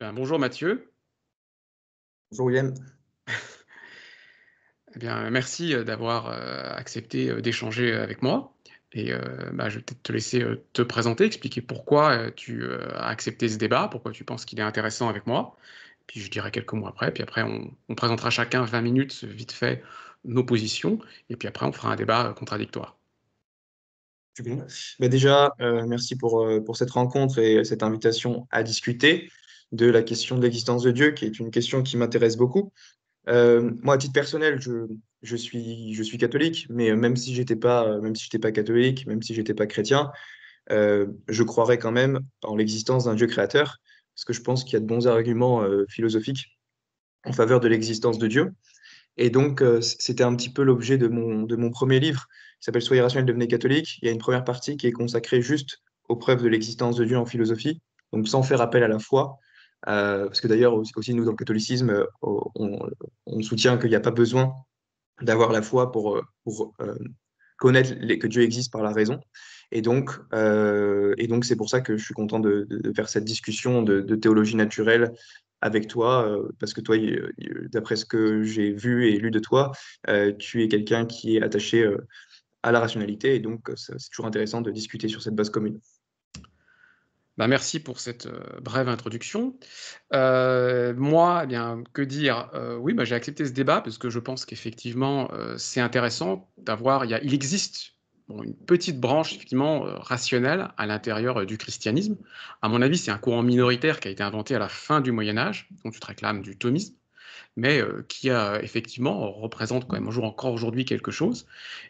Ben, bonjour Mathieu. Bonjour Yann. Eh bien, merci euh, d'avoir euh, accepté euh, d'échanger avec moi. Et bah, je vais peut-être te laisser te présenter, expliquer pourquoi tu as accepté ce débat, pourquoi tu penses qu'il est intéressant avec moi. Puis je dirai quelques mots après. Puis après, on, présentera chacun 20 minutes, vite fait, nos positions. Et puis après, on fera un débat contradictoire. Bah, déjà, merci pour, cette rencontre et cette invitation à discuter de la question de l'existence de Dieu, qui est une question qui m'intéresse beaucoup. Euh, moi, à titre personnel, je, je, suis, je suis catholique, mais même si j'étais pas, même si j'étais pas catholique, même si j'étais pas chrétien, euh, je croirais quand même en l'existence d'un Dieu créateur, parce que je pense qu'il y a de bons arguments euh, philosophiques en faveur de l'existence de Dieu. Et donc, c'était un petit peu l'objet de mon, de mon premier livre, qui s'appelle Soyez rationnel, devenez catholique. Il y a une première partie qui est consacrée juste aux preuves de l'existence de Dieu en philosophie, donc sans faire appel à la foi, euh, parce que d'ailleurs, aussi, nous, dans le catholicisme, euh, on, soutient qu'il n'y a pas besoin d'avoir la foi pour, euh, pour connaître que Dieu existe par la raison. Et donc, et donc, c'est pour ça que je suis content de, faire cette discussion de, de, théologie naturelle avec toi, parce que toi, d'après ce que j'ai vu et lu de toi, tu es quelqu'un qui est attaché à la rationalité, et donc c'est toujours intéressant de discuter sur cette base commune. Bah, merci pour cette euh, brève introduction. Euh, moi, eh bien, que dire euh, Oui, ben, j'ai accepté ce débat parce que je pense qu'effectivement, c'est intéressant d'avoir. Il, existe une petite branche effectivement rationnelle à l'intérieur du christianisme. À mon avis, c'est un courant minoritaire qui a été inventé à la fin du Moyen Âge, dont tu te réclames du thomisme mais qui a, effectivement représente quand même encore aujourd'hui quelque chose.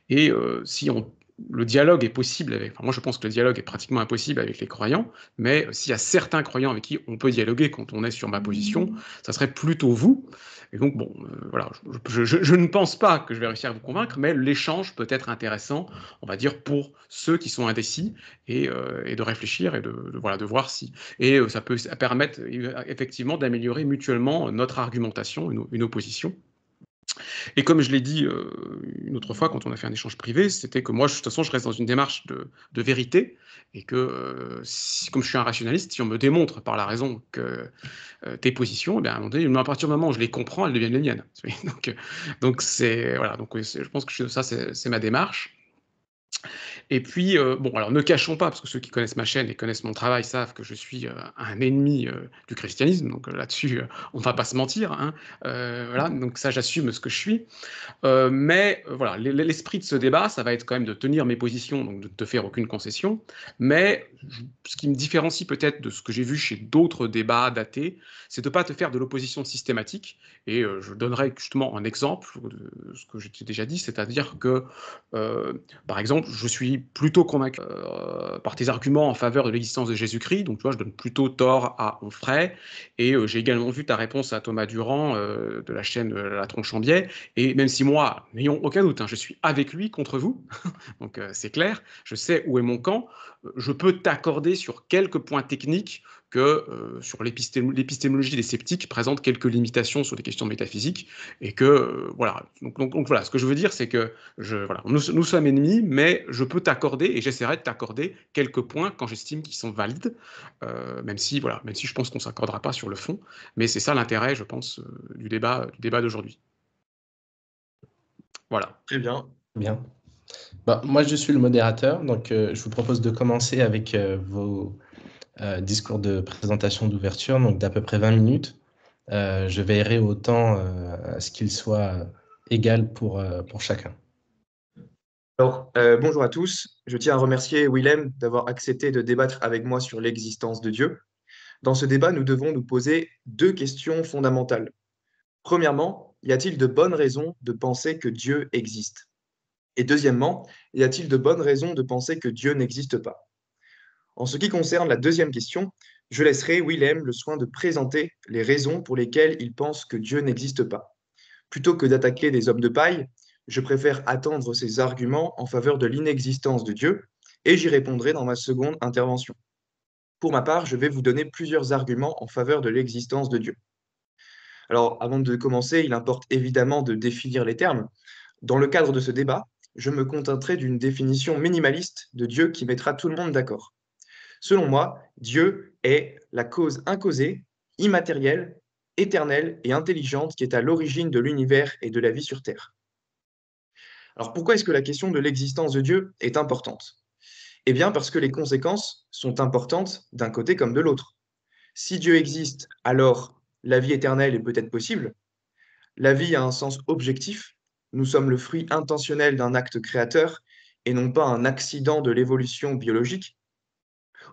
Et si on le dialogue est possible avec. moi, je pense que le dialogue est pratiquement impossible avec les croyants, mais s'il y a certains croyants avec qui on peut dialoguer quand on est sur ma position, mmh. ça serait plutôt vous. Et donc, bon, euh, voilà, je, ne pense pas que je vais réussir à vous convaincre, mais l'échange peut être intéressant, on va dire, pour ceux qui sont indécis et, euh, de réfléchir et de, voilà, de voir si. Et euh, ça peut permettre effectivement d'améliorer mutuellement notre argumentation, une opposition. Et comme je l'ai dit euh, une autre fois quand on a fait un échange privé, c'était que moi, de toute façon, je reste dans une démarche de, vérité et que, euh, si, comme je suis un rationaliste, si on me démontre par la raison que euh, tes positions, eh à, partir du moment où je les comprends, elles deviennent les miennes. Donc, donc c'est voilà. Donc, je pense que ça, c'est ma démarche. Et puis, euh, bon, alors ne cachons pas, parce que ceux qui connaissent ma chaîne et connaissent mon travail savent que je suis euh, un ennemi euh, du christianisme, donc là-dessus, on ne va pas se mentir. Hein. voilà, donc ça, j'assume ce que je suis. mais voilà, l'esprit de ce débat, ça va être quand même de tenir mes positions, donc de ne faire aucune concession. Mais ce qui me différencie peut-être de ce que j'ai vu chez d'autres débats datés, c'est de ne pas te faire de l'opposition systématique. Et je donnerai justement un exemple de ce que j'ai déjà dit, c'est-à-dire que, par exemple, je suis plutôt convaincu euh, par tes arguments en faveur de l'existence de Jésus-Christ. Donc, tu vois, je donne plutôt tort à Onfray. Et euh, j'ai également vu ta réponse à Thomas Durand euh, de la chaîne La Tronche en Biais. Et même si moi, n'ayons aucun doute, hein, je suis avec lui contre vous, donc c'est clair, je sais où est mon camp, je peux t'accorder sur quelques points techniques que euh, sur l'épistémologie des sceptiques présente quelques limitations sur les questions métaphysiques et que euh, voilà donc, voilà ce que je veux dire c'est que je, nous, sommes ennemis mais je peux t'accorder et j'essaierai de t'accorder quelques points quand j'estime qu'ils sont valides euh, même si voilà même si je pense qu'on s'accordera pas sur le fond mais c'est ça l'intérêt je pense du débat du débat d'aujourd'hui voilà très bien bien bah, moi je suis le modérateur donc je vous propose de commencer avec vos euh, discours de présentation d'ouverture, donc d'à peu près 20 minutes. Euh, je veillerai autant euh, à ce qu'il soit égal pour, pour chacun. Alors, bonjour à tous. Je tiens à remercier Willem d'avoir accepté de débattre avec moi sur l'existence de Dieu. Dans ce débat, nous devons nous poser deux questions fondamentales. Premièrement, y a-t-il de bonnes raisons de penser que Dieu existe Et deuxièmement, y a-t-il de bonnes raisons de penser que Dieu n'existe pas en ce qui concerne la deuxième question, je laisserai Willem le soin de présenter les raisons pour lesquelles il pense que Dieu n'existe pas. Plutôt que d'attaquer des hommes de paille, je préfère attendre ses arguments en faveur de l'inexistence de Dieu, et j'y répondrai dans ma seconde intervention. Pour ma part, je vais vous donner plusieurs arguments en faveur de l'existence de Dieu. Alors, avant de commencer, il importe évidemment de définir les termes. Dans le cadre de ce débat, je me contenterai d'une définition minimaliste de Dieu qui mettra tout le monde d'accord. Selon moi, Dieu est la cause incausée, immatérielle, éternelle et intelligente qui est à l'origine de l'univers et de la vie sur Terre. Alors pourquoi est-ce que la question de l'existence de Dieu est importante Eh bien parce que les conséquences sont importantes d'un côté comme de l'autre. Si Dieu existe, alors la vie éternelle est peut-être possible. La vie a un sens objectif. Nous sommes le fruit intentionnel d'un acte créateur et non pas un accident de l'évolution biologique.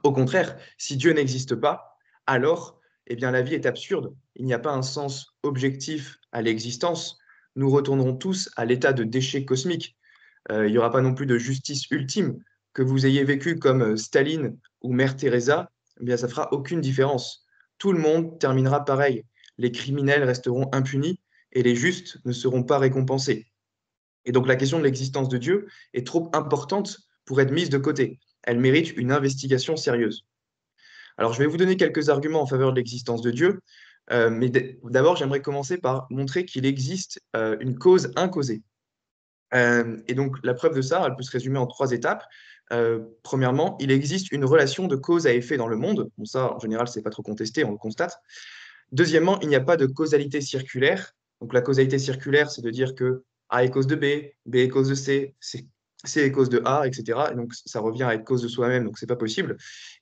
Au contraire, si Dieu n'existe pas, alors eh bien, la vie est absurde. Il n'y a pas un sens objectif à l'existence. Nous retournerons tous à l'état de déchets cosmiques. Euh, il n'y aura pas non plus de justice ultime. Que vous ayez vécu comme euh, Staline ou Mère Teresa, Ça eh bien, ça fera aucune différence. Tout le monde terminera pareil. Les criminels resteront impunis et les justes ne seront pas récompensés. Et donc la question de l'existence de Dieu est trop importante pour être mise de côté elle mérite une investigation sérieuse. Alors, je vais vous donner quelques arguments en faveur de l'existence de Dieu, euh, mais d'abord, j'aimerais commencer par montrer qu'il existe euh, une cause incausée. Euh, et donc, la preuve de ça, elle peut se résumer en trois étapes. premièrement, il existe une relation de cause à effet dans le monde. Bon, ça, en général, c'est pas trop contesté, on le constate. Deuxièmement, il n'y a pas de causalité circulaire. Donc, la causalité circulaire, c'est de dire que A est cause de B, B est cause de C, C c'est cause de A, etc. donc, ça revient à être cause de soi-même, donc c'est pas possible.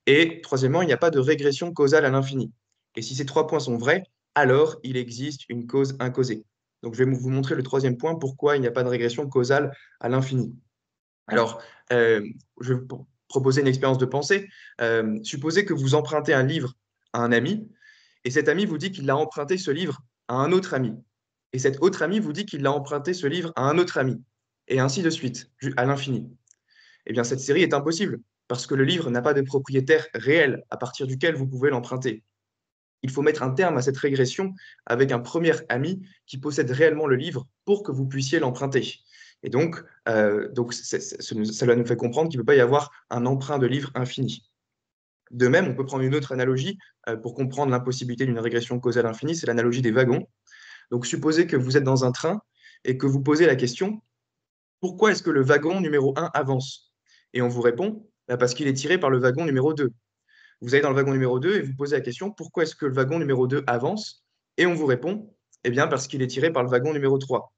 Et troisièmement, il n'y a pas de régression causale à l'infini. Et si ces trois points sont vrais, alors il existe une cause incausée. Donc, je vais vous montrer le troisième point, pourquoi il n'y a pas de régression causale à l'infini. Alors, euh, je vais vous proposer une expérience de pensée. Euh, supposez que vous empruntez un livre à un ami, et cet ami vous dit qu'il l'a emprunté ce livre à un autre ami. Et cet autre ami vous dit qu'il l'a emprunté ce livre à un autre ami et ainsi de suite, à l'infini. Eh bien, cette série est impossible, parce que le livre n'a pas de propriétaire réel à partir duquel vous pouvez l'emprunter. Il faut mettre un terme à cette régression avec un premier ami qui possède réellement le livre pour que vous puissiez l'emprunter. Et donc, euh, donc cela nous fait comprendre qu'il ne peut pas y avoir un emprunt de livre infini. De même, on peut prendre une autre analogie euh, pour comprendre l'impossibilité d'une régression causale infinie, c'est l'analogie des wagons. Donc supposez que vous êtes dans un train et que vous posez la question, pourquoi est-ce que le wagon numéro 1 avance Et on vous répond, bah, parce qu'il est tiré par le wagon numéro 2. Vous allez dans le wagon numéro 2 et vous posez la question, pourquoi est-ce que le wagon numéro 2 avance Et on vous répond, eh bien parce qu'il est tiré par le wagon numéro 3.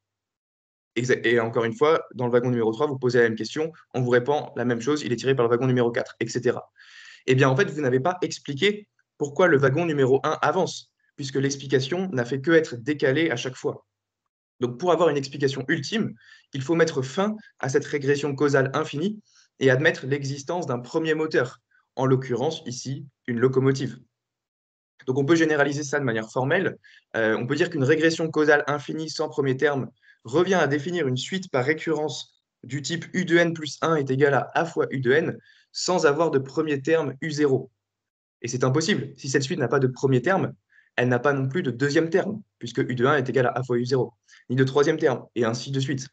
Et encore une fois, dans le wagon numéro 3, vous posez la même question, on vous répond la même chose, il est tiré par le wagon numéro 4, etc. Eh bien, en fait, vous n'avez pas expliqué pourquoi le wagon numéro 1 avance, puisque l'explication n'a fait que être décalée à chaque fois. Donc pour avoir une explication ultime, il faut mettre fin à cette régression causale infinie et admettre l'existence d'un premier moteur, en l'occurrence ici une locomotive. Donc on peut généraliser ça de manière formelle. Euh, on peut dire qu'une régression causale infinie sans premier terme revient à définir une suite par récurrence du type U de n plus 1 est égal à A fois U de n sans avoir de premier terme U0. Et c'est impossible. Si cette suite n'a pas de premier terme, elle n'a pas non plus de deuxième terme, puisque U de 1 est égal à A fois U0, ni de troisième terme, et ainsi de suite.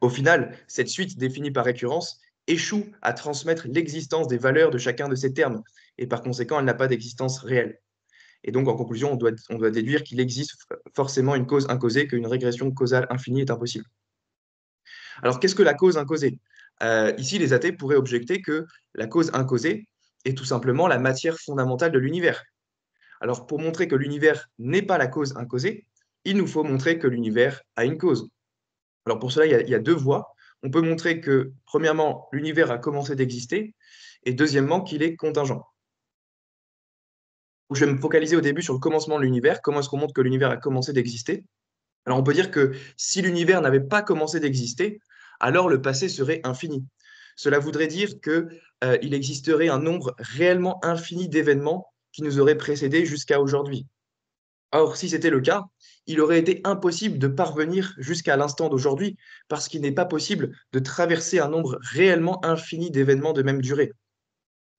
Au final, cette suite définie par récurrence échoue à transmettre l'existence des valeurs de chacun de ces termes, et par conséquent, elle n'a pas d'existence réelle. Et donc, en conclusion, on doit, déduire qu'il existe forcément une cause incausée, qu'une régression causale infinie est impossible. Alors, qu'est-ce que la cause incausée euh, Ici, les athées pourraient objecter que la cause incausée est tout simplement la matière fondamentale de l'univers, alors, pour montrer que l'univers n'est pas la cause incausée, il nous faut montrer que l'univers a une cause. Alors, pour cela, il y a, deux voies. On peut montrer que, premièrement, l'univers a commencé d'exister, et deuxièmement, qu'il est contingent. Je vais me focaliser au début sur le commencement de l'univers. Comment est-ce qu'on montre que l'univers a commencé d'exister Alors, on peut dire que si l'univers n'avait pas commencé d'exister, alors le passé serait infini. Cela voudrait dire qu'il euh, existerait un nombre réellement infini d'événements qui nous aurait précédés jusqu'à aujourd'hui. Or, si c'était le cas, il aurait été impossible de parvenir jusqu'à l'instant d'aujourd'hui, parce qu'il n'est pas possible de traverser un nombre réellement infini d'événements de même durée.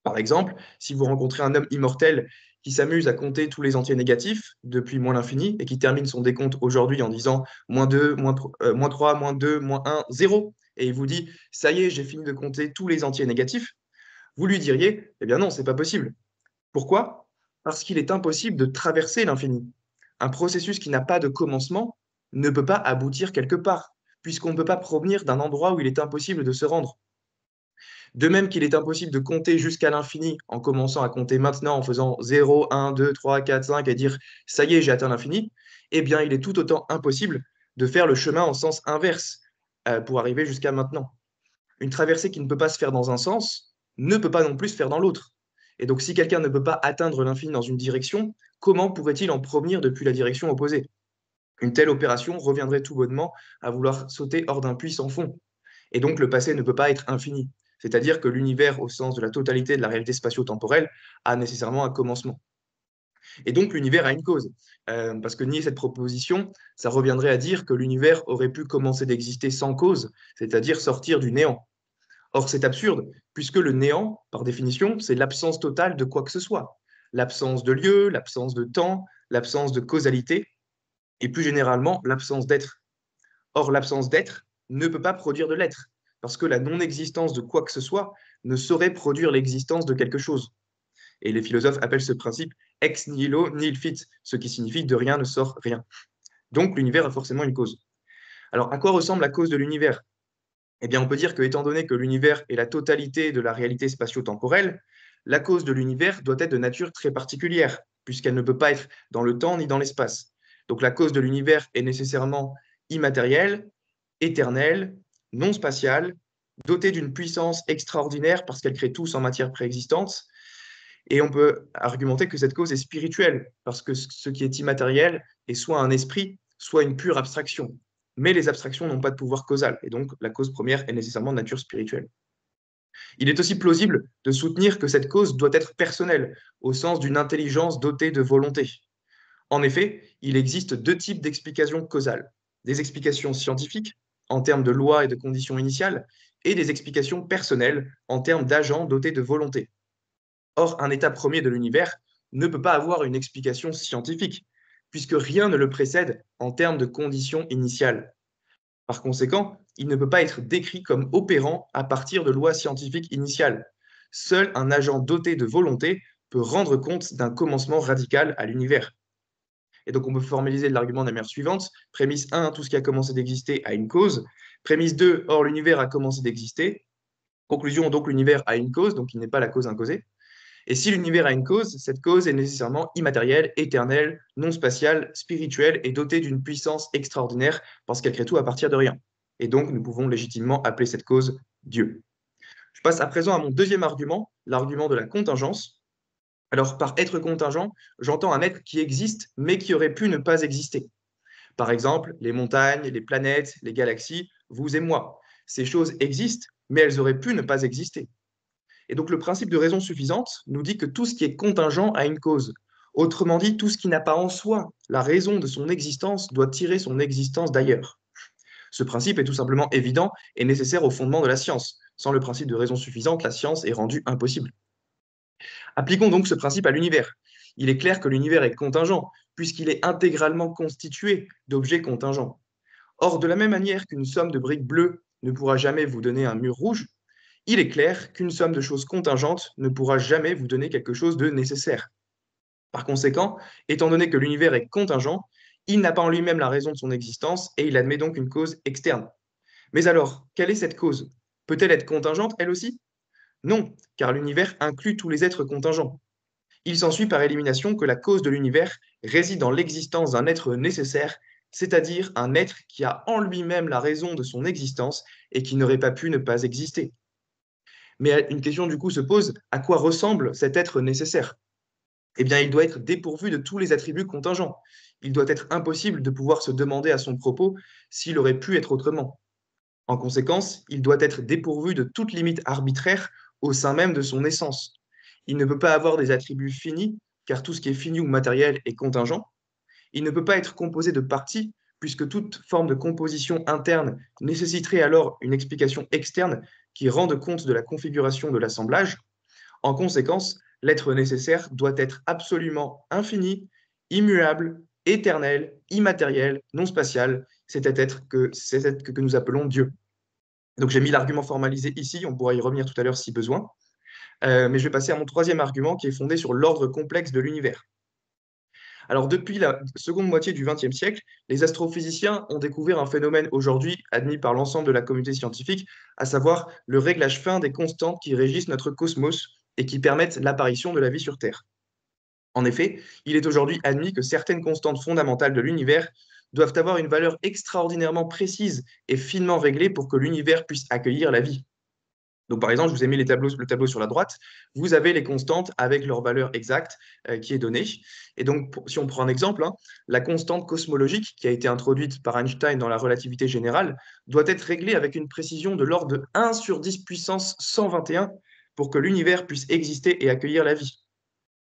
Par exemple, si vous rencontrez un homme immortel qui s'amuse à compter tous les entiers négatifs depuis moins l'infini et qui termine son décompte aujourd'hui en disant moins 2, moins, 3, euh, moins 2, moins 1, 0, et il vous dit ça y est, j'ai fini de compter tous les entiers négatifs, vous lui diriez eh bien non, c'est pas possible. Pourquoi parce qu'il est impossible de traverser l'infini. Un processus qui n'a pas de commencement ne peut pas aboutir quelque part, puisqu'on ne peut pas provenir d'un endroit où il est impossible de se rendre. De même qu'il est impossible de compter jusqu'à l'infini en commençant à compter maintenant en faisant 0, 1, 2, 3, 4, 5 et dire ça y est, j'ai atteint l'infini, eh bien il est tout autant impossible de faire le chemin en sens inverse euh, pour arriver jusqu'à maintenant. Une traversée qui ne peut pas se faire dans un sens ne peut pas non plus se faire dans l'autre. Et donc, si quelqu'un ne peut pas atteindre l'infini dans une direction, comment pourrait-il en provenir depuis la direction opposée Une telle opération reviendrait tout bonnement à vouloir sauter hors d'un puits sans fond. Et donc, le passé ne peut pas être infini. C'est-à-dire que l'univers, au sens de la totalité de la réalité spatio-temporelle, a nécessairement un commencement. Et donc l'univers a une cause. Euh, parce que nier cette proposition, ça reviendrait à dire que l'univers aurait pu commencer d'exister sans cause, c'est-à-dire sortir du néant. Or, c'est absurde, puisque le néant, par définition, c'est l'absence totale de quoi que ce soit. L'absence de lieu, l'absence de temps, l'absence de causalité, et plus généralement, l'absence d'être. Or, l'absence d'être ne peut pas produire de l'être, parce que la non-existence de quoi que ce soit ne saurait produire l'existence de quelque chose. Et les philosophes appellent ce principe ex nihilo nihil fit, ce qui signifie de rien ne sort rien. Donc l'univers a forcément une cause. Alors à quoi ressemble la cause de l'univers eh bien, on peut dire que, étant donné que l'univers est la totalité de la réalité spatio-temporelle, la cause de l'univers doit être de nature très particulière, puisqu'elle ne peut pas être dans le temps ni dans l'espace. Donc, la cause de l'univers est nécessairement immatérielle, éternelle, non spatiale, dotée d'une puissance extraordinaire parce qu'elle crée tout sans matière préexistante. Et on peut argumenter que cette cause est spirituelle, parce que ce qui est immatériel est soit un esprit, soit une pure abstraction mais les abstractions n'ont pas de pouvoir causal, et donc la cause première est nécessairement de nature spirituelle. Il est aussi plausible de soutenir que cette cause doit être personnelle, au sens d'une intelligence dotée de volonté. En effet, il existe deux types d'explications causales, des explications scientifiques, en termes de lois et de conditions initiales, et des explications personnelles, en termes d'agents dotés de volonté. Or, un état premier de l'univers ne peut pas avoir une explication scientifique, puisque rien ne le précède en termes de conditions initiales. Par conséquent, il ne peut pas être décrit comme opérant à partir de lois scientifiques initiales. Seul un agent doté de volonté peut rendre compte d'un commencement radical à l'univers. Et donc on peut formaliser l'argument de la manière suivante. Prémisse 1, tout ce qui a commencé d'exister a une cause. Prémisse 2, or l'univers a commencé d'exister. Conclusion, donc l'univers a une cause, donc il n'est pas la cause incausée. Et si l'univers a une cause, cette cause est nécessairement immatérielle, éternelle, non spatiale, spirituelle et dotée d'une puissance extraordinaire parce qu'elle crée tout à partir de rien. Et donc, nous pouvons légitimement appeler cette cause Dieu. Je passe à présent à mon deuxième argument, l'argument de la contingence. Alors, par être contingent, j'entends un être qui existe, mais qui aurait pu ne pas exister. Par exemple, les montagnes, les planètes, les galaxies, vous et moi. Ces choses existent, mais elles auraient pu ne pas exister. Et donc le principe de raison suffisante nous dit que tout ce qui est contingent a une cause. Autrement dit, tout ce qui n'a pas en soi la raison de son existence doit tirer son existence d'ailleurs. Ce principe est tout simplement évident et nécessaire au fondement de la science. Sans le principe de raison suffisante, la science est rendue impossible. Appliquons donc ce principe à l'univers. Il est clair que l'univers est contingent, puisqu'il est intégralement constitué d'objets contingents. Or, de la même manière qu'une somme de briques bleues ne pourra jamais vous donner un mur rouge, il est clair qu'une somme de choses contingentes ne pourra jamais vous donner quelque chose de nécessaire. Par conséquent, étant donné que l'univers est contingent, il n'a pas en lui-même la raison de son existence et il admet donc une cause externe. Mais alors, quelle est cette cause Peut-elle être contingente, elle aussi Non, car l'univers inclut tous les êtres contingents. Il s'ensuit par élimination que la cause de l'univers réside dans l'existence d'un être nécessaire, c'est-à-dire un être qui a en lui-même la raison de son existence et qui n'aurait pas pu ne pas exister. Mais une question du coup se pose, à quoi ressemble cet être nécessaire Eh bien, il doit être dépourvu de tous les attributs contingents. Il doit être impossible de pouvoir se demander à son propos s'il aurait pu être autrement. En conséquence, il doit être dépourvu de toute limite arbitraire au sein même de son essence. Il ne peut pas avoir des attributs finis, car tout ce qui est fini ou matériel est contingent. Il ne peut pas être composé de parties, puisque toute forme de composition interne nécessiterait alors une explication externe qui rendent compte de la configuration de l'assemblage. En conséquence, l'être nécessaire doit être absolument infini, immuable, éternel, immatériel, non spatial, c'est cet être que, que nous appelons Dieu. Donc j'ai mis l'argument formalisé ici, on pourra y revenir tout à l'heure si besoin. Euh, mais je vais passer à mon troisième argument qui est fondé sur l'ordre complexe de l'univers. Alors depuis la seconde moitié du XXe siècle, les astrophysiciens ont découvert un phénomène aujourd'hui admis par l'ensemble de la communauté scientifique, à savoir le réglage fin des constantes qui régissent notre cosmos et qui permettent l'apparition de la vie sur Terre. En effet, il est aujourd'hui admis que certaines constantes fondamentales de l'univers doivent avoir une valeur extraordinairement précise et finement réglée pour que l'univers puisse accueillir la vie. Donc, par exemple, je vous ai mis le tableau sur la droite. Vous avez les constantes avec leur valeur exacte euh, qui est donnée. Et donc, si on prend un exemple, hein, la constante cosmologique qui a été introduite par Einstein dans la relativité générale doit être réglée avec une précision de l'ordre de 1 sur 10 puissance 121 pour que l'univers puisse exister et accueillir la vie.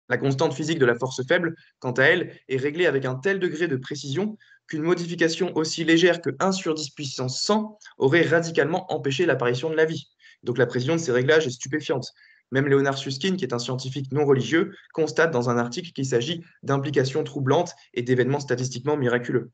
La constante physique de la force faible, quant à elle, est réglée avec un tel degré de précision qu'une modification aussi légère que 1 sur 10 puissance 100 aurait radicalement empêché l'apparition de la vie. Donc la précision de ces réglages est stupéfiante. Même Léonard Susskind, qui est un scientifique non religieux, constate dans un article qu'il s'agit d'implications troublantes et d'événements statistiquement miraculeux.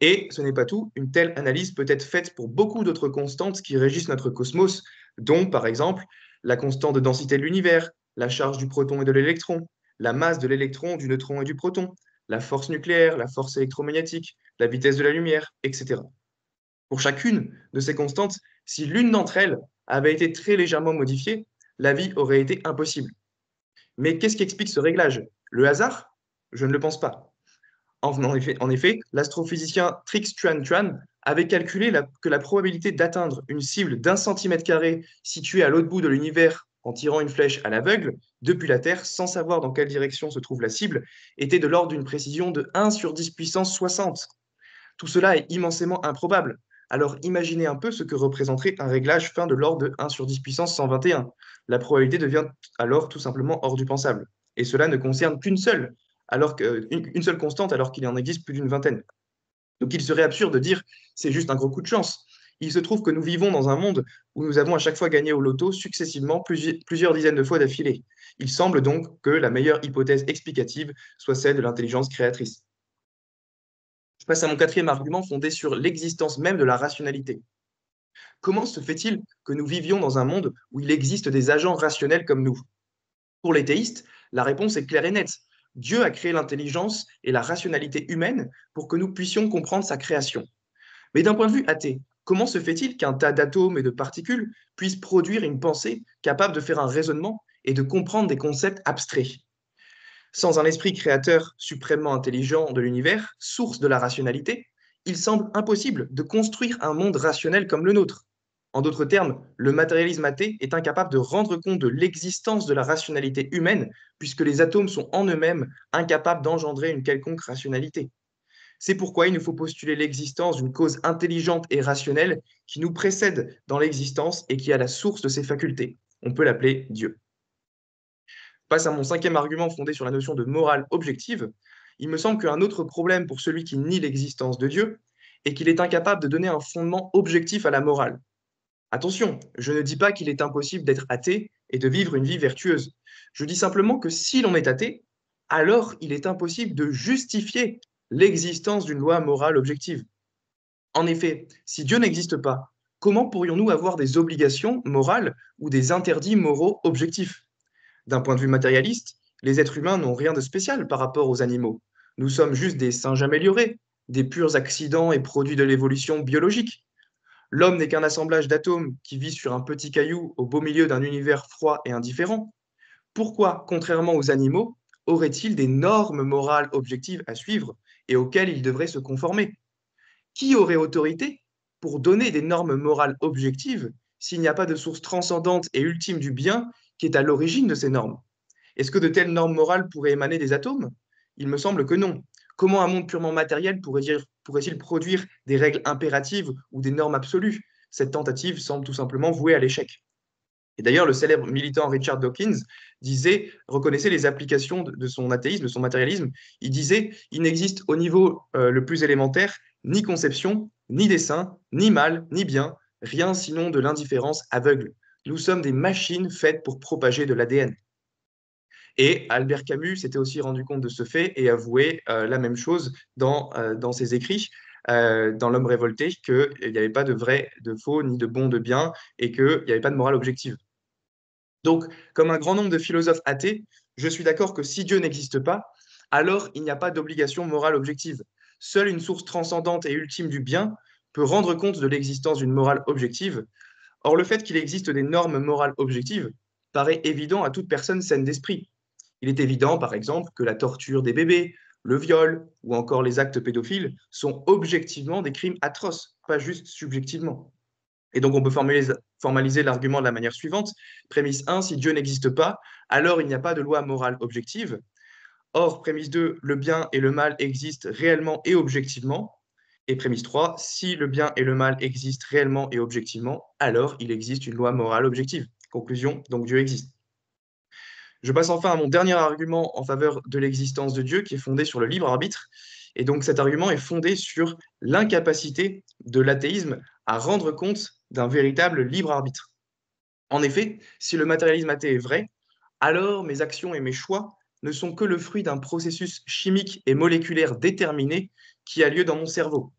Et ce n'est pas tout, une telle analyse peut être faite pour beaucoup d'autres constantes qui régissent notre cosmos, dont par exemple la constante de densité de l'univers, la charge du proton et de l'électron, la masse de l'électron, du neutron et du proton, la force nucléaire, la force électromagnétique, la vitesse de la lumière, etc. Pour chacune de ces constantes, si l'une d'entre elles avait été très légèrement modifiée, la vie aurait été impossible. Mais qu'est-ce qui explique ce réglage Le hasard Je ne le pense pas. En effet, l'astrophysicien Trix Chuan Chuan avait calculé que la probabilité d'atteindre une cible d'un centimètre carré située à l'autre bout de l'univers en tirant une flèche à l'aveugle depuis la Terre sans savoir dans quelle direction se trouve la cible était de l'ordre d'une précision de 1 sur 10 puissance 60. Tout cela est immensément improbable alors imaginez un peu ce que représenterait un réglage fin de l'ordre de 1 sur 10 puissance 121. La probabilité devient alors tout simplement hors du pensable. Et cela ne concerne qu'une seule, alors euh, seule constante alors qu'il en existe plus d'une vingtaine. Donc il serait absurde de dire c'est juste un gros coup de chance. Il se trouve que nous vivons dans un monde où nous avons à chaque fois gagné au loto successivement plusieurs dizaines de fois d'affilée. Il semble donc que la meilleure hypothèse explicative soit celle de l'intelligence créatrice. Je passe à mon quatrième argument fondé sur l'existence même de la rationalité. Comment se fait-il que nous vivions dans un monde où il existe des agents rationnels comme nous Pour les théistes, la réponse est claire et nette. Dieu a créé l'intelligence et la rationalité humaine pour que nous puissions comprendre sa création. Mais d'un point de vue athée, comment se fait-il qu'un tas d'atomes et de particules puisse produire une pensée capable de faire un raisonnement et de comprendre des concepts abstraits sans un esprit créateur suprêmement intelligent de l'univers, source de la rationalité, il semble impossible de construire un monde rationnel comme le nôtre. En d'autres termes, le matérialisme athée est incapable de rendre compte de l'existence de la rationalité humaine, puisque les atomes sont en eux-mêmes incapables d'engendrer une quelconque rationalité. C'est pourquoi il nous faut postuler l'existence d'une cause intelligente et rationnelle qui nous précède dans l'existence et qui a la source de ses facultés. On peut l'appeler Dieu passe à mon cinquième argument fondé sur la notion de morale objective, il me semble qu'un autre problème pour celui qui nie l'existence de Dieu est qu'il est incapable de donner un fondement objectif à la morale. Attention, je ne dis pas qu'il est impossible d'être athée et de vivre une vie vertueuse. Je dis simplement que si l'on est athée, alors il est impossible de justifier l'existence d'une loi morale objective. En effet, si Dieu n'existe pas, comment pourrions-nous avoir des obligations morales ou des interdits moraux objectifs d'un point de vue matérialiste, les êtres humains n'ont rien de spécial par rapport aux animaux. Nous sommes juste des singes améliorés, des purs accidents et produits de l'évolution biologique. L'homme n'est qu'un assemblage d'atomes qui vit sur un petit caillou au beau milieu d'un univers froid et indifférent. Pourquoi, contrairement aux animaux, aurait-il des normes morales objectives à suivre et auxquelles il devrait se conformer Qui aurait autorité pour donner des normes morales objectives s'il n'y a pas de source transcendante et ultime du bien qui est à l'origine de ces normes. Est-ce que de telles normes morales pourraient émaner des atomes Il me semble que non. Comment un monde purement matériel pourrait-il produire des règles impératives ou des normes absolues Cette tentative semble tout simplement vouée à l'échec. Et d'ailleurs, le célèbre militant Richard Dawkins disait, reconnaissait les applications de, son athéisme, de son matérialisme. Il disait Il n'existe au niveau euh, le plus élémentaire ni conception, ni dessin, ni mal, ni bien, rien sinon de l'indifférence aveugle. Nous sommes des machines faites pour propager de l'ADN. Et Albert Camus s'était aussi rendu compte de ce fait et avouait euh, la même chose dans, euh, ses écrits, euh, dans L'homme révolté, qu'il n'y avait pas de vrai, de faux, ni de bon, de bien, et qu'il n'y avait pas de morale objective. Donc, comme un grand nombre de philosophes athées, je suis d'accord que si Dieu n'existe pas, alors il n'y a pas d'obligation morale objective. Seule une source transcendante et ultime du bien peut rendre compte de l'existence d'une morale objective, Or, le fait qu'il existe des normes morales objectives paraît évident à toute personne saine d'esprit. Il est évident, par exemple, que la torture des bébés, le viol ou encore les actes pédophiles sont objectivement des crimes atroces, pas juste subjectivement. Et donc on peut formaliser l'argument de la manière suivante. Prémisse 1, si Dieu n'existe pas, alors il n'y a pas de loi morale objective. Or, prémisse 2, le bien et le mal existent réellement et objectivement, et prémisse 3, si le bien et le mal existent réellement et objectivement, alors il existe une loi morale objective. Conclusion, donc Dieu existe. Je passe enfin à mon dernier argument en faveur de l'existence de Dieu, qui est fondé sur le libre arbitre. Et donc cet argument est fondé sur l'incapacité de l'athéisme à rendre compte d'un véritable libre arbitre. En effet, si le matérialisme athée est vrai, alors mes actions et mes choix ne sont que le fruit d'un processus chimique et moléculaire déterminé qui a lieu dans mon cerveau.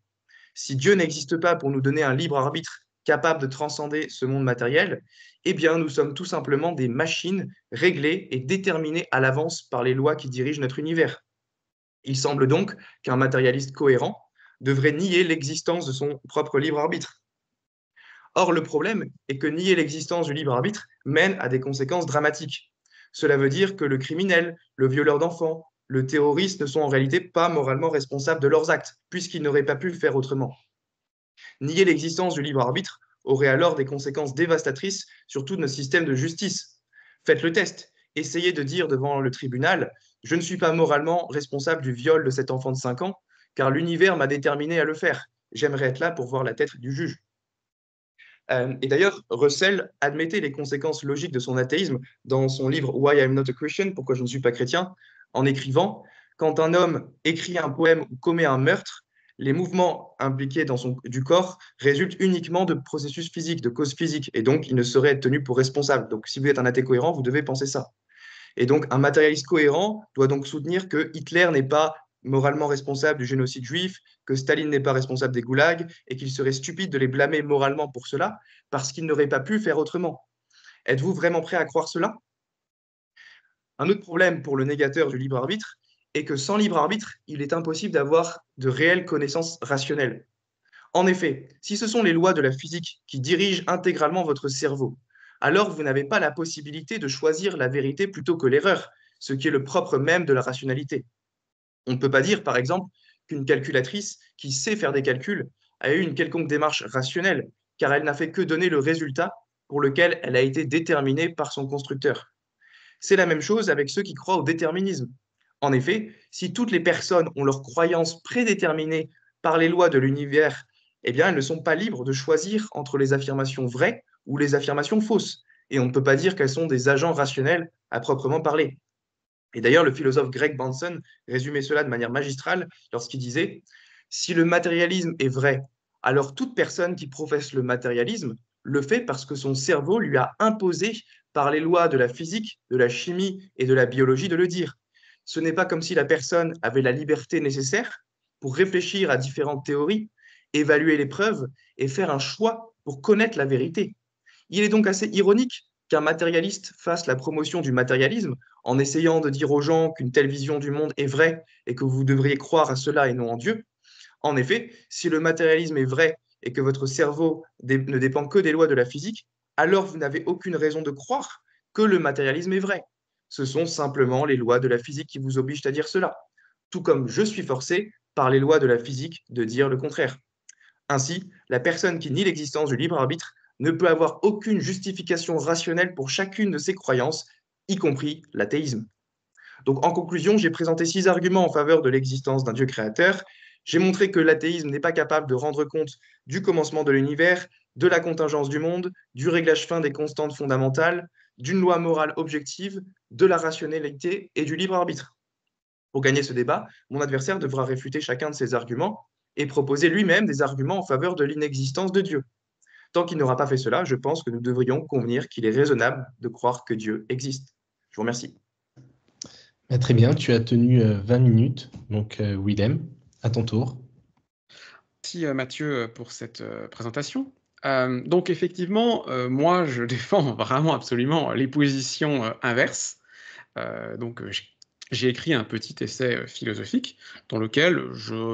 Si Dieu n'existe pas pour nous donner un libre arbitre capable de transcender ce monde matériel, eh bien nous sommes tout simplement des machines réglées et déterminées à l'avance par les lois qui dirigent notre univers. Il semble donc qu'un matérialiste cohérent devrait nier l'existence de son propre libre arbitre. Or, le problème est que nier l'existence du libre arbitre mène à des conséquences dramatiques. Cela veut dire que le criminel, le violeur d'enfants, le terroriste ne sont en réalité pas moralement responsables de leurs actes, puisqu'ils n'auraient pas pu le faire autrement. Nier l'existence du libre arbitre aurait alors des conséquences dévastatrices sur tout notre système de justice. Faites le test. Essayez de dire devant le tribunal Je ne suis pas moralement responsable du viol de cet enfant de 5 ans, car l'univers m'a déterminé à le faire. J'aimerais être là pour voir la tête du juge. Euh, et d'ailleurs, Russell admettait les conséquences logiques de son athéisme dans son livre Why I'm Not a Christian, Pourquoi je ne suis pas chrétien, en écrivant, quand un homme écrit un poème ou commet un meurtre, les mouvements impliqués dans son, du corps résultent uniquement de processus physiques, de causes physiques, et donc il ne serait tenu pour responsable. Donc si vous êtes un athée cohérent, vous devez penser ça. Et donc un matérialiste cohérent doit donc soutenir que Hitler n'est pas moralement responsable du génocide juif, que Staline n'est pas responsable des goulags, et qu'il serait stupide de les blâmer moralement pour cela, parce qu'ils n'auraient pas pu faire autrement. Êtes-vous vraiment prêt à croire cela un autre problème pour le négateur du libre arbitre est que sans libre arbitre, il est impossible d'avoir de réelles connaissances rationnelles. En effet, si ce sont les lois de la physique qui dirigent intégralement votre cerveau, alors vous n'avez pas la possibilité de choisir la vérité plutôt que l'erreur, ce qui est le propre même de la rationalité. On ne peut pas dire, par exemple, qu'une calculatrice qui sait faire des calculs a eu une quelconque démarche rationnelle, car elle n'a fait que donner le résultat pour lequel elle a été déterminée par son constructeur. C'est la même chose avec ceux qui croient au déterminisme. En effet, si toutes les personnes ont leurs croyances prédéterminées par les lois de l'univers, eh bien, elles ne sont pas libres de choisir entre les affirmations vraies ou les affirmations fausses. Et on ne peut pas dire qu'elles sont des agents rationnels à proprement parler. Et d'ailleurs, le philosophe Greg Benson résumait cela de manière magistrale lorsqu'il disait Si le matérialisme est vrai, alors toute personne qui professe le matérialisme le fait parce que son cerveau lui a imposé par les lois de la physique, de la chimie et de la biologie de le dire. Ce n'est pas comme si la personne avait la liberté nécessaire pour réfléchir à différentes théories, évaluer les preuves et faire un choix pour connaître la vérité. Il est donc assez ironique qu'un matérialiste fasse la promotion du matérialisme en essayant de dire aux gens qu'une telle vision du monde est vraie et que vous devriez croire à cela et non en Dieu. En effet, si le matérialisme est vrai et que votre cerveau ne dépend que des lois de la physique, alors vous n'avez aucune raison de croire que le matérialisme est vrai. Ce sont simplement les lois de la physique qui vous obligent à dire cela, tout comme je suis forcé par les lois de la physique de dire le contraire. Ainsi, la personne qui nie l'existence du libre arbitre ne peut avoir aucune justification rationnelle pour chacune de ses croyances, y compris l'athéisme. Donc en conclusion, j'ai présenté six arguments en faveur de l'existence d'un Dieu créateur. J'ai montré que l'athéisme n'est pas capable de rendre compte du commencement de l'univers, de la contingence du monde, du réglage fin des constantes fondamentales, d'une loi morale objective, de la rationalité et du libre arbitre. Pour gagner ce débat, mon adversaire devra réfuter chacun de ses arguments et proposer lui-même des arguments en faveur de l'inexistence de Dieu. Tant qu'il n'aura pas fait cela, je pense que nous devrions convenir qu'il est raisonnable de croire que Dieu existe. Je vous remercie. Bah, très bien, tu as tenu 20 euh, minutes, donc euh, Willem, à ton tour. Merci euh, Mathieu pour cette présentation. Euh, donc effectivement, euh, moi, je défends vraiment absolument les positions euh, inverses. donc j'ai écrit un petit essai philosophique dans lequel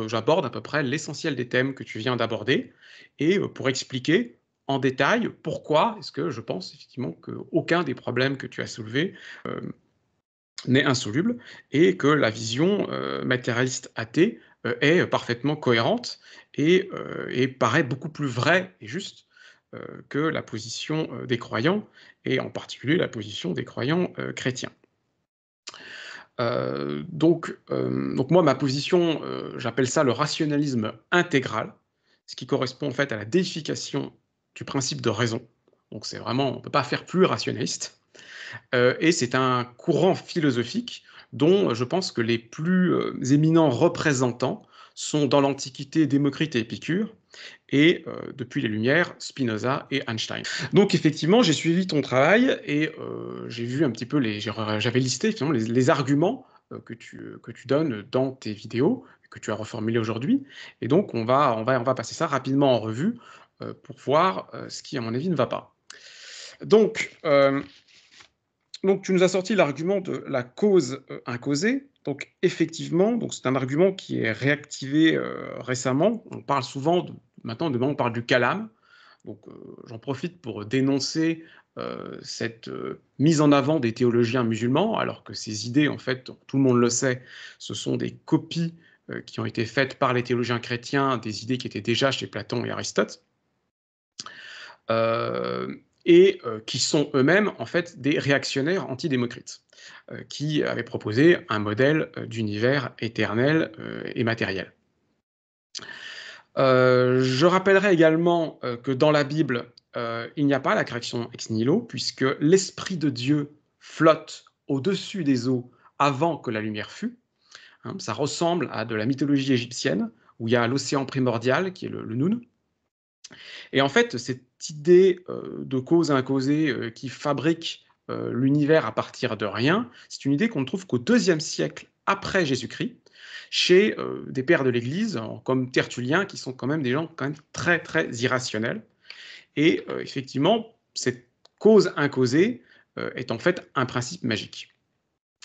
j'aborde à peu près l'essentiel des thèmes que tu viens d'aborder et pour expliquer en détail pourquoi est-ce que je pense effectivement qu'aucun des problèmes que tu as soulevés n'est insoluble et que la vision matérialiste athée euh, est euh, parfaitement cohérente euh, et, paraît beaucoup plus vraie et juste que la position des croyants, et en particulier la position des croyants chrétiens. donc, donc moi, ma position, j'appelle ça le rationalisme intégral, ce qui correspond en fait à la déification du principe de raison. Donc c'est vraiment, on ne peut pas faire plus rationaliste. et c'est un courant philosophique dont je pense que les plus euh, éminents représentants sont dans l'Antiquité Démocrite et Épicure, et euh, depuis les Lumières, Spinoza et Einstein. Donc effectivement, j'ai suivi ton travail et euh, j'ai vu un petit peu les, j'avais listé les, arguments que tu, que tu donnes dans tes vidéos que tu as reformulé aujourd'hui. Et donc on va, on va, on va passer ça rapidement en revue pour voir ce qui à mon avis ne va pas. Donc donc tu nous as sorti l'argument de la cause euh, incausée. Donc effectivement, donc c'est un argument qui est réactivé euh, récemment. On parle souvent maintenant demain on parle du calam. Donc euh, j'en profite pour dénoncer cette mise en avant des théologiens musulmans, alors que ces idées, en fait, tout le monde le sait, ce sont des copies qui ont été faites par les théologiens chrétiens des idées qui étaient déjà chez Platon et Aristote et euh, qui sont eux-mêmes en fait des réactionnaires antidémocrites, euh, qui avaient proposé un modèle euh, d'univers éternel et matériel. je rappellerai également que dans la Bible, il n'y a pas la création ex nihilo, puisque l'Esprit de Dieu flotte au-dessus des eaux avant que la lumière fût. Hein, ça ressemble à de la mythologie égyptienne, où il y a l'océan primordial, qui est le, le Noun. Et en fait, c'est idée euh, de cause incausée euh, qui fabrique euh, l'univers à partir de rien, c'est une idée qu'on ne trouve qu'au deuxième siècle après Jésus-Christ, chez des pères de l'Église, comme Tertullien, qui sont quand même des gens quand même très, très irrationnels. Et effectivement, cette cause incausée est en fait un principe magique.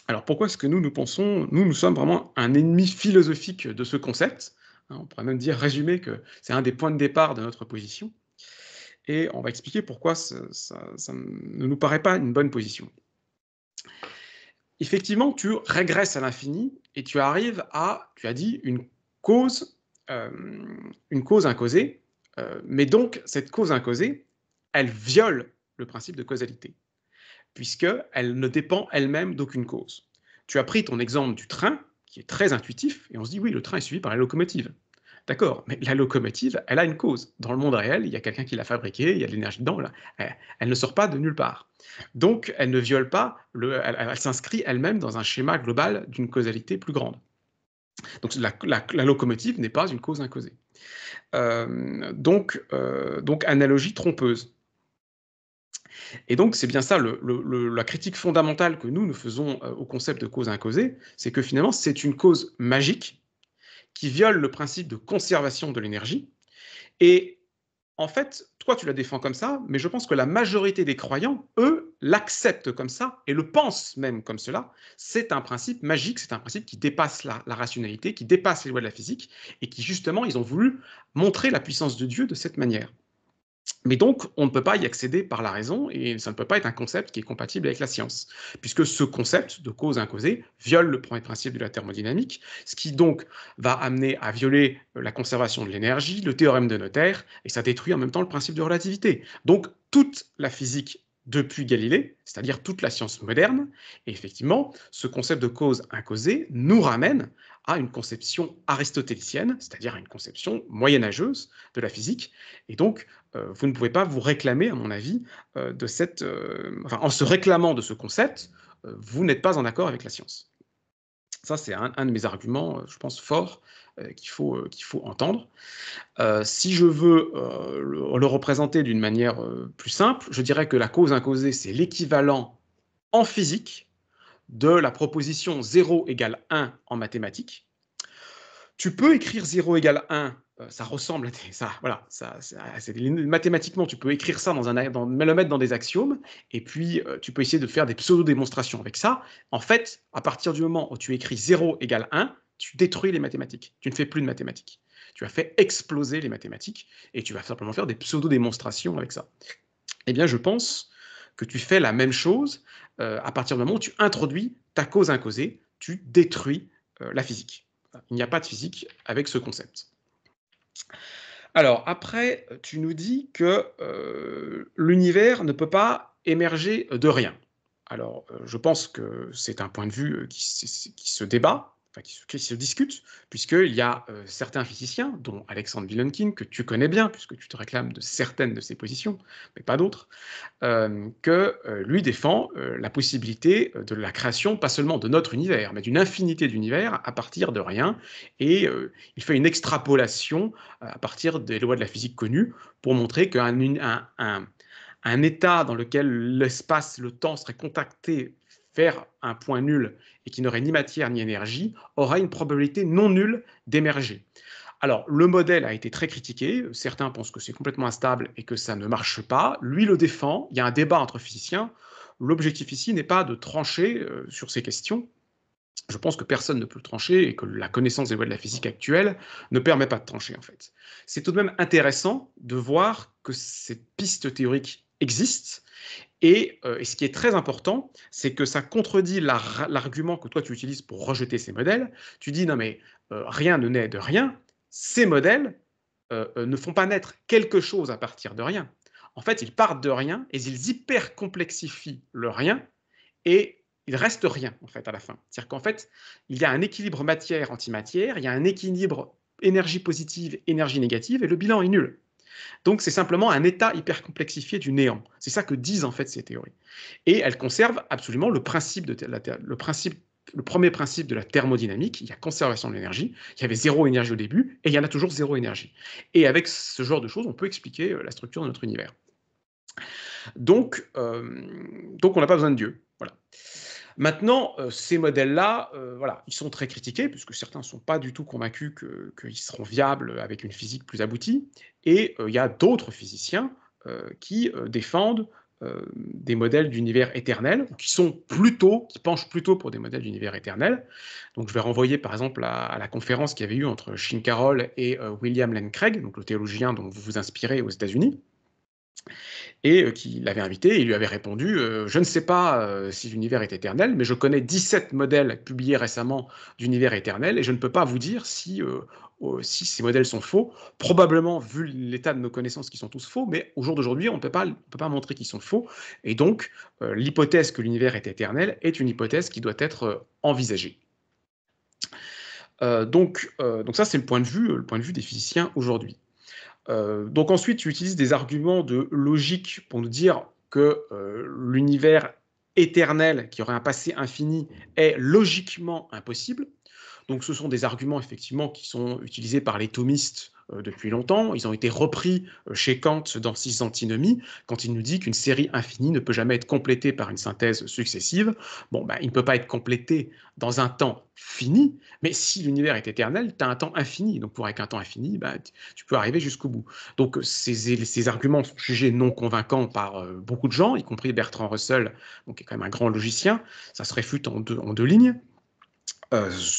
Alors pourquoi est-ce que nous, nous pensons, nous, nous sommes vraiment un ennemi philosophique de ce concept hein, On pourrait même dire, résumer, que c'est un des points de départ de notre position et on va expliquer pourquoi ça, ne nous paraît pas une bonne position. Effectivement, tu régresses à l'infini et tu arrives à, tu as dit, une cause, euh, une cause incausée, euh, mais donc cette cause incausée, elle viole le principe de causalité, puisqu'elle ne dépend elle-même d'aucune cause. Tu as pris ton exemple du train, qui est très intuitif, et on se dit oui, le train est suivi par la locomotive. D'accord, mais la locomotive, elle a une cause. Dans le monde réel, il y a quelqu'un qui l'a fabriquée, il y a de l'énergie dedans, Elle, ne sort pas de nulle part. Donc, elle ne viole pas, elle, s'inscrit elle-même dans un schéma global d'une causalité plus grande. Donc la, locomotive n'est pas une cause incausée. Euh, euh, donc, analogie trompeuse. Et donc c'est bien ça la critique fondamentale que nous nous faisons euh, au concept de cause incausée, c'est que finalement c'est une cause magique qui viole le principe de conservation de l'énergie. Et en fait, toi, tu la défends comme ça, mais je pense que la majorité des croyants, eux, l'acceptent comme ça et le pensent même comme cela. C'est un principe magique, c'est un principe qui dépasse la, rationalité, qui dépasse les lois de la physique et qui, justement, ils ont voulu montrer la puissance de Dieu de cette manière. Mais donc, on ne peut pas y accéder par la raison et ça ne peut pas être un concept qui est compatible avec la science, puisque ce concept de cause incausée viole le premier principe de la thermodynamique, ce qui donc va amener à violer euh, la conservation de l'énergie, le théorème de Noether, et ça détruit en même temps le principe de relativité. Donc, toute la physique depuis Galilée, c'est-à-dire toute la science moderne. Et effectivement, ce concept de cause incausée nous ramène à une conception aristotélicienne, c'est-à-dire à une conception moyenâgeuse de la physique. Et donc, euh, vous ne pouvez pas vous réclamer, à mon avis, euh, de cette, euh, en se réclamant de ce concept, vous n'êtes pas en accord avec la science. Ça, c'est un, un, de mes arguments, je pense, forts euh, qu'il faut, euh, qu'il faut entendre. Euh, si je veux le, représenter d'une manière plus simple, je dirais que la cause incausée, c'est l'équivalent en physique de la proposition 0 égale 1 en mathématiques. Tu peux écrire 0 égale 1, ça ressemble à ça, voilà, ça, mathématiquement, tu peux écrire ça dans un, dans, mettre dans des axiomes, et puis tu peux essayer de faire des pseudo-démonstrations avec ça. En fait, à partir du moment où tu écris 0 égale 1, tu détruis les mathématiques. Tu ne fais plus de mathématiques. Tu as fait exploser les mathématiques et tu vas simplement faire des pseudo-démonstrations avec ça. Eh bien, je pense que tu fais la même chose euh, à partir du moment où tu introduis ta cause incausée, tu détruis euh, la physique. Il n'y a pas de physique avec ce concept. Alors, après, tu nous dis que euh, l'univers ne peut pas émerger de rien. Alors, je pense que c'est un point de vue qui se débat, qui, se discutent, puisqu'il y a euh, certains physiciens, dont Alexandre Vilenkin, que tu connais bien, puisque tu te réclames de certaines de ses positions, mais pas d'autres, euh, que euh, lui défend la possibilité de la création, pas seulement de notre univers, mais d'une infinité d'univers à partir de rien, et il fait une extrapolation à partir des lois de la physique connues pour montrer qu'un un, un, un, état dans lequel l'espace, le temps seraient contactés Faire un point nul et qui n'aurait ni matière ni énergie, aura une probabilité non nulle d'émerger. Alors, le modèle a été très critiqué. Certains pensent que c'est complètement instable et que ça ne marche pas. Lui le défend. Il y a un débat entre physiciens. L'objectif ici n'est pas de trancher euh, sur ces questions. Je pense que personne ne peut le trancher et que la connaissance des lois de la physique actuelle ne permet pas de trancher, en fait. C'est tout de même intéressant de voir que cette piste théorique existe euh, et, ce qui est très important, c'est que ça contredit l'argument que toi tu utilises pour rejeter ces modèles. Tu dis non mais euh, rien ne naît de rien. Ces modèles euh, ne font pas naître quelque chose à partir de rien. En fait, ils partent de rien et ils hyper complexifient le rien et il reste rien en fait à la fin. C'est-à-dire qu'en fait, il y a un équilibre matière-antimatière, il y a un équilibre énergie positive, énergie négative et le bilan est nul. Donc c'est simplement un état hyper complexifié du néant. C'est ça que disent en fait ces théories. Et elles conservent absolument le principe de le premier principe de la thermodynamique, il y a conservation de l'énergie, il y avait zéro énergie au début, et il y en a toujours zéro énergie. Et avec ce genre de choses, on peut expliquer euh, la structure de notre univers. Donc, euh, donc on n'a pas besoin de Dieu. Voilà. Maintenant, euh, ces modèles-là, euh, voilà, ils sont très critiqués, puisque certains ne sont pas du tout convaincus qu'ils seront viables avec une physique plus aboutie. Et euh, il y a d'autres physiciens qui défendent des modèles d'univers éternel, qui sont plutôt, qui penchent plutôt pour des modèles d'univers éternel. Donc, je vais renvoyer par exemple à, la conférence qu'il y avait eu entre Shin Carroll et William Lane Craig, donc le théologien dont vous vous inspirez aux États-Unis et euh, qui l'avait invité, il lui avait répondu euh, Je ne sais pas euh, si l'univers est éternel, mais je connais 17 modèles publiés récemment d'univers éternel, et je ne peux pas vous dire si, ces modèles sont faux. Probablement, vu l'état de nos connaissances, qui sont tous faux, mais au jour d'aujourd'hui, on ne peut pas, montrer qu'ils sont faux. Et donc, l'hypothèse que l'univers est éternel est une hypothèse qui doit être envisagée. donc, ça c'est le point de vue, le point de vue des physiciens aujourd'hui. Euh, donc ensuite, tu utilises des arguments de logique pour nous dire que euh, l'univers éternel, qui aurait un passé infini, est logiquement impossible. Donc ce sont des arguments effectivement qui sont utilisés par les thomistes euh, depuis longtemps. Ils ont été repris euh, chez Kant dans Six Antinomies, quand il nous dit qu'une série infinie ne peut jamais être complétée par une synthèse successive. Bon, ben, il ne peut pas être complété dans un temps fini, mais si l'univers est éternel, tu as un temps infini. Donc, pour avec un temps infini, ben, tu peux arriver jusqu'au bout. Donc, ces, arguments sont jugés non convaincants par euh, beaucoup de gens, y compris Bertrand Russell, donc, qui est quand même un grand logicien. Ça se réfute en deux, lignes.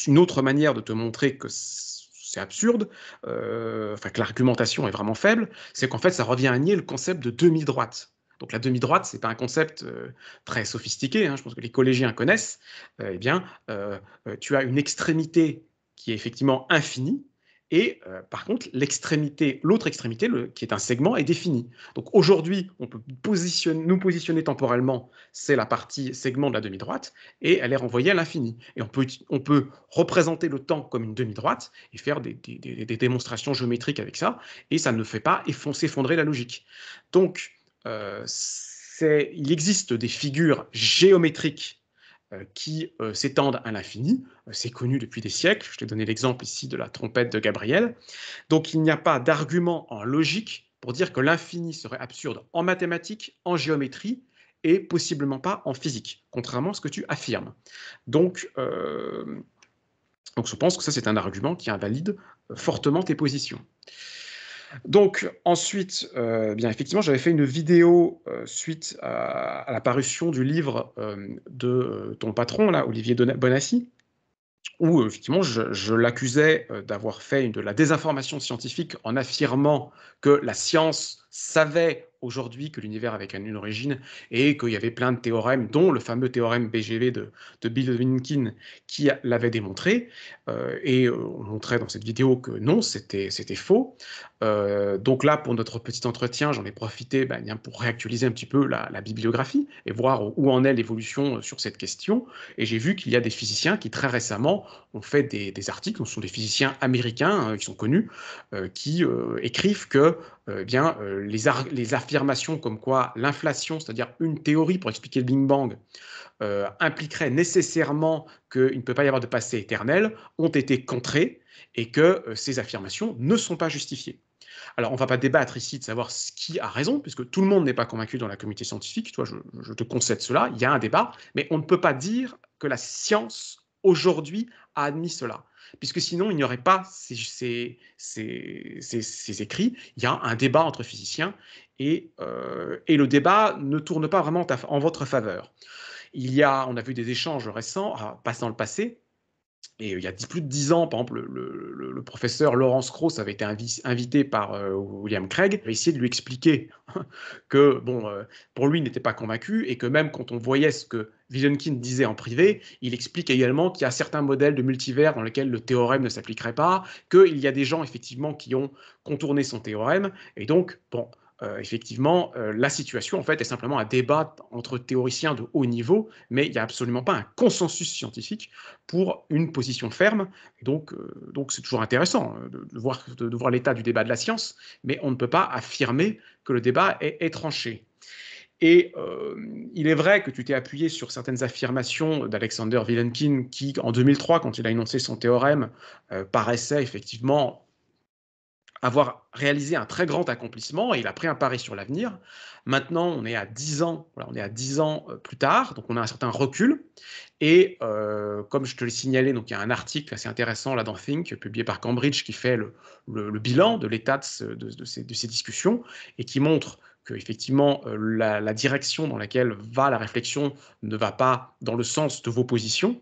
une autre manière de te montrer que absurde, euh, enfin que l'argumentation est vraiment faible, c'est qu'en fait ça revient à nier le concept de demi-droite. Donc la demi-droite, c'est pas un concept euh, très sophistiqué, hein, je pense que les collégiens connaissent. Euh, eh bien, tu as une extrémité qui est effectivement infinie, et euh, par contre, l'extrémité, l'autre extrémité, le, qui est un segment, est définie. Donc aujourd'hui, on peut nous positionner temporellement, c'est la partie segment de la demi-droite, et elle est renvoyée à l'infini. Et on peut, représenter le temps comme une demi-droite et faire des, démonstrations géométriques avec ça, et ça ne fait pas s'effondrer la logique. Donc, euh, il existe des figures géométriques euh, qui euh, s'étendent à l'infini. Euh, c'est connu depuis des siècles. Je t'ai donné l'exemple ici de la trompette de Gabriel. Donc il n'y a pas d'argument en logique pour dire que l'infini serait absurde en mathématiques, en géométrie et possiblement pas en physique, contrairement à ce que tu affirmes. Donc, donc je pense que ça c'est un argument qui invalide fortement tes positions. Donc ensuite, euh, bien effectivement, j'avais fait une vidéo euh, suite à, la parution du livre euh, de ton patron, là, Olivier Bonassi, où effectivement je, l'accusais d'avoir fait une, de la désinformation scientifique en affirmant que la science savait aujourd'hui que l'univers avait une origine et qu'il y avait plein de théorèmes, dont le fameux théorème BGV de, Bill Winkin qui l'avait démontré. et on montrait dans cette vidéo que non, c'était faux. Euh, donc là, pour notre petit entretien, j'en ai profité ben, pour réactualiser un petit peu la, bibliographie et voir où en est l'évolution euh, sur cette question. Et j'ai vu qu'il y a des physiciens qui très récemment ont fait des, articles, ce sont des physiciens américains, qui hein, sont connus, euh, qui écrivent que eh bien, les, les affirmations comme quoi l'inflation, c'est-à-dire une théorie pour expliquer le Big Bang, euh, impliquerait nécessairement qu'il ne peut pas y avoir de passé éternel ont été contrées et que euh, ces affirmations ne sont pas justifiées. Alors, on ne va pas débattre ici de savoir qui a raison, puisque tout le monde n'est pas convaincu dans la communauté scientifique. Toi, je, te concède cela, il y a un débat, mais on ne peut pas dire que la science aujourd'hui a admis cela puisque sinon il n'y aurait pas ces, ces, écrits. Il y a un débat entre physiciens et euh, le débat ne tourne pas vraiment en votre faveur. Il y a, on a vu des échanges récents, ah, passant le passé, et il y a plus de dix ans, par exemple, le, professeur Laurence Cross avait été invité par euh, William Craig, il essayé de lui expliquer que, bon, euh, pour lui, il n'était pas convaincu et que même quand on voyait ce que Vilenkin disait en privé, il explique également qu'il y a certains modèles de multivers dans lesquels le théorème ne s'appliquerait pas, qu'il y a des gens, effectivement, qui ont contourné son théorème. Et donc, bon, euh, effectivement, euh, la situation en fait est simplement un débat entre théoriciens de haut niveau, mais il n'y a absolument pas un consensus scientifique pour une position ferme. Donc, euh, donc c'est toujours intéressant de, voir, l'état du débat de la science, mais on ne peut pas affirmer que le débat est, tranché. Et il est vrai que tu t'es appuyé sur certaines affirmations d'Alexander Vilenkin qui, en 2003, quand il a énoncé son théorème, paraissait effectivement avoir réalisé un très grand accomplissement et il a pris un pari sur l'avenir. Maintenant, on est à 10 ans, on est à 10 ans euh, plus tard, donc on a un certain recul. Et euh, comme je te l'ai signalé, donc il y a un article assez intéressant là dans Think, publié par Cambridge, qui fait le, bilan de l'état de ces discussions et qui montre effectivement euh, la, direction dans laquelle va la réflexion ne va pas dans le sens de vos positions,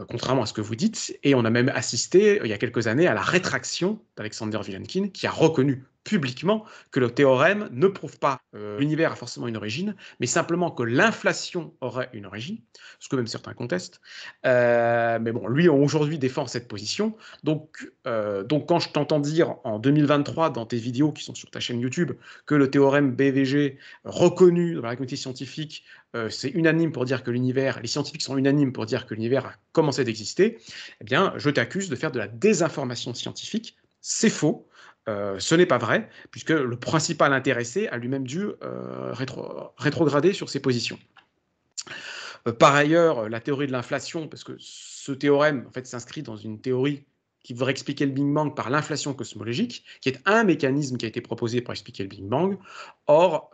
euh, contrairement à ce que vous dites. Et on a même assisté euh, il y a quelques années à la rétraction d'Alexander Vilenkin, qui a reconnu publiquement que le théorème ne prouve pas euh, l'univers a forcément une origine, mais simplement que l'inflation aurait une origine, ce que même certains contestent. Euh, mais bon, lui aujourd'hui défend cette position. Donc, euh, donc quand je t'entends dire en 2023 dans tes vidéos qui sont sur ta chaîne YouTube que le théorème BVG reconnu dans la communauté scientifique, c'est unanime pour dire que l'univers, les scientifiques sont unanimes pour dire que l'univers a commencé d'exister, eh bien, je t'accuse de faire de la désinformation scientifique. C'est faux. Euh, ce n'est pas vrai, puisque le principal intéressé a lui-même dû euh, rétrograder sur ses positions. Euh, par ailleurs, la théorie de l'inflation, parce que ce théorème en fait, s'inscrit dans une théorie qui voudrait expliquer le Big Bang par l'inflation cosmologique, qui est un mécanisme qui a été proposé pour expliquer le Big Bang. Or,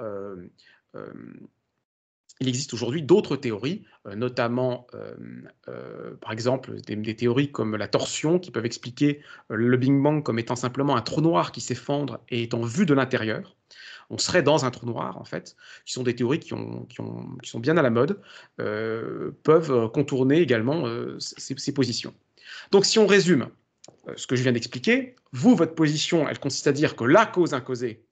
il existe aujourd'hui d'autres théories, euh, notamment euh, euh, par exemple des, théories comme la torsion qui peuvent expliquer le Big Bang comme étant simplement un trou noir qui s'effondre et étant vu de l'intérieur. On serait dans un trou noir en fait, qui sont des théories qui, sont bien à la mode, peuvent contourner également ces, positions. Donc si on résume ce que je viens d'expliquer, vous, votre position, elle consiste à dire que la cause incausée,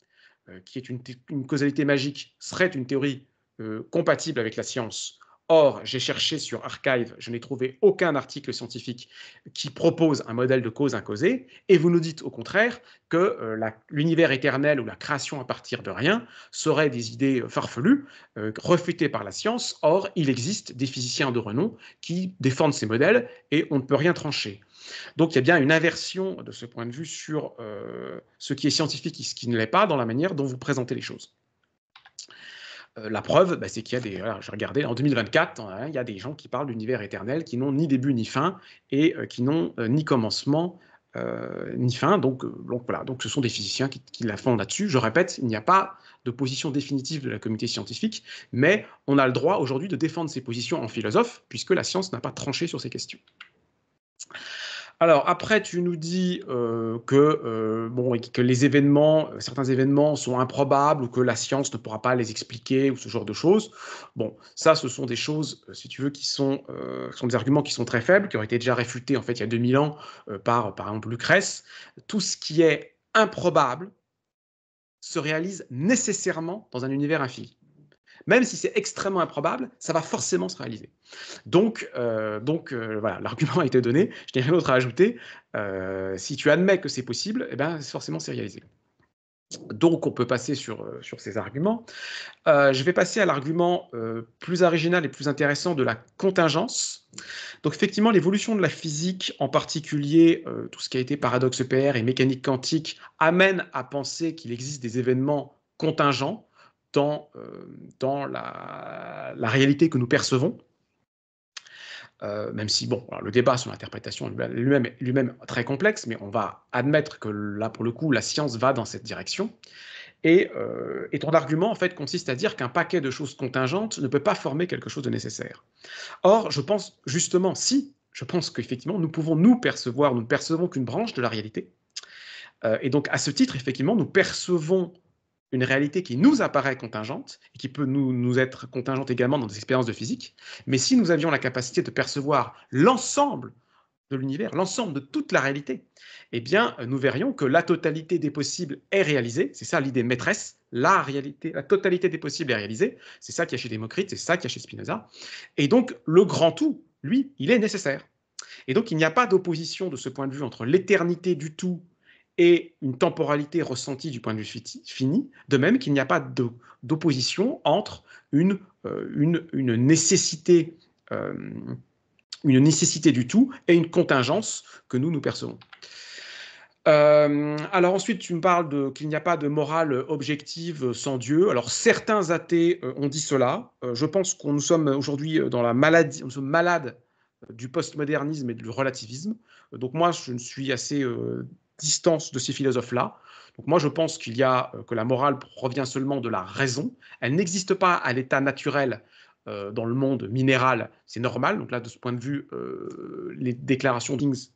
qui est une causalité magique, serait une théorie euh, compatible avec la science. Or, j'ai cherché sur Archive, je n'ai trouvé aucun article scientifique qui propose un modèle de cause incausée, et vous nous dites au contraire que euh, l'univers éternel ou la création à partir de rien seraient des idées euh, farfelues, reflétées par la science. Or, il existe des physiciens de renom qui défendent ces modèles, et on ne peut rien trancher. Donc il y a bien une inversion de ce point de vue sur ce qui est scientifique et ce qui ne l'est pas dans la manière dont vous présentez les choses. Euh, la preuve, bah, c'est qu'il y a des. j'ai en 2024, hein, il y a des gens qui parlent d'univers éternel qui n'ont ni début ni fin et euh, qui n'ont euh, ni commencement ni fin. Donc, donc, voilà, donc ce sont des physiciens qui, la font là-dessus. Je répète, il n'y a pas de position définitive de la communauté scientifique, mais on a le droit aujourd'hui de défendre ses positions en philosophe, puisque la science n'a pas tranché sur ces questions. Alors après, tu nous dis euh, euh, que, les événements, certains événements sont improbables ou que la science ne pourra pas les expliquer ou ce genre de choses. Bon, ça, ce sont des choses, euh, si tu veux, qui sont, des arguments qui sont très faibles, qui ont été déjà réfutés en fait il y a 2000 ans par, par exemple, Lucrèce. Tout ce qui est improbable se réalise nécessairement dans un univers infini même si c'est extrêmement improbable, ça va forcément se réaliser. Donc, euh, donc euh, voilà, l'argument a été donné, je n'ai rien d'autre à ajouter. Euh, si tu admets que c'est possible, eh ben, forcément c'est réalisé. Donc on peut passer sur, sur ces arguments. je vais passer à l'argument plus original et plus intéressant de la contingence. Donc effectivement, l'évolution de la physique, en particulier tout ce qui a été paradoxe EPR et mécanique quantique, amène à penser qu'il existe des événements contingents dans, euh, la, réalité que nous percevons. Euh, même si, bon, le débat sur l'interprétation lui-même est lui-même très complexe, mais on va admettre que là, pour le coup, la science va dans cette direction. Euh, et, ton argument, en fait, consiste à dire qu'un paquet de choses contingentes ne peut pas former quelque chose de nécessaire. Or, je pense justement, si, je pense qu'effectivement, nous pouvons nous percevoir, nous ne percevons qu'une branche de la réalité. et donc, à ce titre, effectivement, nous percevons une réalité qui nous apparaît contingente, et qui peut nous, être contingente également dans des expériences de physique, mais si nous avions la capacité de percevoir l'ensemble de l'univers, l'ensemble de toute la réalité, eh bien, nous verrions que la totalité des possibles est réalisée. C'est ça l'idée maîtresse. La réalité, la totalité des possibles est réalisée. C'est ça qui a chez Démocrite, c'est ça qui a chez Spinoza. Et donc, le grand tout, lui, il est nécessaire. Et donc, il n'y a pas d'opposition de ce point de vue entre l'éternité du tout et une temporalité ressentie du point de vue fini, de même qu'il n'y a pas d'opposition entre une, euh, une, une, nécessité, euh, une nécessité du tout et une contingence que nous, nous percevons. Euh, alors ensuite, tu me parles qu'il n'y a pas de morale objective sans Dieu. Alors certains athées ont dit cela. je pense qu'on nous sommes aujourd'hui dans la maladie, on sommes malade du postmodernisme et du relativisme. Donc moi, je suis assez distance de ces philosophes-là. Donc moi, je pense qu'il y a euh, que la morale provient seulement de la raison. Elle n'existe pas à l'état naturel euh, dans le monde minéral. C'est normal. Donc là, de ce point de vue, euh, les déclarations d'Ings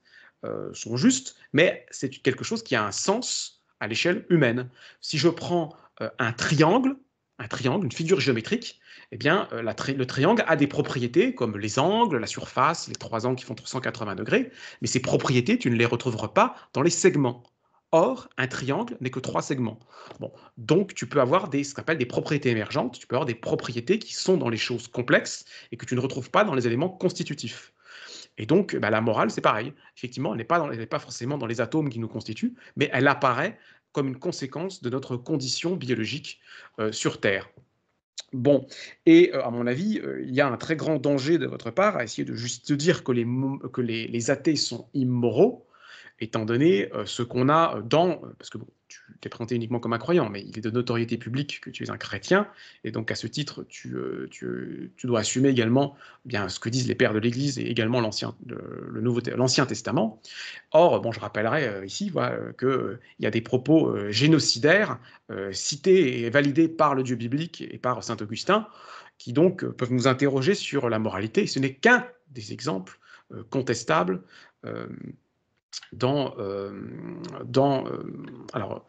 sont justes, mais c'est quelque chose qui a un sens à l'échelle humaine. Si je prends un triangle, un triangle, une figure géométrique, eh bien, euh, le triangle a des propriétés comme les angles, la surface, les trois angles qui font 380 degrés, mais ces propriétés, tu ne les retrouveras pas dans les segments. Or, un triangle n'est que trois segments. Bon, donc, tu peux avoir des, ce qu'on appelle des propriétés émergentes, tu peux avoir des propriétés qui sont dans les choses complexes et que tu ne retrouves pas dans les éléments constitutifs. Et donc, bah, la morale, c'est pareil. Effectivement, elle n'est pas, pas, forcément dans les atomes qui nous constituent, mais elle apparaît comme une conséquence de notre condition biologique euh, sur Terre. Bon, et euh, à mon avis, euh, il y a un très grand danger de votre part à essayer de, juste dire que les, que les, athées sont immoraux, étant donné euh, ce qu'on a dans, parce que tu t'es présenté uniquement comme un croyant, mais il est de notoriété publique que tu es un chrétien, et donc à ce titre, tu, euh, tu, tu dois assumer également eh bien ce que disent les pères de l'Église et également l'Ancien le, nouveau l'Ancien Testament. Or, bon, je rappellerai euh, ici voilà, qu'il euh, y a des propos génocidaires cités et validés par le Dieu biblique et par Saint Augustin, qui donc peuvent nous interroger sur la moralité. Ce n'est qu'un des exemples contestables dans, euh, dans euh, alors,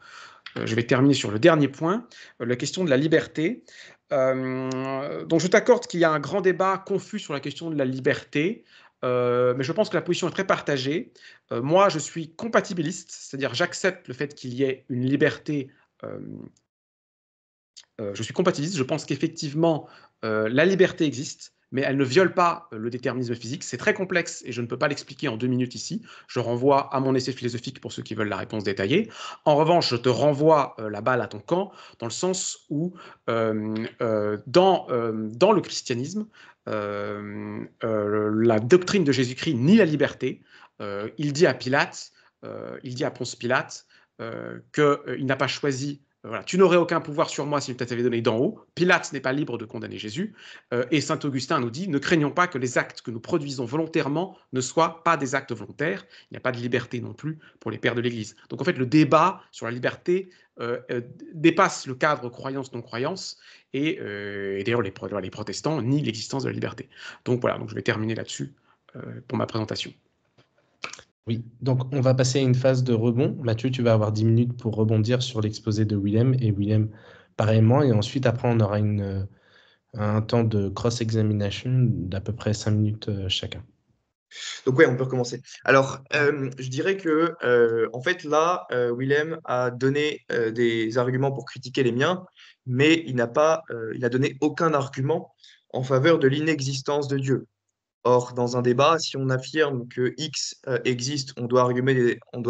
euh, je vais terminer sur le dernier point, la question de la liberté. donc je t'accorde qu'il y a un grand débat confus sur la question de la liberté, mais je pense que la position est très partagée. moi, je suis compatibiliste, c'est-à-dire j'accepte le fait qu'il y ait une liberté. je suis compatibiliste, je pense qu'effectivement, la liberté existe mais elle ne viole pas euh, le déterminisme physique. C'est très complexe et je ne peux pas l'expliquer en deux minutes ici. Je renvoie à mon essai philosophique pour ceux qui veulent la réponse détaillée. En revanche, je te renvoie euh, la balle à ton camp dans le sens où euh, dans, dans le christianisme, la doctrine de Jésus-Christ nie la liberté. il dit à Pilate, il dit à Ponce Pilate qu'il n'a pas choisi tu n'aurais aucun pouvoir sur moi si tu t'avais donné d'en haut. Pilate n'est pas libre de condamner Jésus. Euh, et saint Augustin nous dit ne craignons pas que les actes que nous produisons volontairement ne soient pas des actes volontaires. Il n'y a pas de liberté non plus pour les pères de l'Église. Donc en fait, le débat sur la liberté euh, euh, dépasse le cadre croyance-non-croyance. Et, d'ailleurs, les, protestants nient l'existence de la liberté. Donc voilà, donc je vais terminer là-dessus pour ma présentation. Oui, donc on va passer à une phase de rebond. Mathieu, tu vas avoir 10 minutes pour rebondir sur l'exposé de Willem et Willem pareillement. Et ensuite, après, on aura euh, un temps de cross-examination d'à peu près 5 minutes euh, chacun. Donc oui, on peut recommencer. Alors, euh, je dirais que, en fait, là, Willem a donné des arguments pour critiquer les miens, mais il n'a pas, il a donné aucun argument en faveur de l'inexistence de Dieu. Or, dans un débat, si on affirme que X euh, existe, on doit,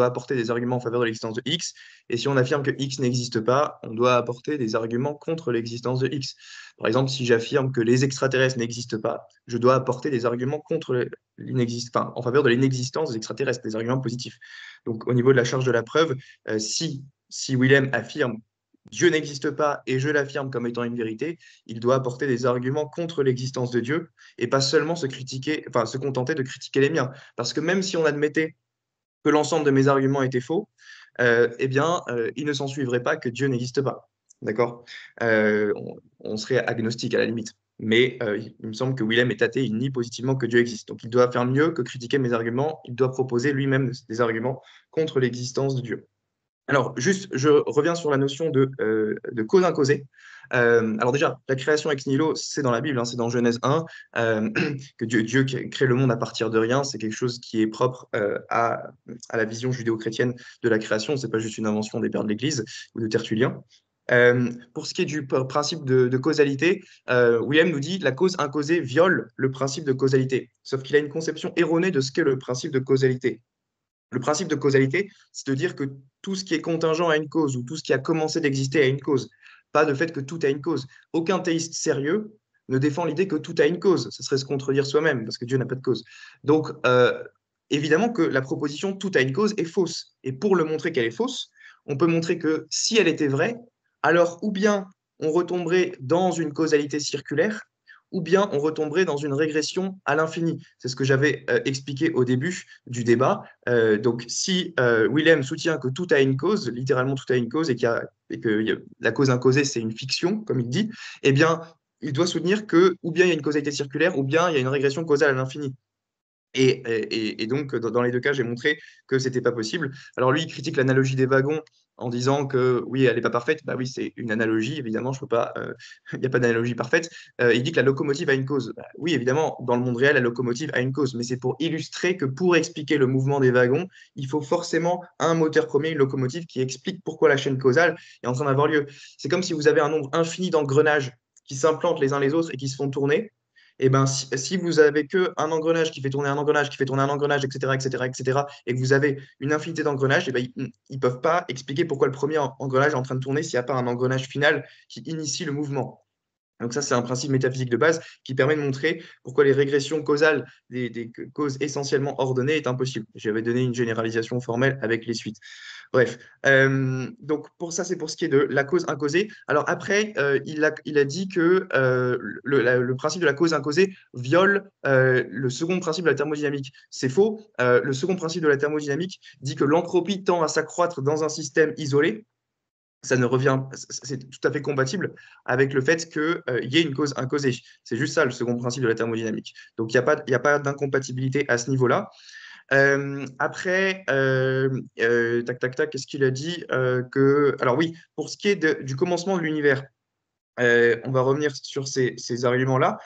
apporter des arguments en faveur de l'existence de X. Et si on affirme que X n'existe pas, on doit apporter des arguments contre l'existence de X. Par exemple, si j'affirme que les extraterrestres n'existent pas, je dois apporter des arguments contre enfin, en faveur de l'inexistence des extraterrestres, des arguments positifs. Donc, au niveau de la charge de la preuve, euh, si, si Willem affirme Dieu n'existe pas et je l'affirme comme étant une vérité, il doit apporter des arguments contre l'existence de Dieu et pas seulement se critiquer, enfin se contenter de critiquer les miens. Parce que même si on admettait que l'ensemble de mes arguments étaient faux, euh, eh bien, euh, il ne s'en suivrait pas que Dieu n'existe pas. D'accord euh, on, on, serait agnostique à la limite. Mais il me semble que Willem est athée, il nie positivement que Dieu existe. Donc il doit faire mieux que critiquer mes arguments, il doit proposer lui-même des arguments contre l'existence de Dieu. Alors, juste, je reviens sur la notion de, euh, cause incausée. Euh, alors déjà, la création ex nihilo, c'est dans la Bible, hein, c'est dans Genèse 1, euh, que Dieu, crée le monde à partir de rien, c'est quelque chose qui est propre à, la vision judéo-chrétienne de la création, c'est pas juste une invention des pères de l'Église ou de Tertullien. pour ce qui est du principe de, de causalité, William nous dit la cause incausée viole le principe de causalité, sauf qu'il a une conception erronée de ce qu'est le principe de causalité. Le principe de causalité, c'est de dire que tout ce qui est contingent a une cause ou tout ce qui a commencé d'exister a une cause. Pas de fait que tout a une cause. Aucun théiste sérieux ne défend l'idée que tout a une cause. Ce serait se contredire soi-même parce que Dieu n'a pas de cause. Donc, euh, évidemment que la proposition tout a une cause est fausse. Et pour le montrer qu'elle est fausse, on peut montrer que si elle était vraie, alors ou bien on retomberait dans une causalité circulaire, ou bien on retomberait dans une régression à l'infini. C'est ce que j'avais euh, expliqué au début du débat. Euh, donc si William euh, Willem soutient que tout a une cause, littéralement tout a une cause, et, que la cause incausée, c'est une fiction, comme il dit, eh bien, il doit soutenir que ou bien il y a une causalité circulaire, ou bien il y a une régression causale à l'infini. Et, et, donc, dans les deux cas, j'ai montré que ce n'était pas possible. Alors lui, il critique l'analogie des wagons en disant que oui, elle n'est pas parfaite, bah oui, c'est une analogie, évidemment, je peux pas, euh, il n'y a pas d'analogie parfaite. Euh, il dit que la locomotive a une cause. Bah oui, évidemment, dans le monde réel, la locomotive a une cause, mais c'est pour illustrer que pour expliquer le mouvement des wagons, il faut forcément un moteur premier, une locomotive qui explique pourquoi la chaîne causale est en train d'avoir lieu. C'est comme si vous avez un nombre infini d'engrenages qui s'implantent les uns les autres et qui se font tourner et eh ben, si, vous avez que un engrenage qui fait tourner un engrenage, qui fait tourner un engrenage, etc., etc., etc., et que vous avez une infinité d'engrenages, et eh ben, ils ne peuvent pas expliquer pourquoi le premier engrenage est en train de tourner s'il n'y a pas un engrenage final qui initie le mouvement. Donc ça, c'est un principe métaphysique de base qui permet de montrer pourquoi les régressions causales des, causes essentiellement ordonnées est impossible. J'avais donné une généralisation formelle avec les suites. Bref, euh, donc pour ça, c'est pour ce qui est de la cause incausée. Alors après, euh, il, a, il, a, dit que euh, le, le, principe de la cause incausée viole le second principe de la thermodynamique. C'est faux. le second principe de la thermodynamique dit que l'entropie tend à s'accroître dans un système isolé ne revient, c'est tout à fait compatible avec le fait qu'il euh, y ait une cause incausée. C'est juste ça le second principe de la thermodynamique. Donc il n'y a pas, pas d'incompatibilité à ce niveau-là. Euh, après, euh, tac, tac, tac, qu'est-ce qu'il a dit que, Alors oui, pour ce qui est du commencement de l'univers, on va revenir sur ces, arguments-là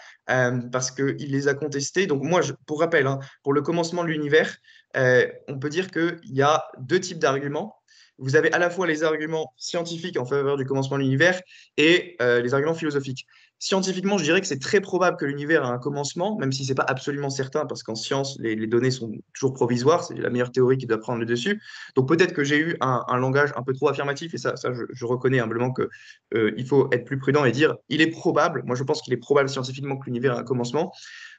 parce qu'il les a contestés. Donc moi, pour rappel, hein, pour le commencement de l'univers, on peut dire qu'il y a deux types d'arguments vous avez à la fois les arguments scientifiques en faveur du commencement de l'univers et euh, les arguments philosophiques. Scientifiquement, je dirais que c'est très probable que l'univers a un commencement, même si ce n'est pas absolument certain, parce qu'en science, les, données sont toujours provisoires, c'est la meilleure théorie qui doit prendre le dessus. Donc peut-être que j'ai eu un, langage un peu trop affirmatif, et ça, ça je, reconnais humblement qu'il euh, il faut être plus prudent et dire, il est probable, moi je pense qu'il est probable scientifiquement que l'univers a un commencement.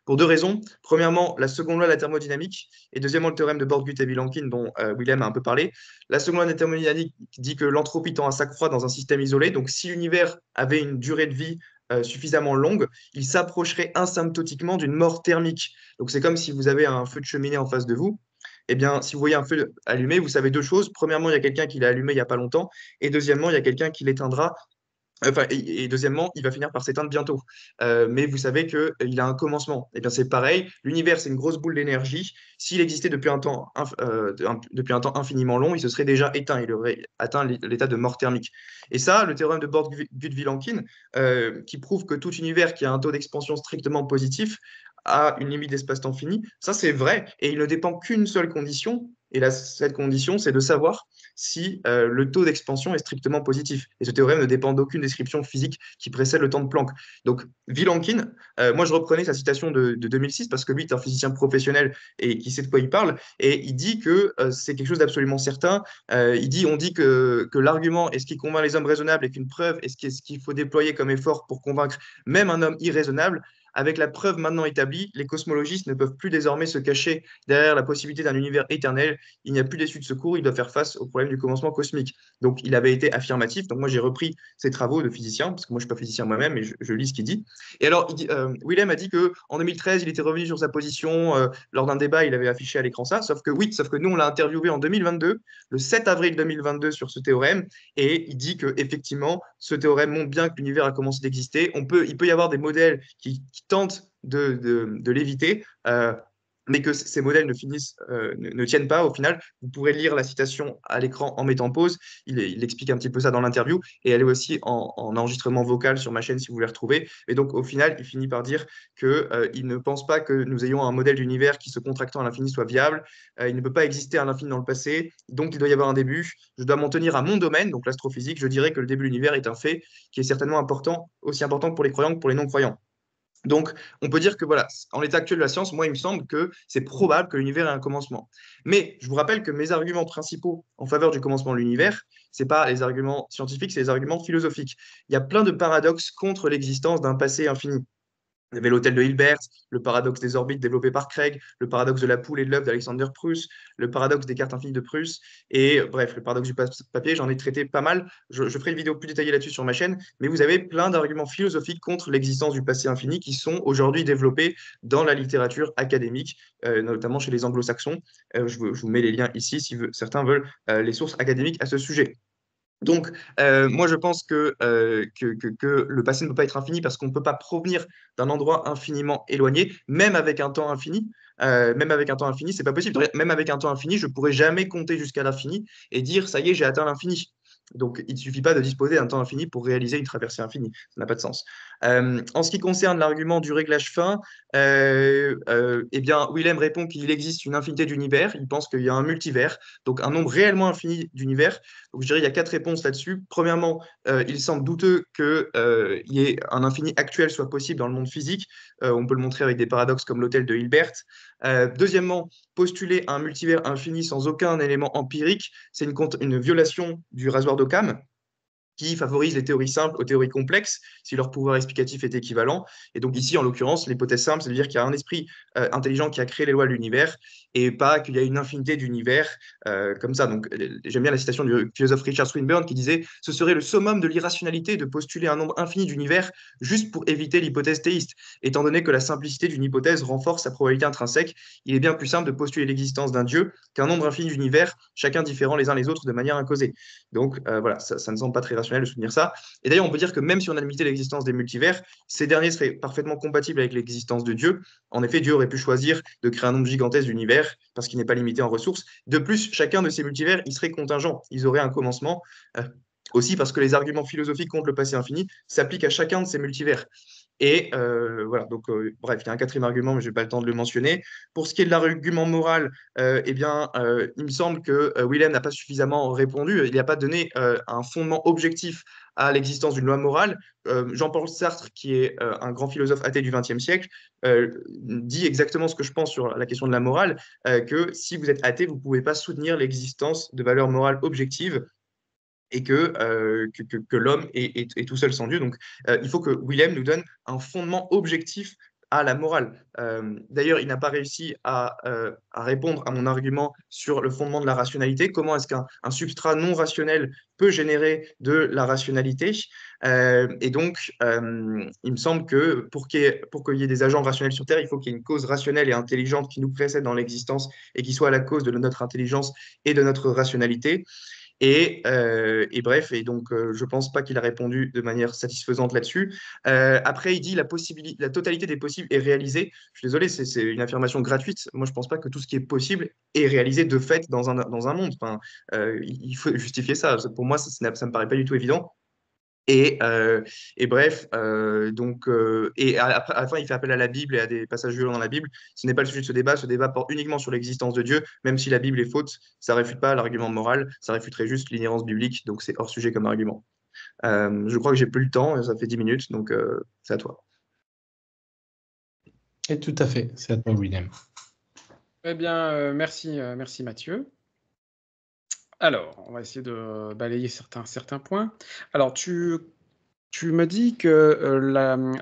Pour deux raisons. Premièrement, la seconde loi de la thermodynamique et deuxièmement, le théorème de et vilankin dont euh, William a un peu parlé. La seconde loi de la thermodynamique dit que l'entropie tend à s'accroître dans un système isolé. Donc, si l'univers avait une durée de vie euh, suffisamment longue, il s'approcherait asymptotiquement d'une mort thermique. Donc, c'est comme si vous avez un feu de cheminée en face de vous. Eh bien, si vous voyez un feu allumé, vous savez deux choses. Premièrement, il y a quelqu'un qui l'a allumé il n'y a pas longtemps. Et deuxièmement, il y a quelqu'un qui l'éteindra euh, et, deuxièmement, il va finir par s'éteindre bientôt. Euh, mais vous savez qu'il euh, a un commencement. Et eh bien c'est pareil, l'univers c'est une grosse boule d'énergie. S'il existait depuis un, temps, depuis un temps infiniment long, il se serait déjà éteint, il aurait atteint l'état de mort thermique. Et ça, le théorème de bord vilenkin qui prouve que tout univers qui a un taux d'expansion strictement positif a une limite d'espace-temps fini, ça c'est vrai. Et il ne dépend qu'une seule condition, et cette condition, c'est de savoir si euh, le taux d'expansion est strictement positif. Et ce théorème ne dépend d'aucune description physique qui précède le temps de Planck. Donc, Vilankin, euh, moi je reprenais sa citation de, 2006 parce que lui est un physicien professionnel et qui sait de quoi il parle. Et il dit que euh, c'est quelque chose d'absolument certain. il dit, on dit que, l'argument est ce qui convainc les hommes raisonnables et qu'une preuve est ce qu'il faut déployer comme effort pour convaincre même un homme irraisonnable. Avec la preuve maintenant établie, les cosmologistes ne peuvent plus désormais se cacher derrière la possibilité d'un univers éternel. Il n'y a plus d'issue de secours, il doit faire face au problème du commencement cosmique. Donc il avait été affirmatif. Donc moi j'ai repris ses travaux de physicien, parce que moi je ne suis pas physicien moi-même, mais je, lis ce qu'il dit. Et alors euh, Willem a dit qu'en 2013, il était revenu sur sa position. Euh, lors d'un débat, il avait affiché à l'écran ça. Sauf que oui, sauf que nous on l'a interviewé en 2022, le 7 avril 2022 sur ce théorème. Et il dit que effectivement, ce théorème montre bien que l'univers a commencé d'exister. On peut, il peut y avoir des modèles qui tente de, de, l'éviter, euh, mais que ces modèles ne finissent, euh, ne, tiennent pas au final. Vous pourrez lire la citation à l'écran en mettant pause. Il, explique un petit peu ça dans l'interview et elle est aussi en, enregistrement vocal sur ma chaîne si vous voulez retrouver. Et donc au final, il finit par dire qu'il euh, il ne pense pas que nous ayons un modèle d'univers qui se contractant à l'infini soit viable. il ne peut pas exister à l'infini dans le passé. Donc il doit y avoir un début. Je dois m'en tenir à mon domaine, donc l'astrophysique. Je dirais que le début de l'univers est un fait qui est certainement important, aussi important pour les croyants que pour les non-croyants. Donc, on peut dire que voilà, en l'état actuel de la science, moi, il me semble que c'est probable que l'univers ait un commencement. Mais je vous rappelle que mes arguments principaux en faveur du commencement de l'univers, c'est pas les arguments scientifiques, c'est les arguments philosophiques. Il y a plein de paradoxes contre l'existence d'un passé infini. Il y l'hôtel de Hilbert, le paradoxe des orbites développé par Craig, le paradoxe de la poule et de l'œuf d'Alexander Pruss, le paradoxe des cartes infinies de Pruss, et euh, bref, le paradoxe du papier, j'en ai traité pas mal. Je, ferai une vidéo plus détaillée là-dessus sur ma chaîne, mais vous avez plein d'arguments philosophiques contre l'existence du passé infini qui sont aujourd'hui développés dans la littérature académique, euh, notamment chez les anglo-saxons. Euh, je, vous mets les liens ici si certains veulent les sources académiques à ce sujet. Donc, euh, moi, je pense euh, que, le passé ne peut pas être infini parce qu'on ne peut pas provenir d'un endroit infiniment éloigné, même avec un temps infini. Euh, même avec un temps infini, c'est pas possible. Même avec un temps infini, je pourrais jamais compter jusqu'à l'infini et dire ça y est, j'ai atteint l'infini. Donc, il ne suffit pas de disposer d'un temps infini pour réaliser une traversée infinie. Ça n'a pas de sens. Euh, en ce qui concerne l'argument du réglage fin, euh, euh, eh bien, Willem répond qu'il existe une infinité d'univers. Il pense qu'il y a un multivers, donc un nombre réellement infini d'univers. Donc, je dirais qu'il y a quatre réponses là-dessus. Premièrement, il semble douteux qu'il y ait un infini actuel soit possible dans le monde physique. on peut le montrer avec des paradoxes comme l'hôtel de Hilbert. deuxièmement, postuler un multivers infini sans aucun élément empirique, c'est une, une violation du rasoir d'Occam qui favorise les théories simples aux théories complexes si leur pouvoir explicatif est équivalent. Et donc ici, en l'occurrence, l'hypothèse simple, c'est de dire qu'il y a un esprit euh, intelligent qui a créé les lois de l'univers et pas qu'il y a une infinité d'univers euh, comme ça. Donc euh, j'aime bien la citation du philosophe Richard Swinburne qui disait « Ce serait le summum de l'irrationalité de postuler un nombre infini d'univers juste pour éviter l'hypothèse théiste. Étant donné que la simplicité d'une hypothèse renforce sa probabilité intrinsèque, il est bien plus simple de postuler l'existence d'un dieu qu'un nombre infini d'univers, chacun différent les uns les autres de manière incausée. » Donc voilà, ça, ne semble pas très de soutenir ça. Et d'ailleurs, on peut dire que même si on a limité l'existence des multivers, ces derniers seraient parfaitement compatibles avec l'existence de Dieu. En effet, Dieu aurait pu choisir de créer un nombre gigantesque d'univers parce qu'il n'est pas limité en ressources. De plus, chacun de ces multivers, il serait contingent. Ils auraient un commencement. Euh, aussi parce que les arguments philosophiques contre le passé infini s'appliquent à chacun de ces multivers. Et euh, voilà, donc euh, bref, il y a un quatrième argument, mais je n'ai pas le temps de le mentionner. Pour ce qui est de l'argument moral, euh, eh bien, il me semble que Willem n'a pas suffisamment répondu. Il n'a pas donné un fondement objectif à l'existence d'une loi morale. Jean-Paul Sartre, qui est un grand philosophe athée du XXe siècle, dit exactement ce que je pense sur la question de la morale, que si vous êtes athée, vous ne pouvez pas soutenir l'existence de valeurs morales objectives et euh, que, que, l'homme est, tout seul sans Dieu. Donc, euh, il faut que William nous donne un fondement objectif à la morale. Euh, d'ailleurs, il n'a pas réussi à, répondre à mon argument sur le fondement de la rationalité. Comment est-ce qu'un substrat non rationnel peut générer de la rationalité Et donc, il me semble que pour qu'il y, ait des agents rationnels sur Terre, il faut qu'il y ait une cause rationnelle et intelligente qui nous précède dans l'existence et qui soit la cause de notre intelligence et de notre rationalité. Euh, et, bref, et donc euh, je pense pas qu'il a répondu de manière satisfaisante là-dessus. Euh, après, il dit la la totalité des possibles est réalisée. Je suis désolé, c'est une affirmation gratuite. Moi, je pense pas que tout ce qui est possible est réalisé de fait dans un, monde. il faut justifier ça. Pour moi, ça, ne ça me paraît pas du tout évident. Euh, et, bref, euh, donc, euh, et à, la fin, il fait appel à la Bible et à des passages violents dans la Bible. Ce n'est pas le sujet de ce débat. Ce débat porte uniquement sur l'existence de Dieu, même si la Bible est faute. Ça réfute pas l'argument moral, ça réfuterait juste l'inhérence biblique. Donc, c'est hors sujet comme argument. je crois que j'ai plus le temps, ça fait 10 minutes, donc c'est à toi. Et tout à fait, c'est à toi, William. Eh bien, merci, merci Mathieu. Alors, on va essayer de balayer certains, certains points. Alors, tu, me dis que euh,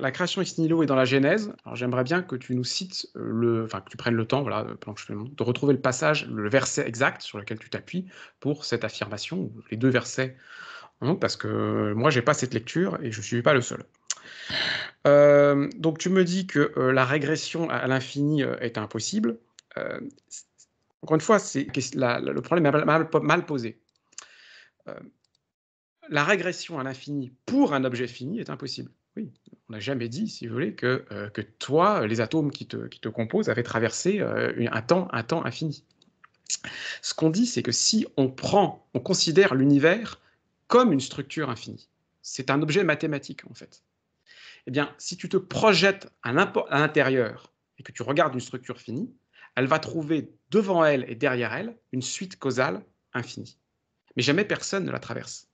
la, création ex nihilo est dans la Genèse. Alors, j'aimerais bien que tu nous cites, euh, le, enfin, que tu prennes le temps, voilà, euh, de retrouver le passage, le verset exact sur lequel tu t'appuies pour cette affirmation, les deux versets, hein, parce que moi, j'ai pas cette lecture et je ne suis pas le seul. donc, tu me dis que la régression à, à l'infini est impossible encore une fois, c'est le problème est mal, posé. Euh, la régression à l'infini pour un objet fini est impossible. Oui, on n'a jamais dit, si vous voulez, que, euh, que toi, les atomes qui te, qui te composent, avaient traversé euh, un, temps, un temps infini. Ce qu'on dit, c'est que si on prend, on considère l'univers comme une structure infinie, c'est un objet mathématique en fait. Eh bien, si tu te projettes à l'intérieur et que tu regardes une structure finie, elle va trouver devant elle et derrière elle une suite causale infinie. Mais jamais personne ne la traverse.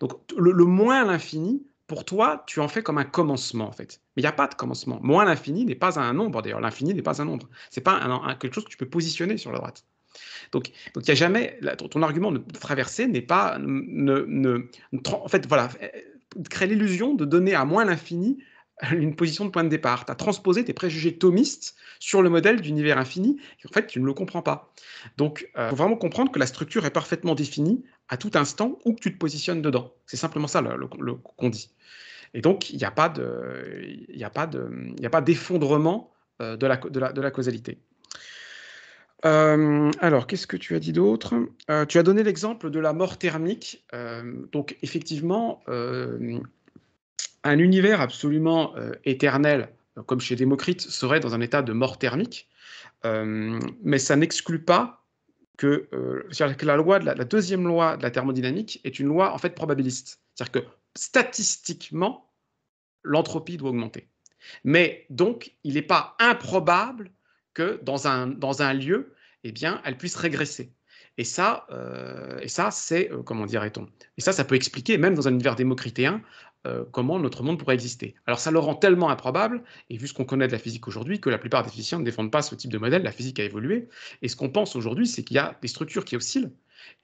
Donc le, moins l'infini, pour toi, tu en fais comme un commencement en fait. Mais il n'y a pas de commencement. Moins l'infini n'est pas un nombre d'ailleurs. L'infini n'est pas un nombre. C'est pas quelque chose que tu peux positionner sur la droite. Donc, donc y a jamais ton, argument de traverser n'est pas ne, ne, en fait voilà euh, crée l'illusion de donner à moins l'infini une position de point de départ. Tu as transposé tes préjugés thomistes sur le modèle d'univers infini, et en fait, tu ne le comprends pas. Donc, il euh, faut vraiment comprendre que la structure est parfaitement définie à tout instant où que tu te positionnes dedans. C'est simplement ça le, qu'on dit. Et donc, il n'y a pas d'effondrement euh, de, la, de, la, de la causalité. Euh, alors, qu'est-ce que tu as dit d'autre Tu as donné l'exemple de la mort thermique. donc, effectivement, un univers absolument euh, éternel, comme chez Démocrite, serait dans un état de mort thermique, euh, mais ça n'exclut pas que, euh, la, loi la, deuxième loi de la thermodynamique est une loi en fait probabiliste. C'est-à-dire que statistiquement, l'entropie doit augmenter. Mais donc, il n'est pas improbable que dans un, dans un lieu, eh bien, elle puisse régresser. Et ça, et ça c'est, comment dirait-on Et ça, ça peut expliquer, même dans un univers démocritéen, euh, comment notre monde pourrait exister. Alors ça le rend tellement improbable, et vu ce qu'on connaît de la physique aujourd'hui, que la plupart des physiciens ne défendent pas ce type de modèle, la physique a évolué, et ce qu'on pense aujourd'hui, c'est qu'il y a des structures qui oscillent,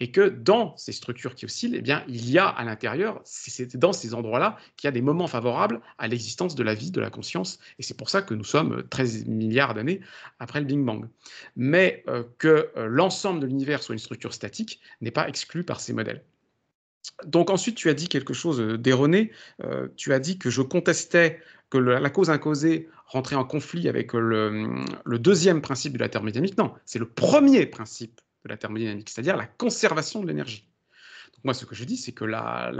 et que dans ces structures qui oscillent, eh bien, il y a à l'intérieur, c'est dans ces endroits-là qu'il y a des moments favorables à l'existence de la vie, de la conscience, et c'est pour ça que nous sommes 13 milliards d'années après le Big Bang. Mais euh, que euh, l'ensemble de l'univers soit une structure statique n'est pas exclu par ces modèles. Donc ensuite, tu as dit quelque chose euh, d'erroné. Euh, tu as dit que je contestais que la cause incausée rentrait en conflit avec euh, mm, le, deuxième principe de la thermodynamique. Non, c'est le premier principe de la thermodynamique, c'est-à-dire la conservation de l'énergie. Donc moi, ce que je dis, c'est que la,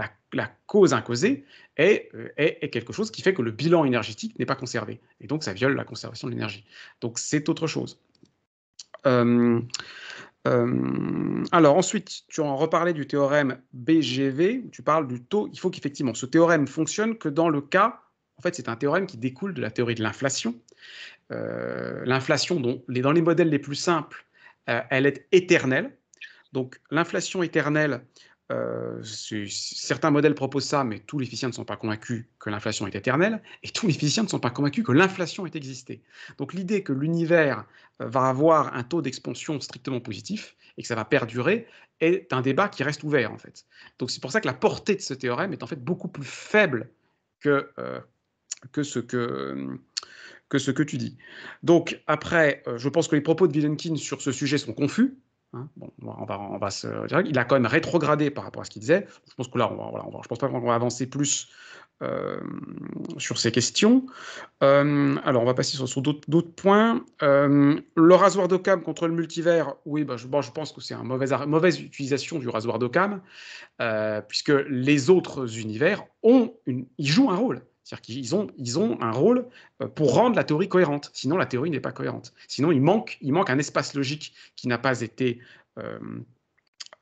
cause incausée est, est, quelque chose qui fait que le bilan énergétique n'est pas conservé. Et donc, ça viole la conservation de l'énergie. Donc, c'est autre chose. Euh, alors ensuite, tu en reparlais du théorème BGV, tu parles du taux. Il faut qu'effectivement ce théorème fonctionne que dans le cas, en fait c'est un théorème qui découle de la théorie de l'inflation. Euh, l'inflation, dans les modèles les plus simples, euh, elle est éternelle. Donc l'inflation éternelle, euh, certains modèles proposent ça, mais tous les physiciens ne sont pas convaincus que l'inflation est éternelle, et tous les physiciens ne sont pas convaincus que l'inflation ait existé. Donc l'idée que l'univers euh, va avoir un taux d'expansion strictement positif et que ça va perdurer est un débat qui reste ouvert en fait. Donc c'est pour ça que la portée de ce théorème est en fait beaucoup plus faible que, euh, ce que tu dis. Donc après, je pense que les propos de Vilenkin sur ce sujet sont confus, Hein. bon, on on va Il a quand même rétrogradé par rapport à ce qu'il disait. Je pense que là, on va, on va, je pense pas qu'on va avancer plus euh, sur ces questions. Euh, alors, on va passer sur, d'autres points. Euh, le rasoir de contre le multivers, oui, bah, je, pense que c'est une mauvaise, mauvaise, utilisation du rasoir de puisque les autres univers ont une, ils jouent un rôle. C'est-à-dire qu'ils ont, ils ont un rôle euh, pour rendre la théorie cohérente. Sinon, la théorie n'est pas cohérente. Sinon, il manque, il manque un espace logique qui n'a pas été euh,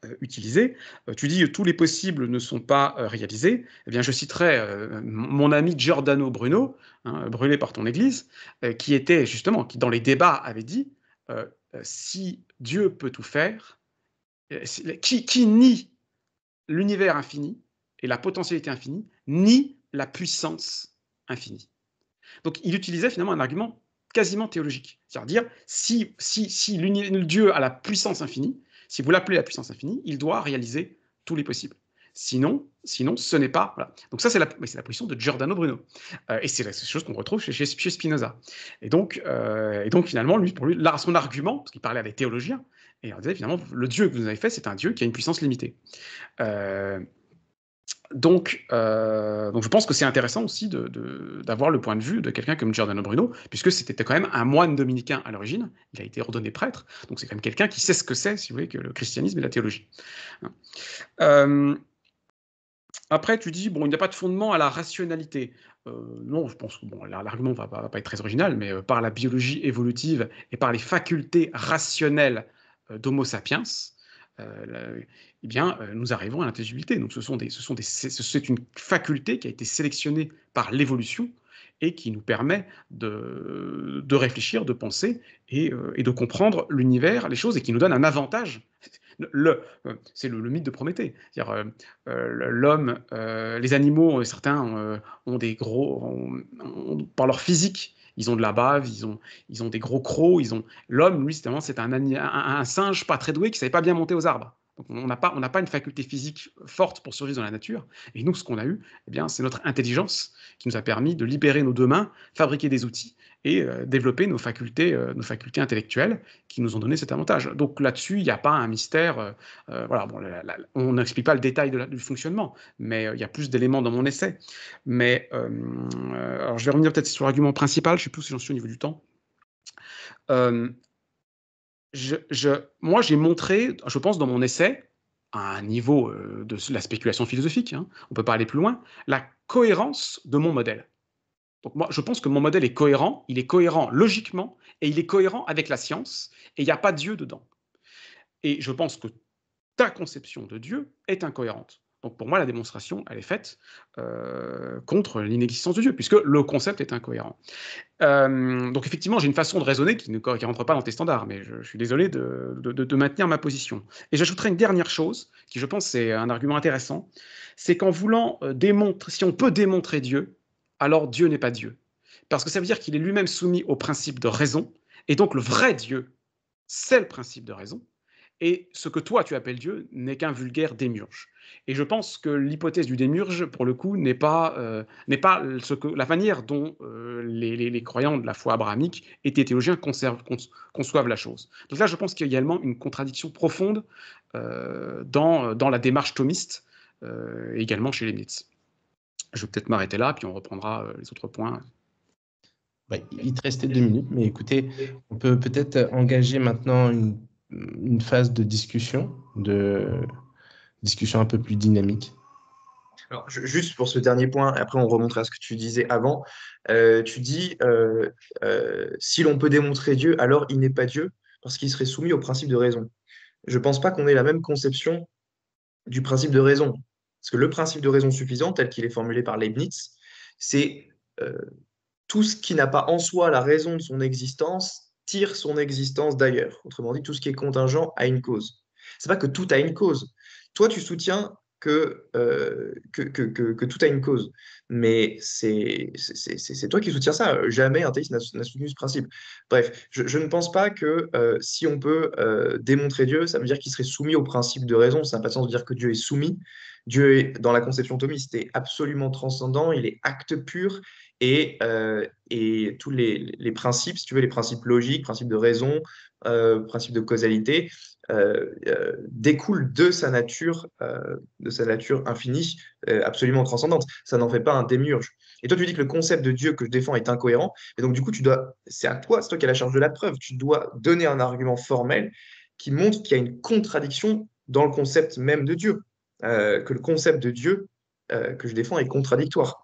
euh, utilisé. Tu dis que tous les possibles ne sont pas réalisés. Eh bien, je citerai mon ami Giordano Bruno, hein, brûlé par ton Église, qui était justement, qui dans les débats avait dit si Dieu peut tout faire, qui, qui nie l'univers infini et la potentialité infinie, nie la puissance infinie. Donc il utilisait finalement un argument quasiment théologique, c'est-à-dire si, si, si Dieu a la puissance infinie, si vous l'appelez la puissance infinie, il doit réaliser tous les possibles. Sinon, sinon, ce n'est pas. Donc ça, c'est la, la, position de Giordano Bruno, euh, et c'est la chose qu'on retrouve chez, Spinoza. Et donc, euh, donc finalement, lui, pour lui, là, son argument, parce qu'il parlait à des théologiens, et il disait finalement, le Dieu que vous avez fait, c'est un Dieu qui a une puissance limitée. Euh, donc, euh, donc, je pense que c'est intéressant aussi d'avoir le point de vue de quelqu'un comme Giordano Bruno, puisque c'était quand même un moine dominicain à l'origine, il a été ordonné prêtre, donc c'est quand même quelqu'un qui sait ce que c'est, si vous voulez, que le christianisme et la théologie. Hein. Euh, après, tu dis, bon, il n'y a pas de fondement à la rationalité. Euh, non, je pense que bon, l'argument va, va, pas être très original, mais par la biologie évolutive et par les facultés rationnelles d'Homo sapiens, eh bien, euh, nous arrivons à l'intelligibilité. Donc, ce sont des, ce sont des, c'est une faculté qui a été sélectionnée par l'évolution et qui nous permet de, de réfléchir, de penser et, euh, de comprendre l'univers, les choses, et qui nous donne un avantage. Le, euh, c'est le, mythe de Prométhée. l'homme, les animaux, certains ont, des gros, par leur physique, ils ont de la bave, ils ont, ils ont des gros crocs, ils ont. L'homme, lui, c'est un, un, un, singe pas très doué qui ne savait pas bien monter aux arbres on n'a pas, une faculté physique forte pour survivre dans la nature. Et nous, ce qu'on a eu, eh c'est notre intelligence qui nous a permis de libérer nos deux mains, fabriquer des outils et euh, développer euh, nos facultés, intellectuelles qui nous ont donné cet avantage. Donc là-dessus, il n'y a pas un mystère. Euh, on n'explique pas le détail du fonctionnement, mais il y a plus d'éléments dans mon essai. Mais alors je vais revenir peut-être sur l'argument principal. Je ne sais plus si j'en suis au niveau du temps moi, j'ai montré, je pense, dans mon essai, à un niveau euh, de la spéculation philosophique, on hein, on peut pas aller plus loin, la cohérence de mon modèle. Donc moi, je pense que mon modèle est cohérent, il est cohérent logiquement, et il est cohérent avec la science, et il n'y a pas Dieu dedans. Et je pense que ta conception de Dieu est incohérente. Donc pour moi, la démonstration, elle est faite euh, contre l'inexistence de Dieu, puisque le concept est incohérent. Euh, donc effectivement, j'ai une façon de raisonner qui ne rentre pas dans tes standards, mais je, suis désolé de, de, maintenir ma position. Et j'ajouterai une dernière chose, qui je pense est un argument intéressant, c'est qu'en voulant euh, démontrer, si on peut démontrer Dieu, alors Dieu n'est pas Dieu. Parce que ça veut dire qu'il est lui-même soumis au principe de raison, et donc le vrai Dieu, c'est le principe de raison, et ce que toi tu appelles Dieu n'est qu'un vulgaire démiurge. Et je pense que l'hypothèse du démiurge, pour le coup, n'est pas, euh, n'est pas ce que, la manière dont euh, les, les, croyants de la foi abrahamique et théologiens conçoivent la chose. Donc là, je pense qu'il y a également une contradiction profonde euh, dans, dans, la démarche thomiste, également chez les Leibniz. Je vais peut-être m'arrêter là, puis on reprendra les autres points bah, il te restait deux minutes, mais écoutez, on peut peut-être engager maintenant une une phase de discussion, de discussion un peu plus dynamique. Alors, juste pour ce dernier point, après on remontera à ce que tu disais avant. Euh, tu dis, euh, euh, si l'on peut démontrer Dieu, alors il n'est pas Dieu, parce qu'il serait soumis au principe de raison. Je ne pense pas qu'on ait la même conception du principe de raison. Parce que le principe de raison suffisant, tel qu'il est formulé par Leibniz, c'est tout ce qui n'a pas en soi la raison de son existence tire son existence d'ailleurs. Autrement dit, tout ce qui est contingent a une cause. C'est pas que tout a une cause. Toi, tu soutiens euh, que, que, que, tout a une cause. Mais c'est toi qui soutiens ça. Jamais un théiste n'a soutenu ce principe. Bref, je, ne pense pas que euh, si on peut euh, démontrer Dieu, ça veut dire qu'il serait soumis au principe de raison. Ça n'a pas de sens de dire que Dieu est soumis. Dieu est, dans la conception thomiste, est absolument transcendant, il est acte pur, et, et, tous les, les, principes, si tu veux, les principes logiques, principes de raison, principe principes de causalité, euh, euh, découle de sa nature, euh, de sa nature infinie, absolument transcendante. Ça n'en fait pas un démiurge. Et toi, tu dis que le concept de Dieu que je défends est incohérent. Et donc, du coup, tu dois, c'est à toi, c'est toi qui as la charge de la preuve. Tu dois donner un argument formel qui montre qu'il y a une contradiction dans le concept même de Dieu, que le concept de Dieu que je défends est contradictoire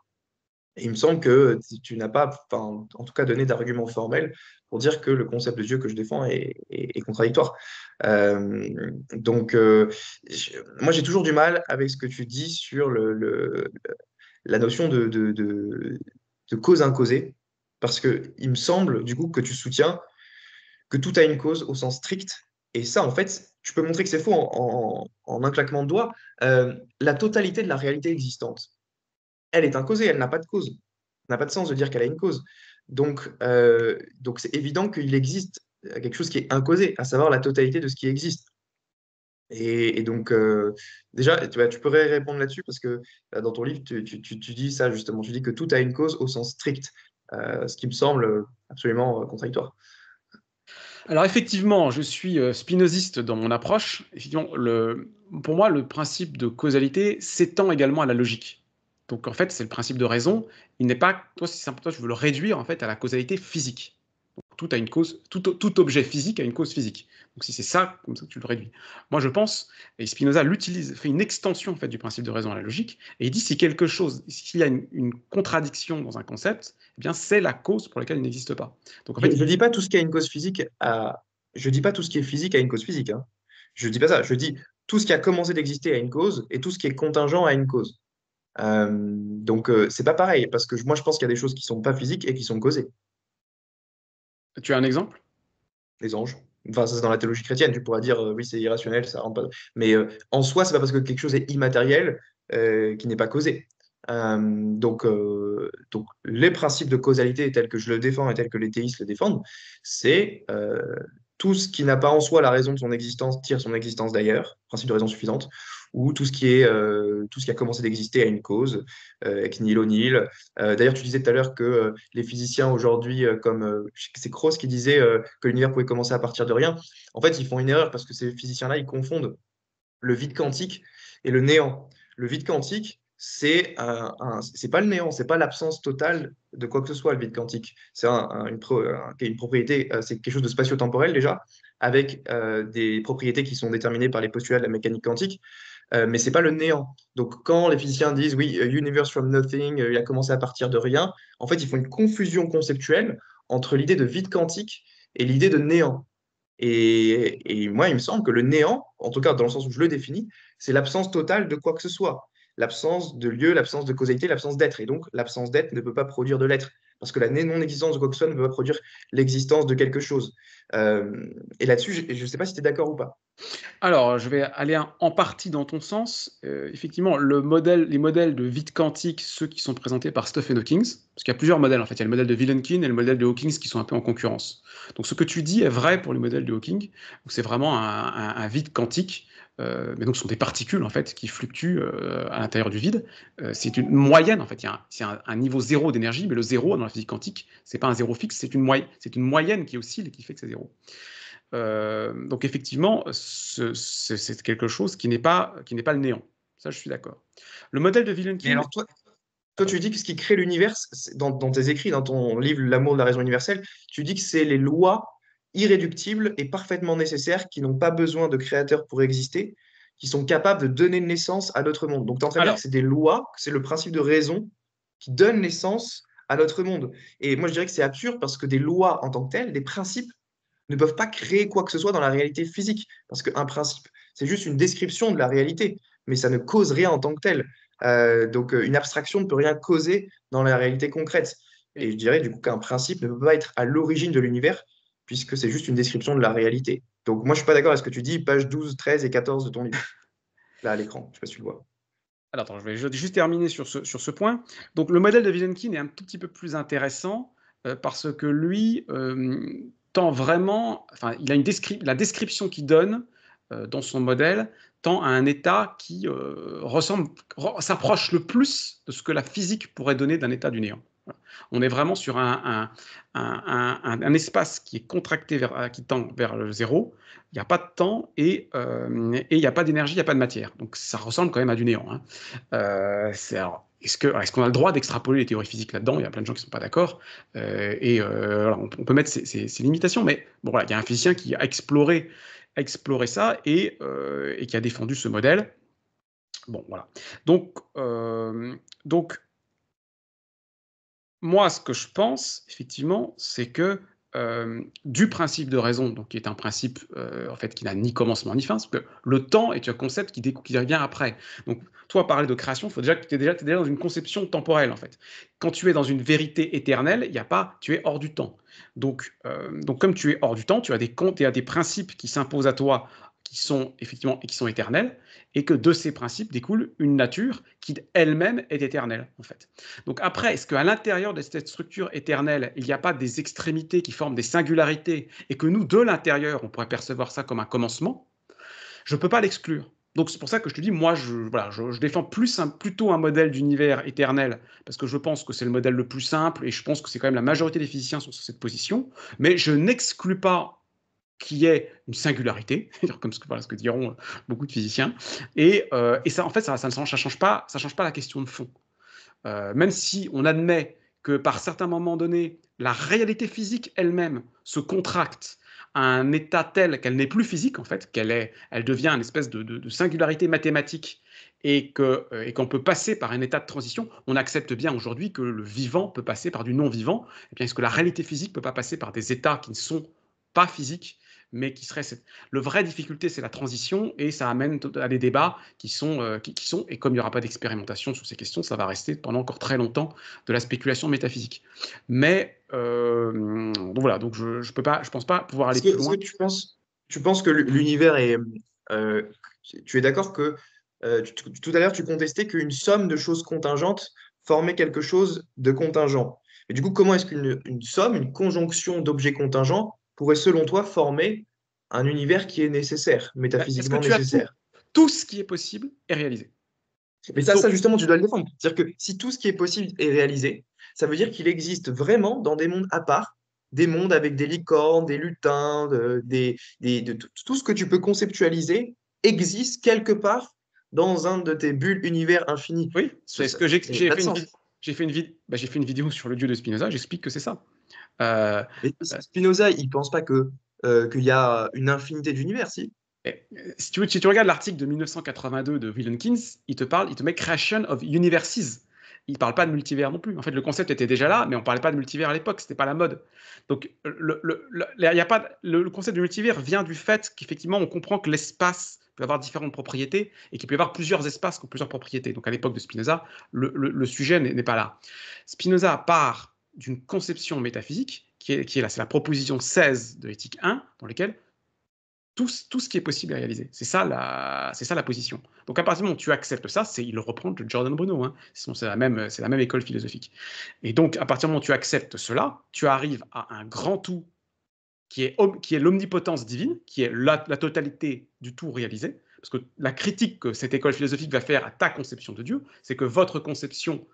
il me semble que tu n'as pas, en tout cas, donné d'argument formel pour dire que le concept de Dieu que je défends est, contradictoire. Euh, donc, euh, moi, j'ai toujours du mal avec ce que tu dis sur le, la notion de, de, cause incausée, parce qu'il me semble, du coup, que tu soutiens que tout a une cause au sens strict. Et ça, en fait, tu peux montrer que c'est faux en, un claquement de doigts. Euh, la totalité de la réalité existante elle est incausée, elle n'a pas de cause. n'a pas de sens de dire qu'elle a une cause. Donc, euh, donc c'est évident qu'il existe quelque chose qui est incausé, à savoir la totalité de ce qui existe. Et, donc, euh, déjà, tu, tu pourrais répondre là-dessus parce que bah, dans ton livre, tu, dis ça justement, tu dis que tout a une cause au sens strict, euh, ce qui me semble absolument contradictoire. Alors effectivement, je suis spinoziste dans mon approche. le, pour moi, le principe de causalité s'étend également à la logique. Donc en fait, c'est le principe de raison. Il n'est pas, toi, si c'est important, je veux le réduire en fait à la causalité physique. tout a une cause, tout, tout, objet physique a une cause physique. Donc si c'est ça, comme ça tu le réduis. Moi je pense, et Spinoza l'utilise, fait une extension en fait du principe de raison à la logique, et il dit si quelque chose, s'il y a une, contradiction dans un concept, eh bien c'est la cause pour laquelle il n'existe pas. Donc je ne dis pas tout ce qui a une cause physique à, je dis pas tout ce qui est physique a une cause physique. Hein. Je ne dis pas ça. Je dis tout ce qui a commencé d'exister a une cause et tout ce qui est contingent a une cause. Euh, donc, euh, c'est pas pareil, parce que moi, je pense qu'il y a des choses qui sont pas physiques et qui sont causées. Tu as un exemple Les anges. Enfin, ça, c'est dans la théologie chrétienne. Tu pourras dire, euh, oui, c'est irrationnel, ça rentre pas. Mais en soi, c'est pas parce que quelque chose est immatériel qui n'est pas causé. donc, donc, les principes de causalité tels que je le défends et tels que les théistes le défendent, c'est tout ce qui n'a pas en soi la raison de son existence tire son existence d'ailleurs, principe de raison suffisante ou tout ce qui est euh, tout ce qui a commencé d'exister à une cause, euh, avec Neil nil euh, D'ailleurs, tu disais tout à l'heure que les physiciens aujourd'hui, comme c'est Cross qui disait que l'univers pouvait commencer à partir de rien. En fait, ils font une erreur parce que ces physiciens-là, ils confondent le vide quantique et le néant. Le vide quantique, c'est un, c'est pas le néant, c'est pas l'absence totale de quoi que ce soit le vide quantique. C'est une, une, propriété, c'est quelque chose de spatio-temporel déjà, avec des propriétés qui sont déterminées par les postulats de la mécanique quantique. Euh, mais ce pas le néant. Donc quand les physiciens disent oui, euh, universe from nothing, euh, il a commencé à partir de rien, en fait, ils font une confusion conceptuelle entre l'idée de vide quantique et l'idée de néant. et, moi, il me semble que le néant, en tout cas dans le sens où je le définis, c'est l'absence totale de quoi que ce soit. L'absence de lieu, l'absence de causalité, l'absence d'être. Et donc, l'absence d'être ne peut pas produire de l'être parce que la non-existence de quoi que ne peut pas produire l'existence de quelque chose. Euh, et là-dessus, je ne sais pas si tu es d'accord ou pas. Alors, je vais aller en partie dans ton sens. Euh, effectivement, le les modèles de vide quantique, ceux qui sont présentés par Stephen Hawking, parce qu'il y a plusieurs modèles en fait. Il y a le modèle de Vilenkin et le modèle de Hawking qui sont un peu en concurrence. Donc, ce que tu dis est vrai pour les modèles de Hawking. C'est vraiment un, vide quantique euh, mais donc ce sont des particules en fait qui fluctuent euh, à l'intérieur du vide. Euh, c'est une moyenne en fait. C'est un, un, niveau zéro d'énergie, mais le zéro dans la physique quantique, c'est pas un zéro fixe, c'est une, c'est une, moyenne qui oscille et qui fait que c'est zéro. donc effectivement, c'est quelque chose qui n'est pas qui n'est pas le néant. Ça, je suis d'accord. Le modèle de Wilhelm. alors toi, toi, tu dis que ce qui crée l'univers, dans, dans, tes écrits, dans ton livre L'amour de la raison universelle, tu dis que c'est les lois irréductibles et parfaitement nécessaires, qui n'ont pas besoin de créateurs pour exister, qui sont capables de donner naissance à notre monde. Donc, tu en train que c'est des lois, que c'est le principe de raison qui donne naissance à notre monde. Et moi, je dirais que c'est absurde parce que des lois en tant que telles, des principes, ne peuvent pas créer quoi que ce soit dans la réalité physique. Parce qu'un principe, c'est juste une description de la réalité, mais ça ne cause rien en tant que tel. Euh, donc, euh, une abstraction ne peut rien causer dans la réalité concrète. Et je dirais du coup qu'un principe ne peut pas être à l'origine de l'univers puisque c'est juste une description de la réalité. Donc moi, je suis pas d'accord avec ce que tu dis, page 12, 13 et 14 de ton livre, là à l'écran, je sais pas si tu le vois. Alors attends, je vais juste terminer sur ce, sur ce point. Donc le modèle de Wiesenkin est un tout petit peu plus intéressant euh, parce que lui euh, tend vraiment, enfin il a une la description qu'il donne euh, dans son modèle tend à un état qui ressemble, s'approche le plus de ce que la physique pourrait donner d'un état du néant. On est vraiment sur un, espace qui est contracté, vers, euh, qui tend vers le zéro. Il n'y a pas de temps euh, et, il n'y a pas d'énergie, il n'y a pas de matière. Donc ça ressemble quand même à du néant. Hein. Euh, est-ce, qu'on a le droit d'extrapoler les théories physiques là-dedans Il y a plein de gens qui ne sont pas d'accord. et on, peut mettre ces limitations, mais bon, voilà, il y a un physicien qui a exploré, ça et, qui a défendu ce modèle. Bon, voilà. donc moi, ce que je pense, effectivement, c'est que euh, du principe de raison, donc qui est un principe euh, en fait qui n'a ni commencement ni fin, parce que le temps est un concept qui, qui revient après. Donc, toi, parler de création, faut déjà que tu es déjà, es dans une conception temporelle en fait. Quand tu es dans une vérité éternelle, il a pas, tu es hors du temps. Donc, euh, donc, comme tu es hors du temps, tu as des comptes et as des principes qui s'imposent à toi qui sont effectivement et qui sont éternels, et que de ces principes découle une nature qui elle-même est éternelle en fait. Donc après, est-ce qu'à l'intérieur de cette structure éternelle, il n'y a pas des extrémités qui forment des singularités et que nous, de l'intérieur, on pourrait percevoir ça comme un commencement Je ne peux pas l'exclure. Donc c'est pour ça que je te dis, moi, je, voilà, je, défends plus un, plutôt un modèle d'univers éternel, parce que je pense que c'est le modèle le plus simple, et je pense que c'est quand même la majorité des physiciens sont sur cette position, mais je n'exclus pas qui est une singularité, comme ce que, ce diront euh, beaucoup de physiciens. Et, euh, ça, en fait, ça, ne change, ça change, pas, ça change pas la question de fond. Euh, même si on admet que par certains moments donnés, la réalité physique elle-même se contracte à un état tel qu'elle n'est plus physique, en fait, qu'elle est, elle devient une espèce de, singularité mathématique et qu'on et qu'on peut passer par un état de transition, on accepte bien aujourd'hui que le vivant peut passer par du non-vivant. Et eh bien, est-ce que la réalité physique peut pas passer par des états qui ne sont pas physiques mais qui serait cette... le vrai difficulté, c'est la transition et ça amène à des débats qui sont euh, qui, sont et comme il n'y aura pas d'expérimentation sur ces questions, ça va rester pendant encore très longtemps de la spéculation métaphysique. Mais euh, donc voilà, donc je ne peux pas, je pense pas pouvoir aller plus loin. tu penses tu penses que l'univers est euh, tu es d'accord que tout à l'heure tu contestais qu'une somme de choses contingentes formait quelque chose de contingent. Et du coup, comment est-ce qu'une somme, une conjonction d'objets contingents pourrait, selon toi, former un univers qui est nécessaire, bah, métaphysiquement nécessaire tout, ce qui est possible est réalisé. Mais ça, ça justement, tu dois le défendre. C'est-à-dire que si tout ce qui est possible est réalisé, ça veut dire qu'il existe vraiment dans des mondes à part des mondes avec des licornes, des lutins, des, tout ce que tu peux conceptualiser existe quelque part dans un de tes bulles univers infinis. Oui, c'est ce que j'ai fait, une, bah, fait une vidéo sur le dieu de Spinoza, j'explique que c'est ça. Euh, Spinoza, il pense pas que euh, qu'il y a une infinité d'univers, si eh, si tu, regardes l'article de 1982 de Williamkins, il te parle, il te met Creation of Universes. Il parle pas de multivers non plus. En fait, le concept était déjà là, mais on parlait pas de multivers à l'époque, ce n'était pas la mode. Donc, le, a pas, le, concept de multivers vient du fait qu'effectivement, on comprend que l'espace peut avoir différentes propriétés et qu'il peut y avoir plusieurs espaces qui ont plusieurs propriétés. Donc, à l'époque de Spinoza, le, sujet n'est pas là. Spinoza part d'une conception métaphysique, qui est, là, c'est la proposition 16 de l'éthique 1, dans laquelle tout, tout, ce qui est possible est réalisé. C'est ça, la, c'est ça la position. Donc à partir du moment où tu acceptes ça, c'est il reprend le Jordan Bruno, hein. c'est, la même, c'est la même école philosophique. Et donc à partir du moment où tu acceptes cela, tu arrives à un grand tout qui est, qui est l'omnipotence divine, qui est la, totalité du tout réalisé, parce que la critique que cette école philosophique va faire à ta conception de Dieu, c'est que votre conception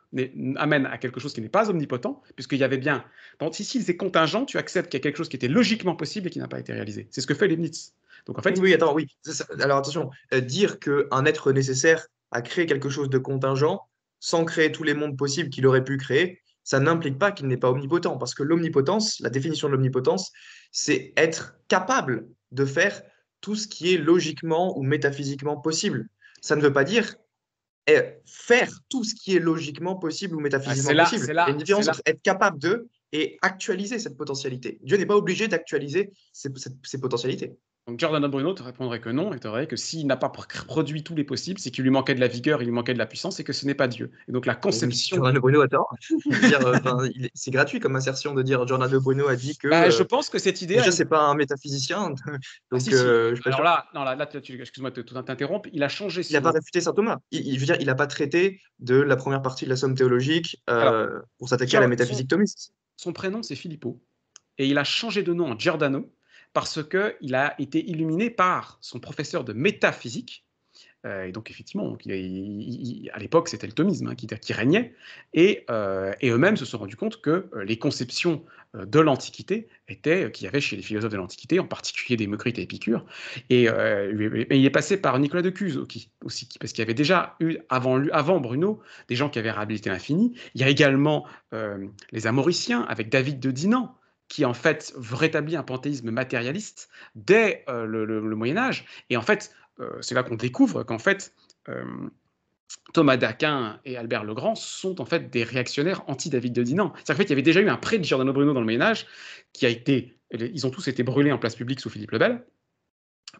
amène à quelque chose qui n'est pas omnipotent, puisqu'il y avait bien. Si ici, c'est contingent, tu acceptes qu'il y a quelque chose qui était logiquement possible et qui n'a pas été réalisé. C'est ce que fait Leibniz. Donc en fait. Oui, attends, oui. Alors attention, euh, dire qu'un être nécessaire a créé quelque chose de contingent sans créer tous les mondes possibles qu'il aurait pu créer, ça n'implique pas qu'il n'est pas omnipotent, parce que l'omnipotence, la définition de l'omnipotence, c'est être capable de faire tout ce qui est logiquement ou métaphysiquement possible. Ça ne veut pas dire eh, faire tout ce qui est logiquement possible ou métaphysiquement ah, possible. Là, Il être capable de et actualiser cette potentialité. Dieu n'est pas obligé d'actualiser ces ses potentialités. Donc Giordano Bruno te répondrait que non, te dirait que s'il n'a pas produit tous les possibles, c'est qu'il lui manquait de la vigueur, il lui manquait de la puissance et que ce n'est pas Dieu. Et donc la conception. Giordano Bruno a tort. Euh, c'est gratuit comme insertion de dire Giordano Bruno a dit que. Bah, je euh, pense que cette idée. Déjà, ne c'est pas un métaphysicien. donc, ah, euh, Alors là, non, là, là excuse-moi de t'interrompre, il a changé. Il n'a pas réfuté saint Thomas. Il, il n'a pas traité de la première partie de la somme théologique pour s'attaquer à la métaphysique son, thomiste. Son prénom, c'est Filippo, Et il a changé de nom en Giordano parce qu'il a été illuminé par son professeur de métaphysique. Euh, et donc, effectivement, à l'époque, c'était le thomisme hein, qui, régnait. Euh, et, eux-mêmes se sont rendus compte que euh, les conceptions de l'Antiquité étaient, qu'il y avait chez les philosophes de l'Antiquité, en particulier Démocrite et Épicure. Et, il est passé par Nicolas de Cuse aussi, parce qu'il y avait déjà eu, avant, avant Bruno, des gens qui avaient réhabilité l'infini. Il y a également les Amoriciens avec David de Dinan qui en fait rétablit un panthéisme matérialiste dès euh, le, Moyen Âge. Et en fait, euh, c'est là qu'on découvre qu'en fait, euh, Thomas d'Aquin et Albert le Grand sont en fait des réactionnaires anti-David de Dinan. C'est-à-dire qu'en fait, il y avait déjà eu un prêt de Giordano Bruno dans le Moyen Âge qui a été, ils ont tous été brûlés en place publique sous Philippe le Bel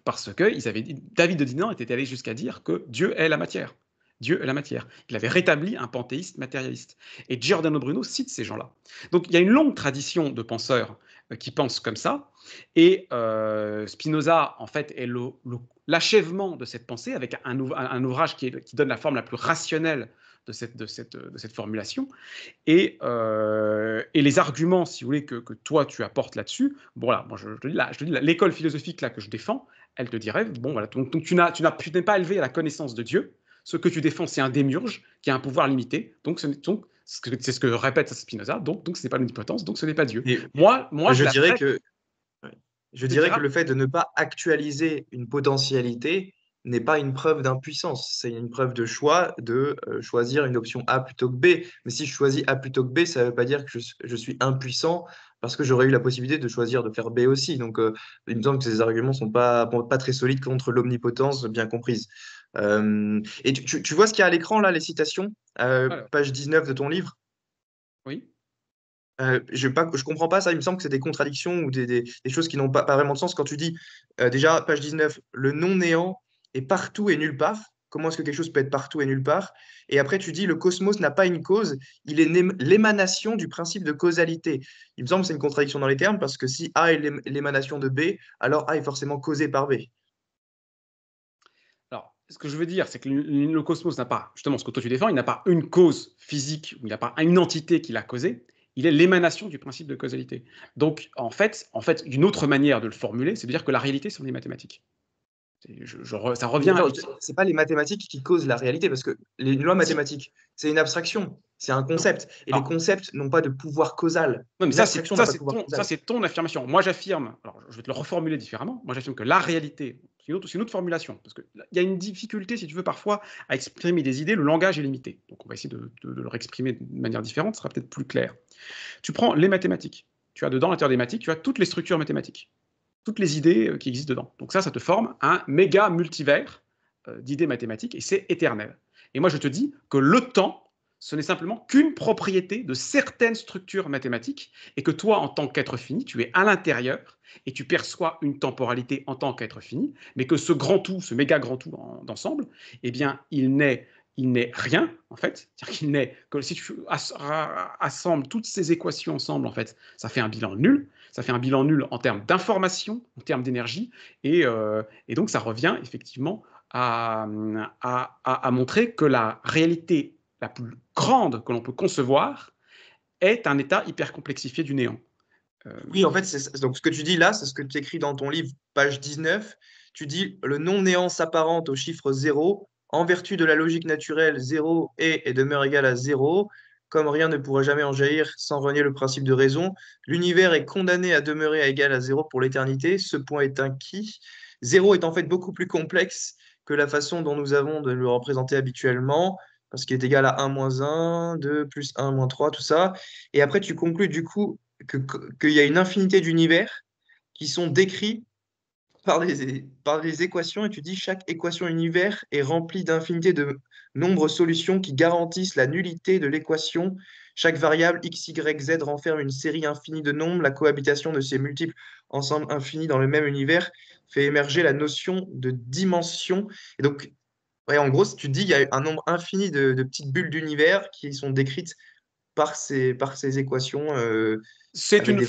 parce que avaient dit, David de Dinan était allé jusqu'à dire que Dieu est la matière. Dieu et la matière. Il avait rétabli un panthéiste matérialiste. Et Giordano Bruno cite ces gens-là. Donc il y a une longue tradition de penseurs euh, qui pensent comme ça. Et euh, Spinoza, en fait, est l'achèvement de cette pensée avec un, ouvrage qui, donne la forme la plus rationnelle de cette, formulation. Euh, et, les arguments, si vous voulez, que, toi tu apportes là-dessus, bon, là, je, dis, là, l'école philosophique là, que je défends, elle te dirait, bon, voilà, donc, tu tu n'es pas élevé à la connaissance de Dieu, ce que tu défends, c'est un démiurge qui a un pouvoir limité. Donc, c'est ce, que répète Spinoza. Donc, ce n'est pas l'omnipotence, donc ce n'est pas Dieu. moi, je, dirais que le fait de ne pas actualiser une potentialité n'est pas une preuve d'impuissance, c'est une preuve de choix de euh, choisir une option A plutôt que B. Mais si je choisis A plutôt que B, ça ne veut pas dire que je, suis impuissant parce que j'aurais eu la possibilité de choisir de faire B aussi. Donc euh, il me semble que ces arguments ne sont pas, pas très solides contre l'omnipotence bien comprise et tu, vois ce qu'il y a à l'écran, là, les citations euh, Page 19 de ton livre Oui. Euh, je ne comprends pas ça, il me semble que c'est des contradictions ou des, choses qui n'ont pas, vraiment de sens quand tu dis, euh, déjà, page 19, le non-néant est partout et nulle part. Comment est-ce que quelque chose peut être partout et nulle part Et après, tu dis, le cosmos n'a pas une cause, il est l'émanation du principe de causalité. Il me semble que c'est une contradiction dans les termes, parce que si A est l'émanation de B, alors A est forcément causé par B ce que je veux dire, c'est que le cosmos n'a pas, justement, ce que toi tu défends, il n'a pas une cause physique, il n'a pas une entité qui l'a causé, il est l'émanation du principe de causalité. Donc, en fait, en fait, une autre manière de le formuler, c'est de dire que la réalité, sont les mathématiques. Je, je, ça revient. C'est pas les mathématiques qui causent la réalité, parce que les lois mathématiques, c'est une abstraction, c'est un concept, et les concepts n'ont pas de pouvoir causal. Non, mais ça, c'est ton, ton, affirmation. Moi, j'affirme. Alors, je vais te le reformuler différemment. Moi, j'affirme que la réalité, c'est une, autre formulation, parce qu'il y a une difficulté, si tu veux, parfois à exprimer des idées, le langage est limité. Donc on va essayer de, de, leur exprimer de manière différente, ce sera peut-être plus clair. Tu prends les mathématiques. Tu as dedans, la l'intérieur des mathématiques, tu as toutes les structures mathématiques, toutes les idées euh, qui existent dedans. Donc ça, ça te forme un méga multivers euh, d'idées mathématiques, et c'est éternel. Et moi, je te dis que le temps ce n'est simplement qu'une propriété de certaines structures mathématiques et que toi, en tant qu'être fini, tu es à l'intérieur et tu perçois une temporalité en tant qu'être fini, mais que ce grand tout, ce méga grand tout d'ensemble, eh bien, il n'est il rien en fait, c'est-à-dire qu'il n'est que si tu assembles toutes ces équations ensemble en fait, ça fait un bilan nul, ça fait un bilan nul en termes d'information, en termes d'énergie, et, euh, donc ça revient effectivement à, à, montrer que la réalité la plus grande que l'on peut concevoir, est un état hyper complexifié du néant. Euh, oui, en fait, donc ce que tu dis là, c'est ce que tu écris dans ton livre, page 19. Tu dis le non-néant s'apparente au chiffre 0. En vertu de la logique naturelle, 0 est et demeure égal à 0. Comme rien ne pourra jamais en jaillir sans renier le principe de raison, l'univers est condamné à demeurer à égal à 0 pour l'éternité. Ce point est qui. 0 est en fait beaucoup plus complexe que la façon dont nous avons de le représenter habituellement parce qu'il est égal à 1 moins 1, 2 plus 1 moins 3, tout ça. Et après, tu conclus du coup qu'il y a une infinité d'univers qui sont décrits par les, par équations, et tu dis chaque équation univers est remplie d'infinité de nombres solutions qui garantissent la nullité de l'équation. Chaque variable x, y, z renferme une série infinie de nombres. La cohabitation de ces multiples ensembles infinis dans le même univers fait émerger la notion de dimension. Et donc, en gros, tu dis, qu'il y a un nombre infini de, petites bulles d'univers qui sont décrites par ces, par ces équations. Euh, c'est une,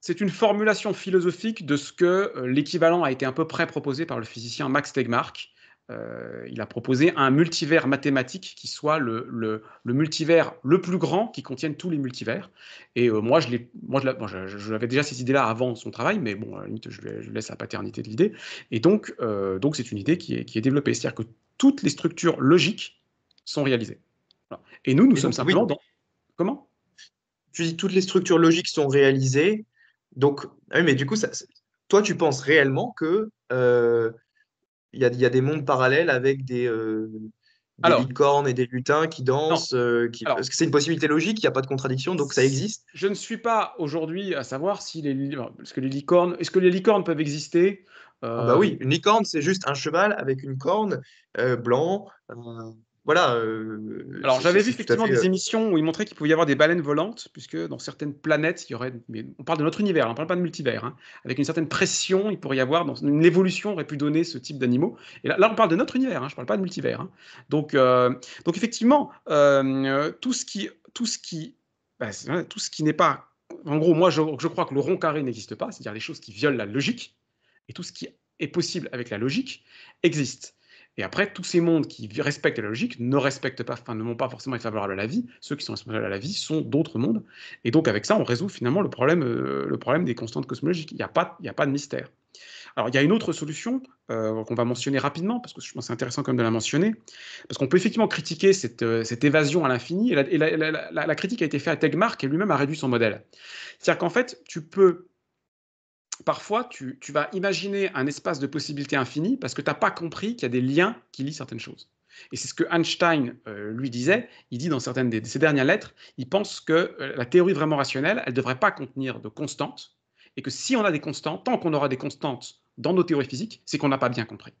c'est une formulation philosophique de ce que euh, l'équivalent a été à peu près proposé par le physicien Max Tegmark, euh, il a proposé un multivers mathématique qui soit le, le, multivers le plus grand qui contienne tous les multivers. Et euh, moi, je moi, je, bon, déjà cette idée-là avant son travail, mais bon, à limite, je, laisse la paternité de l'idée. Et donc, euh, donc c'est une idée qui est, qui est développée, c'est-à-dire que toutes les structures logiques sont réalisées. Et nous, nous sommes simplement dans comment Tu dis toutes les structures logiques sont réalisées. Donc, ah oui, mais du coup, ça, toi, tu penses réellement que il y, a, des mondes parallèles avec des, euh, licornes et des lutins qui dansent. Euh, qui... que c'est une possibilité logique, il n'y a pas de contradiction, donc ça existe. Je ne suis pas aujourd'hui à savoir si les, parce que les licornes, est-ce que les licornes peuvent exister ah Bah oui, euh, une licorne, c'est juste un cheval avec une corne blanc. Euh, Alors j'avais vu effectivement des euh, émissions où ils montraient qu'il pouvait y avoir des baleines volantes, puisque dans certaines planètes, il y aurait. Mais on parle de notre univers, hein, on ne parle pas de multivers. Hein. avec une certaine pression, il pourrait y avoir. une évolution aurait pu donner ce type d'animaux. Et là, on parle de notre univers, hein, je ne parle pas de multivers. Donc, euh, donc effectivement, tout ce qui. Tout ce qui ben, tout ce qui n'est pas. En gros, moi, je, je crois que le rond carré n'existe pas, c'est-à-dire les choses qui violent la logique, et tout ce qui est possible avec la logique existe. Et après, tous ces mondes qui respectent la logique ne respectent pas, enfin, ne vont pas forcément être favorables à la vie. Ceux qui sont favorables à la vie sont d'autres mondes. Et donc, avec ça, on résout finalement le problème, euh, le problème des constantes cosmologiques. Il n'y a, pas, il a pas de mystère. Alors, il y a une autre solution euh, qu'on va mentionner rapidement, parce que je pense que c'est intéressant quand même de la mentionner, parce qu'on peut effectivement critiquer cette, euh, évasion à l'infini, et, la, la, critique a été faite à Tegmark, et lui-même a réduit son modèle. C'est-à-dire qu'en fait, tu peux parfois, tu, vas imaginer un espace de possibilités infinies parce que tu n'as pas compris qu'il y a des liens qui lient certaines choses. Et c'est ce que Einstein euh, lui disait. Il dit dans certaines de ses dernières lettres, il pense que euh, la théorie vraiment rationnelle, elle ne devrait pas contenir de constantes, et que si on a des constantes, tant qu'on aura des constantes dans nos théories physiques, c'est qu'on n'a pas bien compris.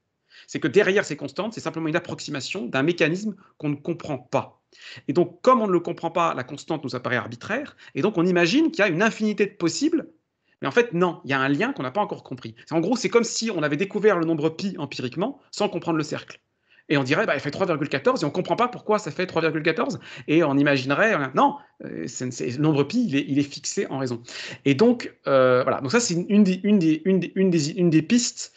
C'est que derrière ces constantes, c'est simplement une approximation d'un mécanisme qu'on ne comprend pas. Et donc, comme on ne le comprend pas, la constante nous apparaît arbitraire, et donc on imagine qu'il y a une infinité de possibles mais en fait, non, il y a un lien qu'on n'a pas encore compris. En gros, c'est comme si on avait découvert le nombre pi empiriquement sans comprendre le cercle et on dirait, bah, elle fait 3,14 et on comprend pas pourquoi ça fait 3,14 et on imaginerait, euh, non, euh, c'est, le nombre pi, il est, fixé en raison. Et donc, euh, voilà, donc ça c'est une des, une, des, une, des, une, des, une des pistes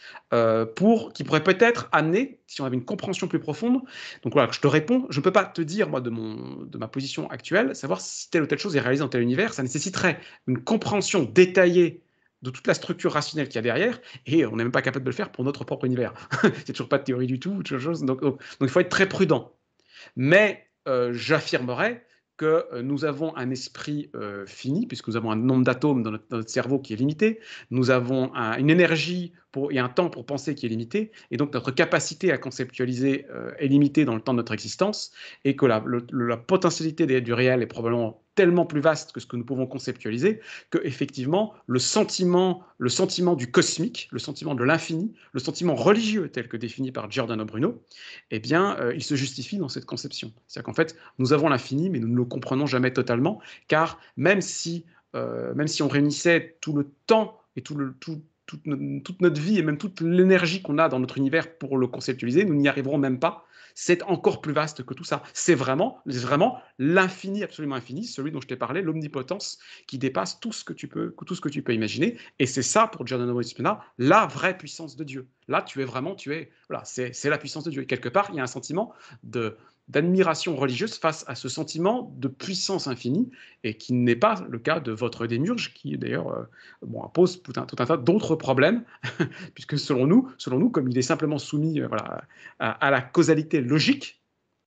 pour, qui pourrait peut-être amener, si on avait une compréhension plus profonde, donc voilà, je te réponds, je ne peux pas te dire, moi, de, mon, de ma position actuelle, savoir si telle ou telle chose est réalisée dans tel univers, ça nécessiterait une compréhension détaillée de toute la structure rationnelle qu'il y a derrière, et on n'est même pas capable de le faire pour notre propre univers. Il toujours pas de théorie du tout, chose. Donc, donc, il faut être très prudent. Mais euh, j'affirmerais que euh, nous avons un esprit euh, fini, puisque nous avons un nombre d'atomes dans, notre cerveau qui est limité, nous avons une énergie et un temps pour penser qui est limité, et donc notre capacité à conceptualiser euh, est limitée dans le temps de notre existence, et que la, la potentialité du réel est probablement tellement plus vaste que ce que nous pouvons conceptualiser, que effectivement le sentiment, le sentiment du cosmique, le sentiment de l'infini, le sentiment religieux tel que défini par Giordano Bruno, eh bien, euh, il se justifie dans cette conception. C'est-à-dire qu'en fait, nous avons l'infini, mais nous ne le comprenons jamais totalement, car même si, euh, même si on réunissait tout le temps et tout le, tout, toute, notre vie et même toute l'énergie qu'on a dans notre univers pour le conceptualiser, nous n'y arriverons même pas. C'est encore plus vaste que tout ça. C'est vraiment, vraiment l'infini, absolument infini, celui dont je t'ai parlé, l'omnipotence qui dépasse tout ce que tu peux, tout ce que tu peux imaginer. Et c'est ça, pour Giordano Spina, la vraie puissance de Dieu. Là, tu es vraiment, tu es, voilà, c'est la puissance de Dieu. Et quelque part, il y a un sentiment de, d'admiration religieuse face à ce sentiment de puissance infinie, et qui n'est pas le cas de votre démiurge, qui d'ailleurs euh, pose tout un, tas d'autres problèmes, puisque selon nous, selon nous, comme il est simplement soumis euh, à, la causalité logique,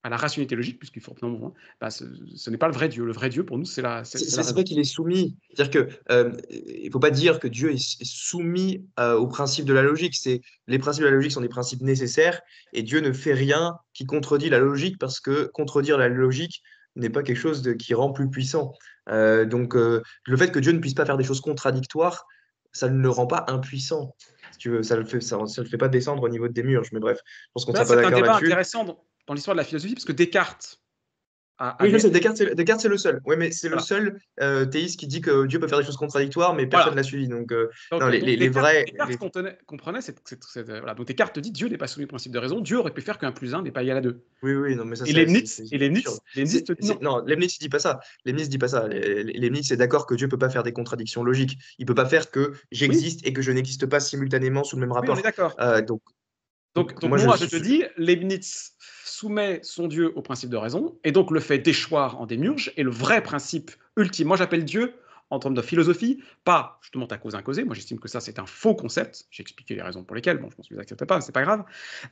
à la rationalité logique, puisqu'il faut non, hein, bah, ce, n'est pas le vrai Dieu. Le vrai Dieu, pour nous, c'est la. C'est vrai qu'il est soumis. C'est-à-dire qu'il euh, ne faut pas dire que Dieu est soumis euh, aux principes de la logique. C'est Les principes de la logique sont des principes nécessaires et Dieu ne fait rien qui contredit la logique parce que contredire la logique n'est pas quelque chose qui rend plus puissant. Euh, donc, le fait que Dieu ne puisse pas faire des choses contradictoires, ça ne le rend pas impuissant. tu veux, ça ne le, fait, ça, fait pas descendre au niveau des murs. Mais bref, je pense qu'on ne pas d'accord là C'est un débat intéressant dans l'histoire de la philosophie, parce que Descartes. A, Descartes, c'est, Descartes, c'est le seul. Oui, mais c'est le seul euh, théiste qui dit que Dieu peut faire des choses contradictoires, mais personne ne l'a suivi. Donc, euh, les, vrais. Descartes Comprenait, cette, euh, voilà. donc Descartes dit Dieu n'est pas soumis au principe de raison, Dieu aurait pu faire qu'un plus un n'est pas égal à deux. Oui, oui, non, mais ça c'est... Leibniz, et Leibniz, non. Leibniz, ne dit pas ça. Leibniz dit pas ça. Leibniz est d'accord que Dieu peut pas faire des contradictions logiques. Il peut pas faire que j'existe et que je n'existe pas simultanément sous le même rapport. d'accord. donc, donc, moi, je, te dis, Leibniz soumet son Dieu au principe de raison et donc le fait déchoir en démiurge. Et le vrai principe ultime, moi j'appelle Dieu en termes de philosophie, pas justement à cause incausée. Moi, j'estime que ça, c'est un faux concept. J'ai expliqué les raisons pour lesquelles. Bon, je ne que vous accepte pas, c'est pas grave.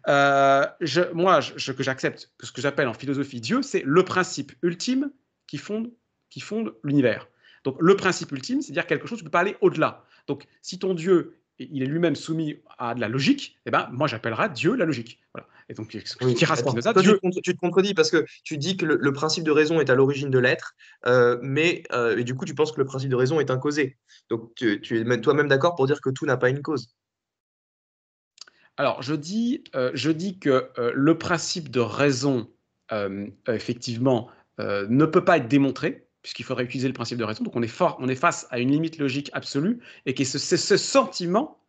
Euh, je, moi, ce que j'accepte, ce que j'appelle en philosophie Dieu, c'est le principe ultime qui fonde, qui fonde l'univers. Donc, le principe ultime, c'est dire quelque chose, tu ne peux pas aller au-delà. Donc, si ton Dieu, il est lui-même soumis à de la logique, eh ben, moi j'appellerai Dieu la logique. Voilà. Et donc, tu, te, contredis parce que tu dis que le, principe de raison est à l'origine de l'être, euh, mais euh, et du coup tu penses que le principe de raison est incausé. Donc tu, es toi-même d'accord pour dire que tout n'a pas une cause. Alors je dis, euh, je dis que le principe de raison, effectivement, ne peut pas être démontré puisqu'il faudrait utiliser le principe de raison. Donc on est, fort, on est face à une limite logique absolue, et c'est ce sentiment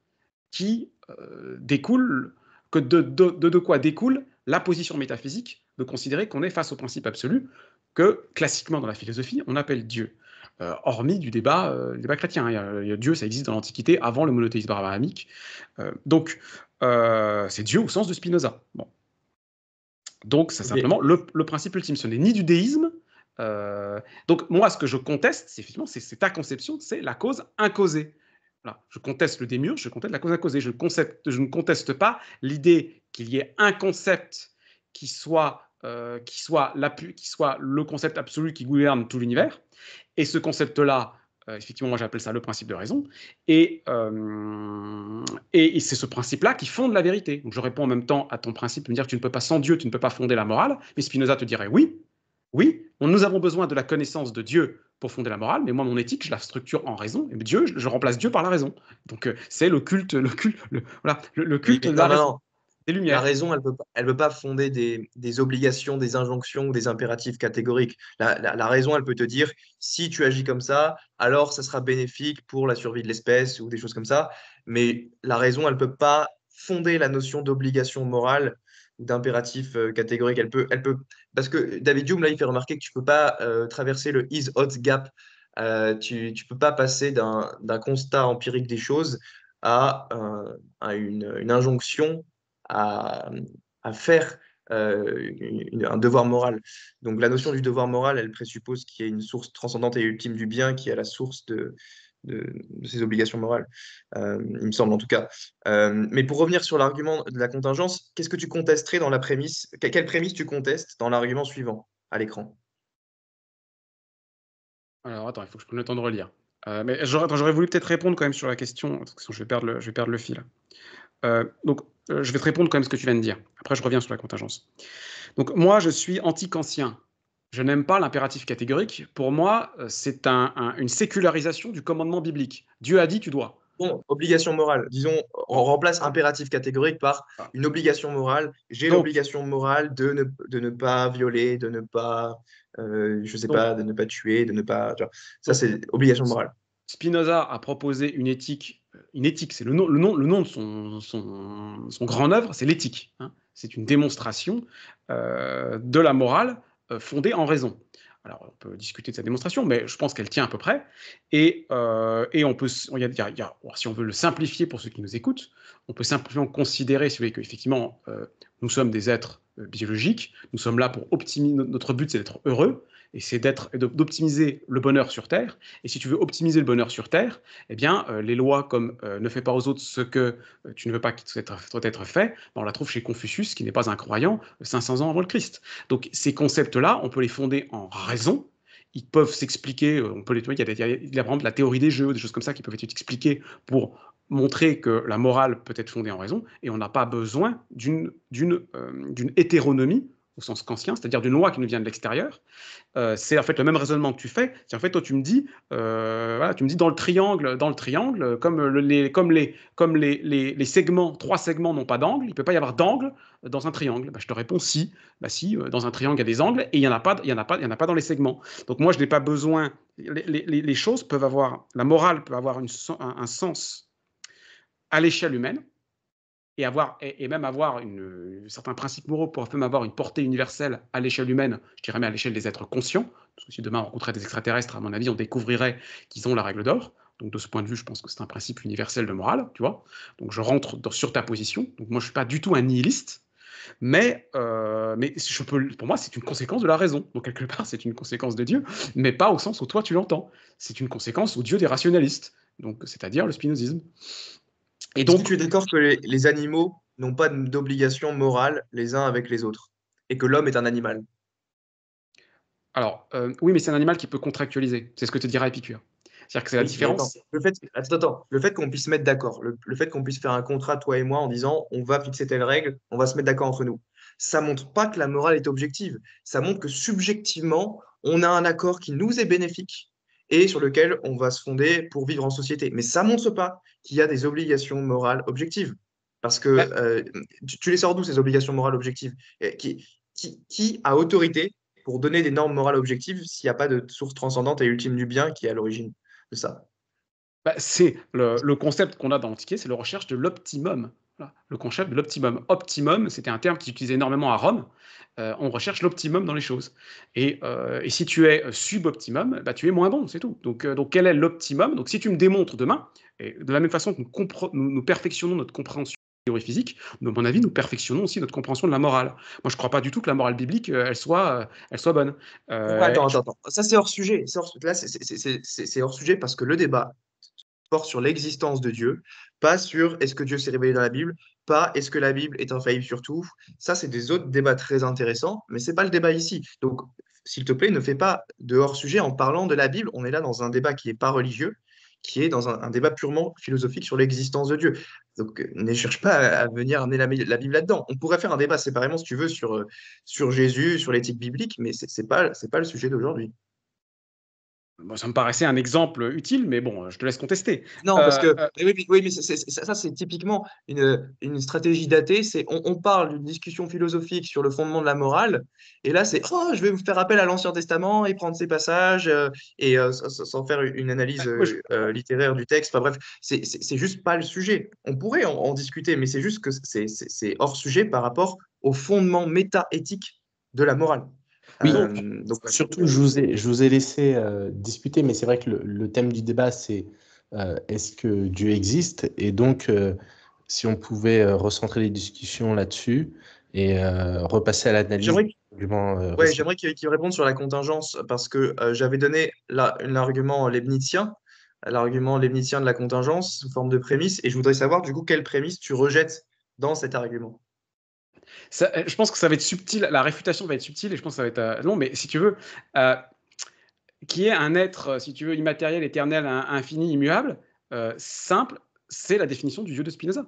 qui euh, découle, que de, quoi découle la position métaphysique de considérer qu'on est face au principe absolu que, classiquement dans la philosophie, on appelle Dieu. Euh, hormis du débat, euh, chrétien. Dieu, ça existe dans l'Antiquité, avant le monothéisme abrahamique. donc, c'est Dieu au sens de Spinoza. Bon. Donc, c'est simplement le principe ultime. Ce n'est ni du déisme, euh, donc moi, ce que je conteste, c'est effectivement, c'est ta conception, c'est la cause incausée. Je conteste le démur, je conteste la cause incausée. Je, je ne conteste pas l'idée qu'il y ait un concept qui soit, euh, qui, soit la, qui soit le concept absolu qui gouverne tout l'univers. Et ce concept-là, euh, effectivement, moi j'appelle ça le principe de raison. Et, et, et c'est ce principe-là qui fonde la vérité. Donc je réponds en même temps à ton principe de me dire que tu ne peux pas sans Dieu, tu ne peux pas fonder la morale. Mais Spinoza te dirait oui, oui, nous avons besoin de la connaissance de Dieu pour fonder la morale, mais moi, mon éthique, je la structure en raison. Et Dieu, je, remplace Dieu par la raison. Donc, euh, c'est le culte, le voilà, le, culte de la raison. La raison, elle ne peut, pas fonder des, obligations, des injonctions ou des impératifs catégoriques. La, la, raison, elle peut te dire, si tu agis comme ça, alors ça sera bénéfique pour la survie de l'espèce ou des choses comme ça. Mais la raison, elle ne peut pas fonder la notion d'obligation morale d'impératif euh, catégorique. Elle peut, elle peut, parce que David Hume, là, il fait remarquer que tu ne peux pas euh, traverser le is hot gap. Euh, tu ne peux pas passer d'un constat empirique des choses à, à une, injonction à, faire un devoir moral. Donc la notion du devoir moral, elle présuppose qu'il y a une source transcendante et ultime du bien qui est la source de, de, ses obligations morales, euh, il me semble en tout cas. Euh, mais pour revenir sur l'argument de la contingence, qu'est-ce que tu contesterais dans la prémisse Quelle prémisse tu contestes dans l'argument suivant à l'écran Alors attends, il faut que je prenne le temps de relire. Euh, mais j'aurais voulu peut-être répondre quand même sur la question, sinon je vais perdre le, je vais perdre le fil. donc je vais te répondre quand même ce que tu viens de dire. Après, je reviens sur la contingence. Donc moi, je suis anti cancien je n'aime pas l'impératif catégorique. Pour moi, euh, c'est une sécularisation du commandement biblique. Dieu a dit, tu dois. Bon, obligation morale. Disons, on remplace impératif catégorique par ah. une obligation morale. J'ai l'obligation morale de ne, pas violer, de ne pas, euh, je sais pas, de ne pas tuer, de ne pas. Ça, c'est obligation morale. Spinoza a proposé une éthique. Euh, une éthique, c'est le nom, le nom, le nom de son, son, grand œuvre, c'est l'éthique. Hein. C'est une démonstration euh, de la morale euh, fondée en raison. Alors, on peut discuter de sa démonstration, mais je pense qu'elle tient à peu près. Et, euh, on peut, Il y a, si on veut le simplifier pour ceux qui nous écoutent, on peut simplement considérer, si vous voulez, qu'effectivement, euh, nous sommes des êtres euh, biologiques, nous sommes là pour optimiser, notre but c'est d'être heureux, et c'est d'être d'optimiser le bonheur sur Terre. Et si tu veux optimiser le bonheur sur Terre, eh bien, euh, les lois comme euh, ne fais pas aux autres ce que tu ne veux pas qu'il soit être fait, ben, on la trouve chez Confucius, qui n'est pas un croyant, 500 ans avant le Christ. Donc ces concepts-là, on peut les fonder en raison, ils peuvent s'expliquer. Euh, on peut les trouver. Il y, a, la théorie des jeux, des choses comme ça qui peuvent être expliquées pour montrer que la morale peut être fondée en raison, et on n'a pas besoin d'une d'une euh, hétéronomie au sens conscient c'est-à-dire d'une loi qui nous vient de l'extérieur. Euh, c'est en fait le même raisonnement que tu fais. C'est en fait toi tu me dis, euh, tu me dis dans le triangle, dans le triangle, comme les, comme les, comme les, les, segments, trois segments n'ont pas d'angle, il ne peut pas y avoir d'angle dans un triangle. Bah, je te réponds si, bah, si, euh, dans un triangle il y a des angles et il y en a pas, il y en a pas, il y en a pas dans les segments. Donc moi je n'ai pas besoin. Les, choses peuvent avoir, la morale peut avoir une, un sens à l'échelle humaine et, avoir, et, même avoir une, euh, certains principes moraux pour même avoir une portée universelle à l'échelle humaine, je dirais même à l'échelle des êtres conscients, parce que si demain on rencontrait des extraterrestres, à mon avis, on découvrirait qu'ils ont la règle d'or. Donc de ce point de vue, je pense que c'est un principe universel de morale, tu vois. Donc je rentre sur ta position. Donc moi, je suis pas du tout un nihiliste, mais, euh, mais je peux, pour moi, c'est une conséquence de la raison. Donc quelque part, c'est une conséquence de Dieu, mais pas au sens où toi tu l'entends. C'est une conséquence au Dieu des rationalistes, donc c'est-à-dire le spinozisme. Et donc, tu es d'accord que les, animaux n'ont pas d'obligation morale les uns avec les autres et que l'homme est un animal Alors, euh, oui, mais c'est un animal qui peut contractualiser. C'est ce que te dira Épicure. C'est-à-dire que c'est la différence. Attends, le fait, le fait qu'on puisse mettre d'accord, le, le, fait qu'on puisse faire un contrat, toi et moi, en disant on va fixer telle règle, on va se mettre d'accord entre nous, ça montre pas que la morale est objective. Ça montre que subjectivement, on a un accord qui nous est bénéfique et sur lequel on va se fonder pour vivre en société. Mais ça ne montre pas qu'il y a des obligations morales objectives. Parce que euh, tu, les sors d'où ces obligations morales objectives qui, a autorité pour donner des normes morales objectives s'il n'y a pas de source transcendante et ultime du bien qui est à l'origine de ça bah, C'est le, concept qu'on a dans l'Antiquité, c'est la recherche de l'optimum. le concept de l'optimum. Optimum, c'était un terme qui utilisaient énormément à Rome euh, on recherche l'optimum dans les choses. Euh, et, si tu es suboptimum, bah, tu es moins bon, c'est tout. Donc, euh, donc quel est l'optimum Donc si tu me démontres demain, de la même façon que nous, perfectionnons notre compréhension de la théorie physique, de mon avis, nous perfectionnons aussi notre compréhension de la morale. Moi, je ne crois pas du tout que la morale biblique, elle soit, elle soit bonne. attends, attends, Ça, c'est hors sujet. là, c'est hors sujet parce que le débat porte sur l'existence de Dieu, pas sur est-ce que Dieu s'est révélé dans la Bible, pas est-ce que la Bible est infaillible sur tout. Ça, c'est des autres débats très intéressants, mais ce n'est pas le débat ici. Donc, s'il te plaît, ne fais pas de hors-sujet en parlant de la Bible. On est là dans un débat qui n'est pas religieux, qui est dans un, débat purement philosophique sur l'existence de Dieu. Donc, euh, ne cherche pas à, venir amener la, Bible là-dedans. On pourrait faire un débat séparément, si tu veux, sur, euh, sur Jésus, sur l'éthique biblique, mais ce n'est pas, pas le sujet d'aujourd'hui ça me paraissait un exemple utile, mais bon, je te laisse contester. Non, parce que euh, euh, oui, mais ça, c'est typiquement une, une, stratégie datée. C'est on, parle d'une discussion philosophique sur le fondement de la morale, et là, c'est oh, je vais vous faire appel à l'Ancien Testament et prendre ces passages euh, et sans faire une analyse littéraire du texte. Enfin bref, c'est juste pas le sujet. On pourrait en, en discuter, mais c'est juste que c'est hors sujet par rapport au fondement méta-éthique de la morale. Oui, euh, surtout, je vous ai, je vous ai laissé euh, discuter, mais c'est vrai que le, thème du débat, c'est euh, est-ce que Dieu existe Et donc, si on pouvait recentrer les discussions là-dessus et repasser à l'analyse. J'aimerais j'aimerais qu'il réponde sur la contingence, parce que j'avais donné l'argument argument l'argument leibnizien de la contingence sous forme de prémisse, et je voudrais savoir, du coup, quelle prémisse tu rejettes dans cet argument euh, je pense que ça va être subtil, la réfutation va être subtile et je pense que ça va être non euh, long, mais si tu veux, euh, qui est un être, si tu veux, immatériel, éternel, infini, immuable, simple, c'est la définition du Dieu de Spinoza.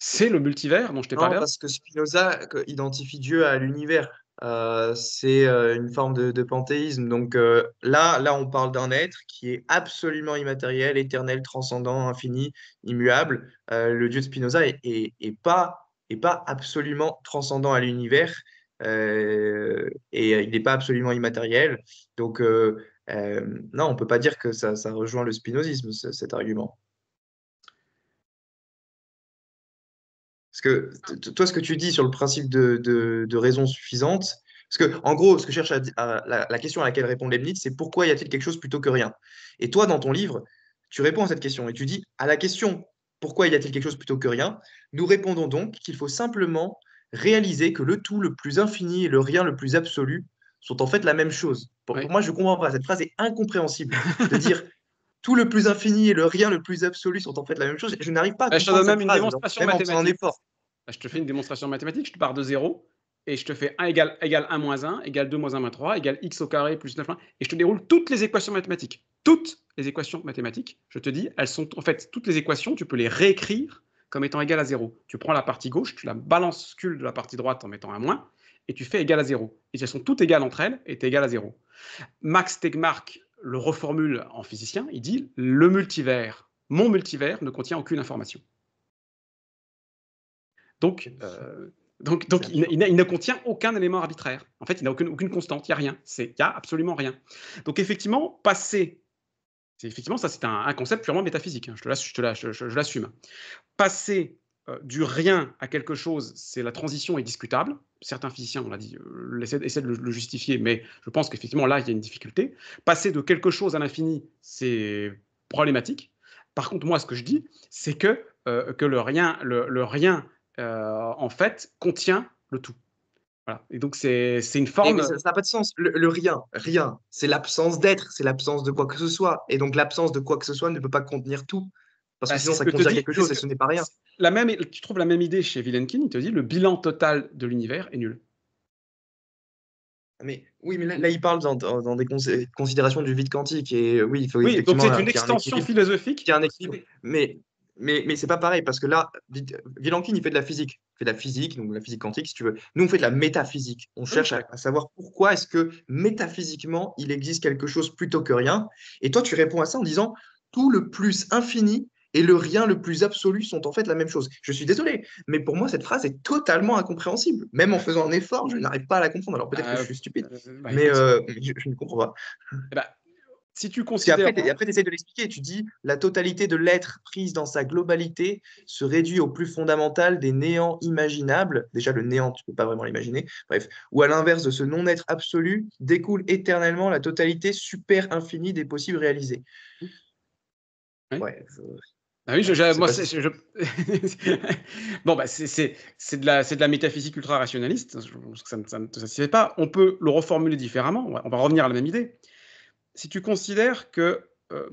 C'est le multivers dont je t'ai parlé. Parce que Spinoza identifie Dieu à l'univers. c'est une forme de, panthéisme. Donc là, là, on parle d'un être qui est absolument immatériel, éternel, transcendant, infini, immuable. le Dieu de Spinoza est, est pas pas absolument transcendant à l'univers euh, et euh, il n'est pas absolument immatériel. Donc, euh, non, on ne peut pas dire que ça, rejoint le spinozisme, cet argument. Parce que toi, ce que tu dis sur le principe de, raison suffisante, parce que, en gros, ce que cherche à, la, la, question à laquelle répond Leibniz, c'est pourquoi y a-t-il quelque chose plutôt que rien Et toi, dans ton livre, tu réponds à cette question et tu dis à la question pourquoi y a-t-il quelque chose plutôt que rien Nous répondons donc qu'il faut simplement réaliser que le tout le plus infini et le rien le plus absolu sont en fait la même chose. Pour, moi, je ne comprends pas. Cette phrase est incompréhensible. de dire tout le plus infini et le rien le plus absolu sont en fait la même chose, je n'arrive pas à comprendre. même une démonstration mathématique. Bah, je te fais une démonstration mathématique, je te pars de zéro et je te fais 1 égale, 1 moins 1, égale 2 moins 1 moins 3, égale x au carré plus 9 moins et je te déroule toutes les équations mathématiques. Toutes les équations mathématiques, je te dis, elles sont en fait toutes les équations, tu peux les réécrire comme étant égales à 0. Tu prends la partie gauche, tu la balancules de la partie droite en mettant un moins, et tu fais égal à 0. Et elles sont toutes égales entre elles, et tu es égal à 0. Max Tegmark le reformule en physicien, il dit le multivers, mon multivers ne contient aucune information. Donc, donc, il, ne contient aucun élément arbitraire. En fait, il n'a aucune, aucune, constante, il n'y a rien. Il n'y a absolument rien. Donc, effectivement, passer, effectivement, ça c'est un, concept purement métaphysique, hein. je, l'assume. Passer euh, du rien à quelque chose, c'est la transition est discutable. Certains physiciens, on l'a dit, euh, essaient, de le, justifier, mais je pense qu'effectivement, là, il y a une difficulté. Passer de quelque chose à l'infini, c'est problématique. Par contre, moi, ce que je dis, c'est que, euh, le rien, le rien euh, en fait, contient le tout. Voilà. Et donc, c'est une forme. Mais ça n'a pas de sens. Le, rien, rien, c'est l'absence d'être, c'est l'absence de quoi que ce soit. Et donc, l'absence de quoi que ce soit ne peut pas contenir tout. Parce que bah, sinon, ça contient quelque chose et ce n'est pas rien. La même, tu trouves la même idée chez Vilenkin, il te dit le bilan total de l'univers est nul. Mais oui, mais là, il parle dans, dans, des considérations du vide quantique et oui, il faut oui, donc c'est une extension philosophique. qui un Mais mais, c'est pas pareil parce que là, Vilankin, il fait de la physique. Il fait de la physique, donc de la physique quantique, si tu veux. Nous, on fait de la métaphysique. On cherche à, savoir pourquoi est-ce que métaphysiquement, il existe quelque chose plutôt que rien. Et toi, tu réponds à ça en disant tout le plus infini et le rien le plus absolu sont en fait la même chose. Je suis désolé, mais pour moi, cette phrase est totalement incompréhensible. Même en faisant un effort, je n'arrive pas à la comprendre. Alors peut-être ah, que je suis stupide, euh, bah, mais euh, je, ne comprends pas. Eh ben, si tu considères. après, tu essaies de l'expliquer. Tu dis la totalité de l'être prise dans sa globalité se réduit au plus fondamental des néants imaginables. Déjà, le néant, tu ne peux pas vraiment l'imaginer. Bref. Ou à l'inverse de ce non-être absolu, découle éternellement la totalité super infinie des possibles réalisés. Oui. bon, bah, c'est de, la, de la métaphysique ultra-rationaliste. Hein, ça ne se fait pas. On peut le reformuler différemment. on va revenir à la même idée si tu considères que euh,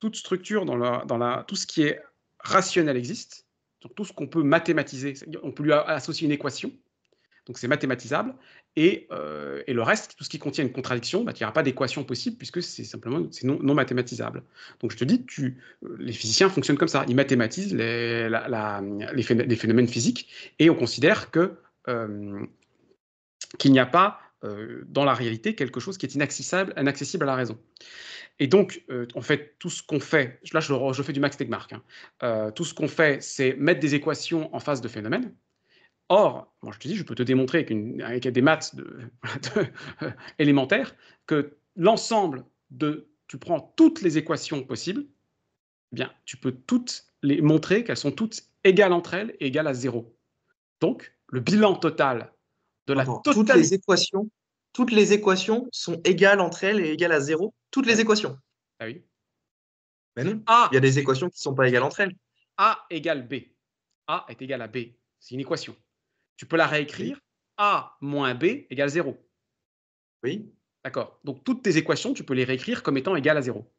toute structure dans dans la, tout ce qui est rationnel existe, donc tout ce qu'on peut mathématiser, on peut lui associer une équation, donc c'est mathématisable, euh, et, le reste, tout ce qui contient une contradiction, bah, il n'y aura pas d'équation possible puisque c'est simplement non, non, mathématisable. Donc je te dis, euh, les physiciens fonctionnent comme ça, ils mathématisent les, phénomènes physiques et on considère que qu'il n'y a pas euh, dans la réalité quelque chose qui est inaccessible, inaccessible à la raison. Et donc, euh, en fait, tout ce qu'on fait, là je, fais du Max Tegmark, hein, euh, tout ce qu'on fait, c'est mettre des équations en face de phénomènes. Or, moi je te dis, je peux te démontrer avec, des maths de, élémentaires que l'ensemble de, tu prends toutes les équations possibles, eh bien, tu peux toutes les montrer qu'elles sont toutes égales entre elles et égales à zéro. Donc, le bilan total toutes les équations sont égales entre elles et égales à zéro toutes les ah équations ah oui ben non il y a des équations qui ne sont pas égales entre elles a égale b a est égal à b c'est une équation tu peux la réécrire a moins b égale 0 oui d'accord donc toutes tes équations tu peux les réécrire comme étant égales à zéro.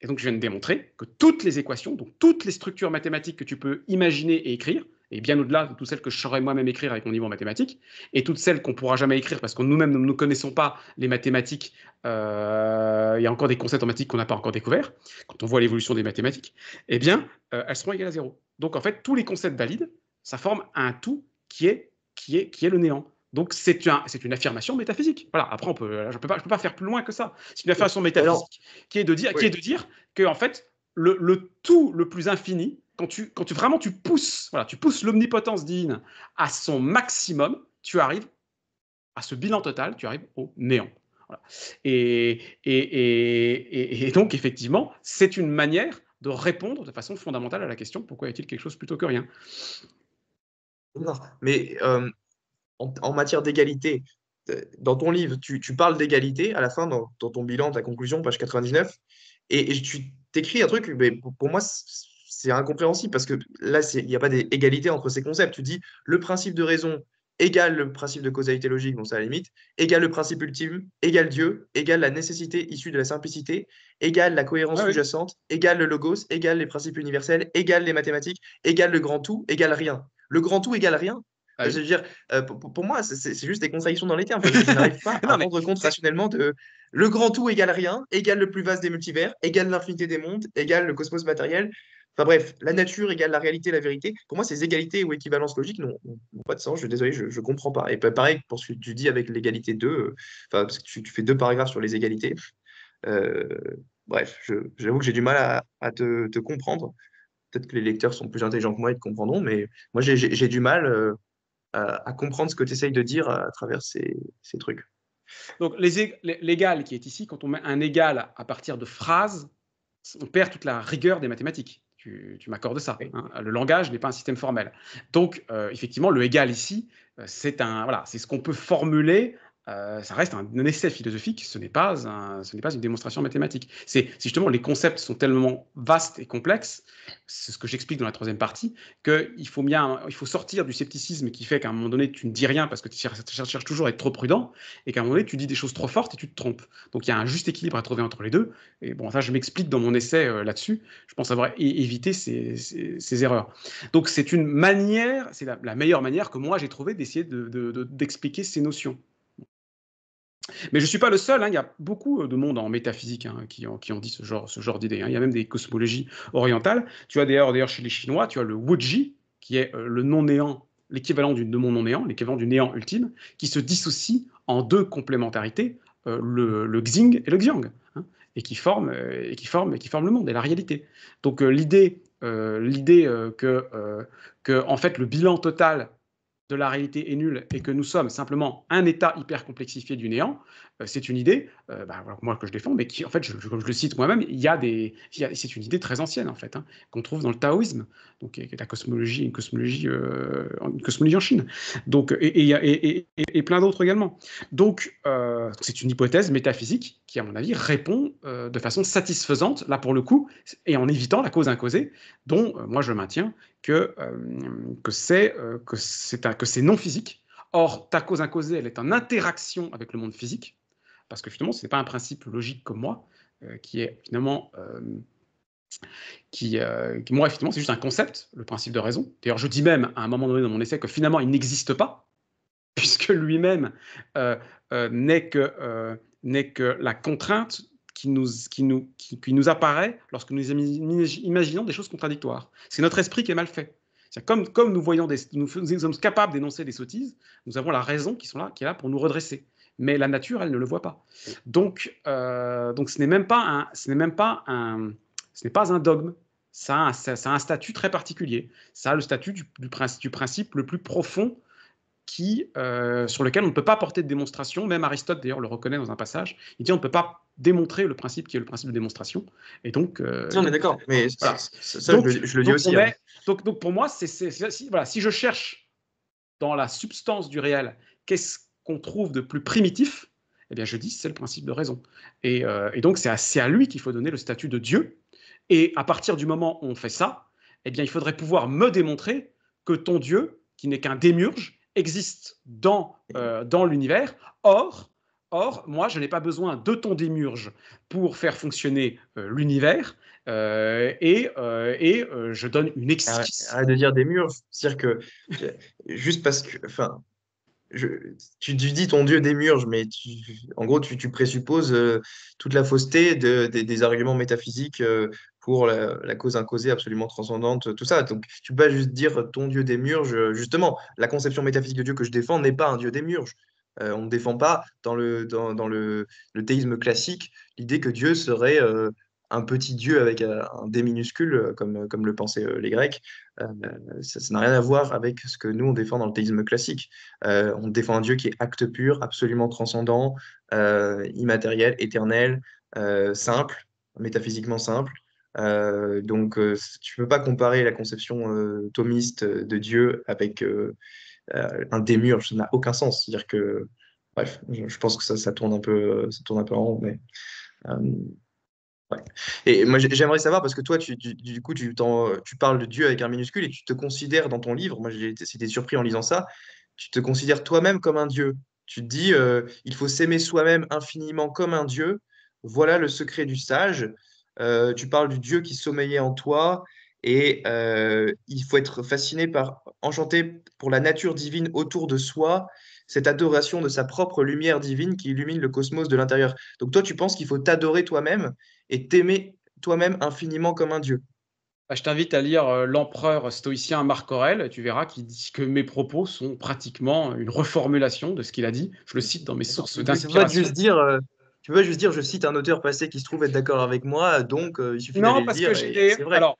et donc, je viens de démontrer que toutes les équations, donc toutes les structures mathématiques que tu peux imaginer et écrire, et bien au-delà de toutes celles que je saurais moi-même écrire avec mon niveau en mathématiques, et toutes celles qu'on pourra jamais écrire parce que nous-mêmes nous ne connaissons pas les mathématiques. Euh, il y a encore des concepts en mathématiques qu'on n'a pas encore découverts. Quand on voit l'évolution des mathématiques, eh bien, euh, elles seront égales à zéro. Donc en fait, tous les concepts valides, ça forme un tout qui est qui est qui est le néant. Donc c'est un, une affirmation métaphysique. Voilà. Après, on peut, je ne peux, peux, pas faire plus loin que ça. C'est une affirmation métaphysique qui est de dire qui est de dire que en fait le, le tout le plus infini quand tu, vraiment tu pousses, voilà, tu pousses l'omnipotence divine à son maximum, tu arrives à ce bilan total, tu arrives au néant. Et, donc, effectivement, c'est une manière de répondre de façon fondamentale à la question pourquoi y a-t-il quelque chose plutôt que rien Mais euh, en, matière d'égalité, euh, dans ton livre, tu, parles d'égalité à la fin, dans, ton bilan, ta conclusion, page 99, et, tu t'écris un truc, mais pour moi, c'est incompréhensible parce que là, il n'y a pas d'égalité entre ces concepts. Tu dis le principe de raison égale le principe de causalité logique, bon, ça à la limite, égale le principe ultime, égale Dieu, égale la nécessité issue de la simplicité, égale la cohérence ah sous-jacente, égale le logos, égale les principes universels, égale les mathématiques, égale le grand tout, égale rien. Le grand tout égale rien. Ah je dire, euh, pour, moi, c'est juste des contradictions dans les termes. je n'arrive pas à rendre compte rationnellement de le grand tout égale rien, égale le plus vaste des multivers, égale l'infinité des mondes, égale le cosmos matériel. Enfin bref, la nature égale la réalité, la vérité. Pour moi, ces égalités ou équivalences logiques n'ont pas de sens. Je suis désolé, je ne comprends pas. Et pareil pour ce que tu dis avec l'égalité 2, euh, parce que tu, fais deux paragraphes sur les égalités. Euh, bref, j'avoue que j'ai du mal à, te, comprendre. Peut-être que les lecteurs sont plus intelligents que moi et te comprendront, mais moi, j'ai du mal euh, à, comprendre ce que tu essayes de dire à, travers ces, ces, trucs. Donc, l'égal qui est ici, quand on met un égal à partir de phrases, on perd toute la rigueur des mathématiques tu, m'accordes ça. Hein. Le langage n'est pas un système formel. Donc, euh, effectivement, le égal ici, euh, c'est un voilà, c'est ce qu'on peut formuler euh, ça reste un, essai philosophique, ce n'est pas, une démonstration mathématique. C'est justement les concepts sont tellement vastes et complexes, c'est ce que j'explique dans la troisième partie, qu'il faut, il faut sortir du scepticisme qui fait qu'à un moment donné, tu ne dis rien parce que tu cherches, toujours à être trop prudent, et qu'à un moment donné, tu dis des choses trop fortes et tu te trompes. Donc il y a un juste équilibre à trouver entre les deux. Et bon, ça, je m'explique dans mon essai euh, là-dessus. Je pense avoir évité ces, erreurs. Donc c'est une manière, c'est la, meilleure manière que moi j'ai trouvé d'essayer d'expliquer ces notions. Mais je ne suis pas le seul, hein. il y a beaucoup euh, de monde en métaphysique hein, qui, ont dit ce genre, ce genre d'idée. Hein. Il y a même des cosmologies orientales. Tu as d'ailleurs chez les Chinois, tu as le Wuji, qui est euh, le non-néant, l'équivalent du de mon non-néant, l'équivalent du néant ultime, qui se dissocie en deux complémentarités, euh, le, Xing et le Xiang, et, qui forment, et qui, forment, et qui forment le monde et la réalité. Donc l'idée l'idée que, que, en fait, le bilan total de la réalité est nulle et que nous sommes simplement un état hyper complexifié du néant, euh, c'est une idée, euh, bah, moi que je défends, mais qui, en fait, je, comme je le cite moi-même, il y a des, c'est une idée très ancienne en fait, hein, qu'on trouve dans le taoïsme, donc la cosmologie, une cosmologie, euh, cosmologie en Chine, donc et, et plein d'autres également. Donc c'est une hypothèse métaphysique qui, à mon avis, répond de façon satisfaisante, là pour le coup, et en évitant la cause incausée, dont moi je maintiens que, euh, que c'est euh, que c'est non physique. Or, ta cause incausée, elle est en interaction avec le monde physique, parce que finalement, ce n'est pas un principe logique comme moi, euh, qui est finalement qui, moi, effectivement, c'est juste un concept, le principe de raison. D'ailleurs, je dis même à un moment donné dans mon essai que finalement, il n'existe pas, puisque lui-même n'est que, que, la contrainte qui nous, qui nous, qui, nous apparaît lorsque nous imaginons des choses contradictoires. C'est notre esprit qui est mal fait. C'est comme, comme nous, voyons des, nous, nous sommes capables d'énoncer des sottises, nous avons la raison qui, sont là, qui est là pour nous redresser. Mais la nature, elle ne le voit pas. Donc, euh, donc ce n'est même pas un, ce n'est même pas un, ce n'est pas un dogme. Ça a un, statut très particulier. Ça a le statut du, principe, du principe, le plus profond qui, euh, sur lequel on ne peut pas porter de démonstration. Même Aristote, d'ailleurs, le reconnaît dans un passage. Il dit on ne peut pas démontrer le principe qui est le principe de démonstration. Et donc, euh, non, d'accord, mais ça, je, le dis aussi. Hein. donc, donc, pour moi, c'est si, voilà, si je cherche dans la substance du réel, qu'est-ce qu'on trouve de plus primitif Eh bien, je dis, c'est le principe de raison. Et, euh, donc, c'est à, à lui qu'il faut donner le statut de Dieu. Et à partir du moment où on fait ça, eh bien, il faudrait pouvoir me démontrer que ton Dieu, qui n'est qu'un démiurge, existe dans, euh, dans l'univers. Or, Or, moi, je n'ai pas besoin de ton démurge pour faire fonctionner euh, l'univers. Euh, et, euh, je donne une excuse. Arrête, de dire démurge. C'est-à-dire que juste parce que. Enfin, tu, dis ton Dieu démurge, mais en gros, tu, présupposes toute la fausseté des arguments métaphysiques pour la, cause incausée absolument transcendante, tout ça. Donc, tu peux pas juste dire ton Dieu démurge. Justement, la conception métaphysique de Dieu que je défends n'est pas un Dieu démurge. Euh, on ne défend pas dans le, dans, le, théisme classique l'idée que Dieu serait euh, un petit Dieu avec euh, un D minuscule, comme, comme le pensaient les Grecs. ça n'a rien à voir avec ce que nous, on défend dans le théisme classique. on défend un Dieu qui est acte pur, absolument transcendant, immatériel, éternel, simple, métaphysiquement simple. donc, tu ne peux pas comparer la conception thomiste de Dieu avec euh, un démur ça n'a aucun sens. C'est-à-dire que, bref, je, pense que ça, tourne un peu, euh, ça tourne un peu en rond, mais. Euh, et moi, j'aimerais savoir, parce que toi, tu, du coup, tu, parles de Dieu avec un minuscule et tu te considères dans ton livre, moi j'ai été surpris en lisant ça, tu te considères toi-même comme un Dieu. Tu te dis, il faut s'aimer soi-même infiniment comme un Dieu. Voilà le secret du sage. tu parles du Dieu qui sommeillait en toi et euh, il faut être fasciné par, enchanté pour la nature divine autour de soi, cette adoration de sa propre lumière divine qui illumine le cosmos de l'intérieur. Donc toi, tu penses qu'il faut t'adorer toi-même et t'aimer toi-même infiniment comme un dieu. Bah, je t'invite à lire euh, l'empereur stoïcien Marc Aurel Tu verras qu'il dit que mes propos sont pratiquement une reformulation de ce qu'il a dit. Je le cite dans mes sources d'inspiration. juste dire. Euh, tu peux juste dire je cite un auteur passé qui se trouve être d'accord avec moi, donc il suffit non, parce que j'ai. Alors,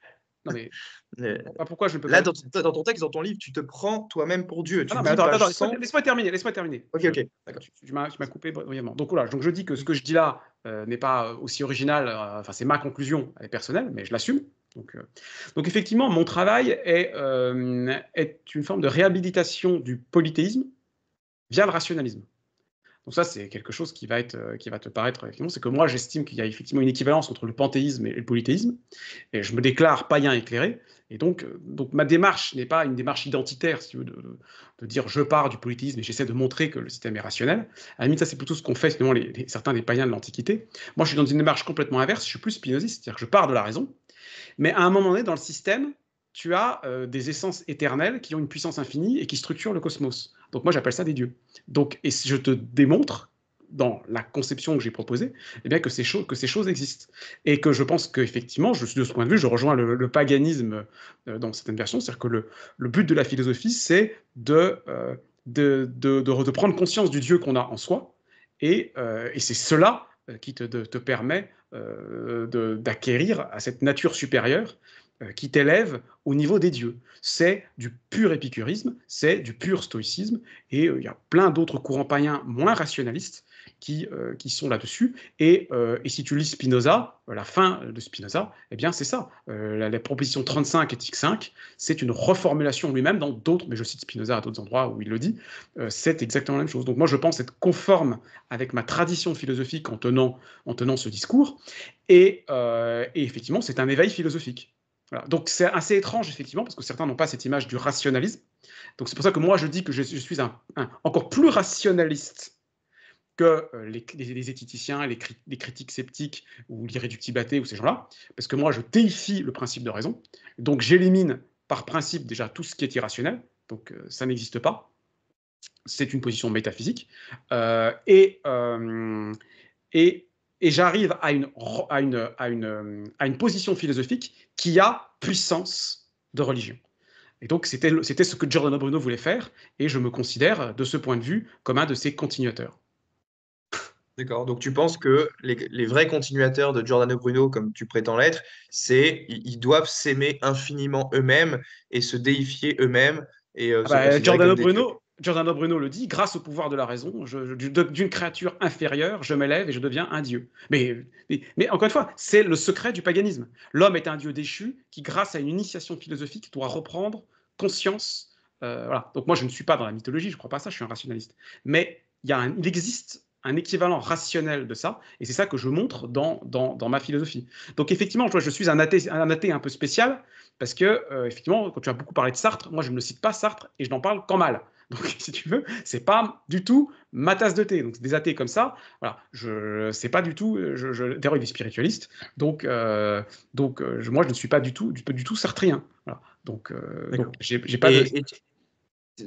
pourquoi je peux Là, dans, ton texte, dans ton livre, tu te prends toi-même pour Dieu. Ah attends, attends, bah, laisse-moi terminer. Laisse-moi terminer. Ok, ok. D'accord. Tu, m'as coupé brièvement. Donc, voilà, donc je dis que ce que je dis là euh, n'est pas euh, aussi original. Euh, enfin, c'est ma conclusion. Elle est personnelle, mais je l'assume. Donc, donc, effectivement, mon travail est, est une forme de réhabilitation du polythéisme via le rationalisme. Donc ça, c'est quelque chose qui va, euh, te paraître, c'est que moi, j'estime qu'il y a effectivement une équivalence entre le panthéisme et le polythéisme, et je me déclare païen éclairé, et donc, euh, ma démarche n'est pas une démarche identitaire, si tu veux, de, dire je pars du polythéisme et j'essaie de montrer que le système est rationnel. À la limite, ça, c'est plutôt ce qu'ont fait finalement les, certains des païens de l'Antiquité. Moi, je suis dans une démarche complètement inverse, je suis plus spinoziste, c'est-à-dire que je pars de la raison, mais à un moment donné, dans le système, tu as euh, des essences éternelles qui ont une puissance infinie et qui structurent le cosmos. Donc moi j'appelle ça des dieux. Donc et si je te démontre dans la conception que j'ai proposée, eh bien que ces, choses, que ces choses existent. Et que je pense qu'effectivement, je suis de ce point de vue, je rejoins le, paganisme euh, dans certaines versions, c'est-à-dire que le, le, but de la philosophie, c'est de, euh, de, de, de, prendre conscience du Dieu qu'on a en soi, et, euh, et c'est cela qui te, te permet d'acquérir à cette nature supérieure euh, qui t'élève au niveau des dieux. C'est du pur épicurisme, c'est du pur stoïcisme, et euh, il y a plein d'autres courants païens moins rationalistes qui, euh, qui sont là-dessus. Et, et, si tu lis Spinoza, la fin de Spinoza, eh bien c'est ça. la, proposition 35 éthique 5, c'est une reformulation lui-même dans d'autres, mais je cite Spinoza à d'autres endroits où il le dit, c'est exactement la même chose. Donc moi je pense être conforme avec ma tradition philosophique en tenant, en tenant ce discours. et effectivement, c'est un éveil philosophique. Donc c'est assez étrange, effectivement, parce que certains n'ont pas cette image du rationalisme. Donc c'est pour ça que moi, je dis que je, suis un, encore plus rationaliste que euh, les, les, les éthiticiens, les, critiques sceptiques ou l'irréductibilité, ou ces gens-là, parce que moi, je déifie le principe de raison. Donc j'élimine par principe déjà tout ce qui est irrationnel, donc euh, ça n'existe pas. C'est une position métaphysique. Euh, et, et et j'arrive à une, à, une, à, une, à une position philosophique qui a puissance de religion. Et donc, c'était ce que Giordano Bruno voulait faire, et je me considère, de ce point de vue, comme un de ses continuateurs. D'accord, donc tu penses que les, les, vrais continuateurs de Giordano Bruno, comme tu prétends l'être, c'est ils doivent s'aimer infiniment eux-mêmes et se déifier eux-mêmes. et euh, ah bah, Giordano Bruno, Giordano Bruno le dit, grâce au pouvoir de la raison, d'une créature inférieure, je m'élève et je deviens un dieu. Mais, mais, encore une fois, c'est le secret du paganisme. L'homme est un dieu déchu qui, grâce à une initiation philosophique, doit reprendre conscience. Euh, voilà. Donc moi, je ne suis pas dans la mythologie, je ne crois pas ça, je suis un rationaliste. Mais il, existe un équivalent rationnel de ça, et c'est ça que je montre dans, dans, ma philosophie. Donc effectivement, je, suis un athée, un athée un peu spécial, parce que, euh, effectivement, quand tu as beaucoup parlé de Sartre, moi je ne cite pas Sartre, et je n'en parle qu'en mal. Donc, si tu veux, c'est pas du tout ma tasse de thé. Donc, des athées comme ça, voilà, je c'est pas du tout. Je, je D'ailleurs, il est spiritualiste, donc euh, donc euh, moi, je ne suis pas du tout du, du tout sartrien. Donc, euh, donc j'ai pas.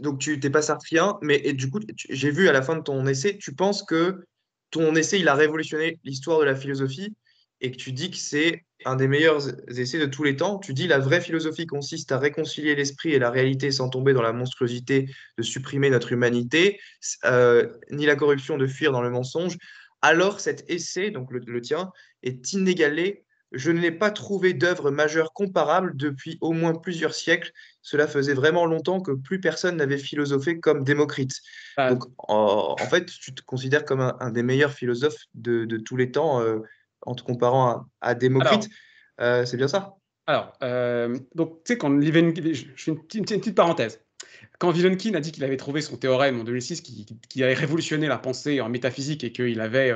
donc, tu t'es pas sartrien, mais du coup, j'ai vu à la fin de ton essai, tu penses que ton essai, il a révolutionné l'histoire de la philosophie et que tu dis que c'est un des meilleurs essais de tous les temps, tu dis la vraie philosophie consiste à réconcilier l'esprit et la réalité sans tomber dans la monstruosité de supprimer notre humanité, euh, ni la corruption de fuir dans le mensonge, alors cet essai, donc le, tien, est inégalé. Je n'ai pas trouvé d'œuvre majeure comparable depuis au moins plusieurs siècles. Cela faisait vraiment longtemps que plus personne n'avait philosophé comme Démocrite. Ah. Donc, en, fait, tu te considères comme un, des meilleurs philosophes de, tous les temps. Euh, en te comparant à, Démocrite. Euh, c'est bien ça Alors, euh, donc, tu sais, quand je fais une, petite parenthèse. Quand Vilenkin a dit qu'il avait trouvé son théorème en 2006 qui, qui avait révolutionné la pensée en métaphysique et qu'il avait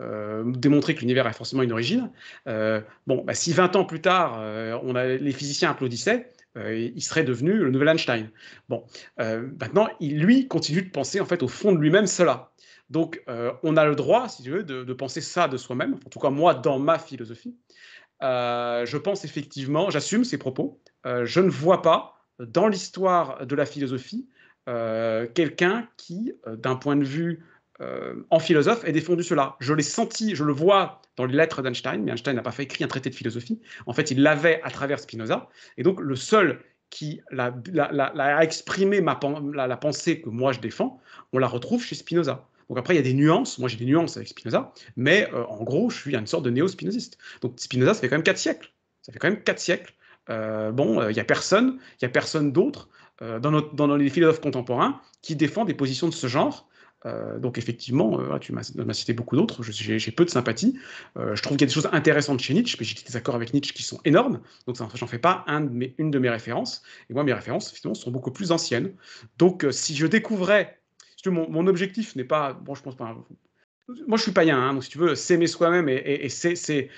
euh, démontré que l'univers a forcément une origine, bon, bah, si 20 ans plus tard, on a, les physiciens applaudissaient, il serait devenu le nouvel Einstein. Bon, maintenant, il, lui continue de penser en fait au fond de lui-même cela. Donc, euh, on a le droit, si tu veux, de, penser ça de soi-même, en tout cas moi, dans ma philosophie. Euh, je pense effectivement, j'assume ces propos, euh, je ne vois pas dans l'histoire de la philosophie quelqu'un qui, d'un point de vue en philosophe, ait défendu cela. Je l'ai senti, je le vois dans les lettres d'Einstein, mais Einstein n'a pas fait écrit un traité de philosophie. En fait, il l'avait à travers Spinoza. Et donc, le seul qui a exprimé la, pensée que moi je défends, on la retrouve chez Spinoza. Donc après, il y a des nuances. Moi, j'ai des nuances avec Spinoza, mais euh, en gros, je suis une sorte de néo-spinoziste. Donc Spinoza, ça fait quand même 4 siècles. Ça fait quand même quatre siècles. Euh, bon, euh, il n'y a personne, il y a personne d'autre dans, les philosophes contemporains qui défend des positions de ce genre. donc effectivement, tu m'as cité beaucoup d'autres, j'ai peu de sympathie. je trouve qu'il y a des choses intéressantes chez Nietzsche, mais j'ai des accords avec Nietzsche qui sont énormes, donc j'en fais pas un de une de mes références. Et moi, mes références, effectivement, sont beaucoup plus anciennes. Donc si je découvrais mon, objectif n'est pas, bon, je pense pas, moi je suis païen, hein, donc si tu veux, s'aimer soi-même et, c'est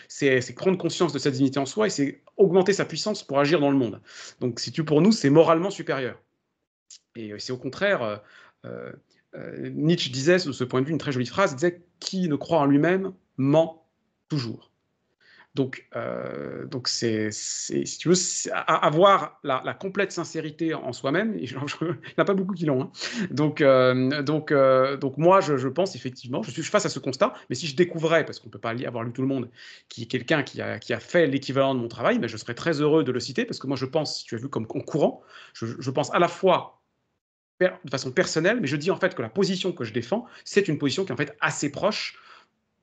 prendre conscience de sa dignité en soi et c'est augmenter sa puissance pour agir dans le monde. Donc si tu pour nous, c'est moralement supérieur. Et euh, c'est au contraire, euh, euh, Nietzsche disait, de ce point de vue, une très jolie phrase, il disait, qui ne croit en lui-même ment toujours. Donc, euh, donc c'est, si tu veux, avoir la, complète sincérité en soi-même. Il n'y en a pas beaucoup qui l'ont. Hein. Donc, euh, euh, donc, moi, je, pense effectivement, je suis face à ce constat. Mais si je découvrais, parce qu'on ne peut pas avoir lu tout le monde, qui est quelqu'un qui a, fait l'équivalent de mon travail, ben je serais très heureux de le citer parce que moi, je pense, si tu as vu comme en courant, je, je pense à la fois de façon personnelle, mais je dis en fait que la position que je défends, c'est une position qui est en fait assez proche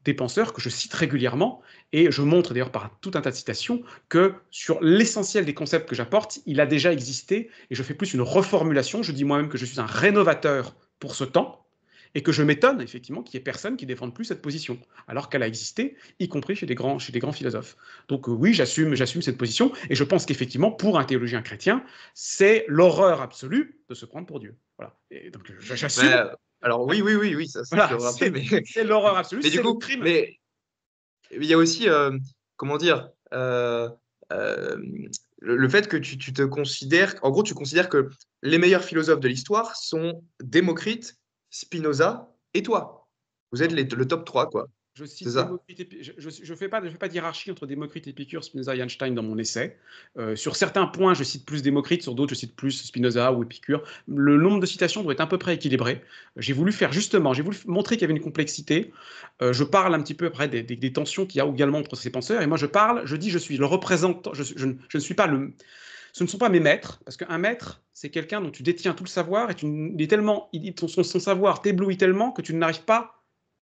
des penseurs que je cite régulièrement et je montre d'ailleurs par tout un tas de citations que sur l'essentiel des concepts que j'apporte, il a déjà existé et je fais plus une reformulation. Je dis moi-même que je suis un rénovateur pour ce temps et que je m'étonne effectivement qu'il y ait personne qui défende plus cette position alors qu'elle a existé, y compris chez des grands, chez des grands philosophes. Donc euh, oui, j'assume, j'assume cette position et je pense qu'effectivement pour un théologien chrétien, c'est l'horreur absolue de se prendre pour Dieu. Voilà. Et donc j'assume. Bah, alors oui, oui, oui, oui, ça, ça c'est l'horreur absolue. c'est crime. Mais il y a aussi, euh, comment dire, euh, euh, le, fait que tu, te considères, en gros, tu considères que les meilleurs philosophes de l'histoire sont Démocrite, Spinoza et toi. Vous êtes le top 3, quoi. Je cite je ne fais, pas, je fais pas d'hierarchie entre Démocrite, Épicure, Spinoza et Einstein dans mon essai. Euh, sur certains points, je cite plus Démocrite, sur d'autres, je cite plus Spinoza ou Épicure. Le nombre de citations doit être à peu près équilibré. J'ai voulu faire justement, j'ai voulu montrer qu'il y avait une complexité. Euh, je parle un petit peu après des, tensions qu'il y a également entre ces penseurs. Et moi, je parle, je dis, je suis le représentant, je, ne suis pas le ce ne sont pas mes maîtres, parce qu'un maître, c'est quelqu'un dont tu détiens tout le savoir et tu, est tellement, il, son, son savoir t'éblouit tellement que tu n'arrives pas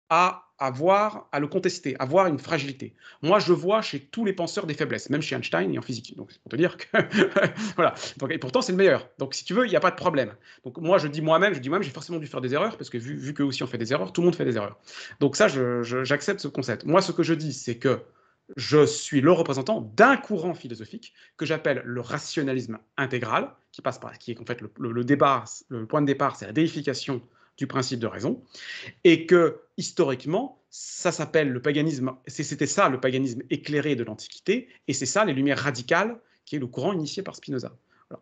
à avoir à le contester, à avoir une fragilité. Moi, je vois chez tous les penseurs des faiblesses, même chez Einstein et en physique. Donc, c'est pour te dire que voilà. Donc, et pourtant, c'est le meilleur. Donc, si tu veux, il n'y a pas de problème. Donc, moi, je dis moi-même, je dis moi-même, j'ai forcément dû faire des erreurs parce que vu, vu que aussi on fait des erreurs, tout le monde fait des erreurs. Donc ça, j'accepte ce concept. Moi, ce que je dis, c'est que je suis le représentant d'un courant philosophique que j'appelle le rationalisme intégral, qui passe par, qui est en fait le, le, le débat, le point de départ, c'est la déification du principe de raison, et que historiquement, ça s'appelle le paganisme, c'était ça le paganisme éclairé de l'Antiquité, et c'est ça les Lumières radicales, qui est le courant initié par Spinoza. Euh,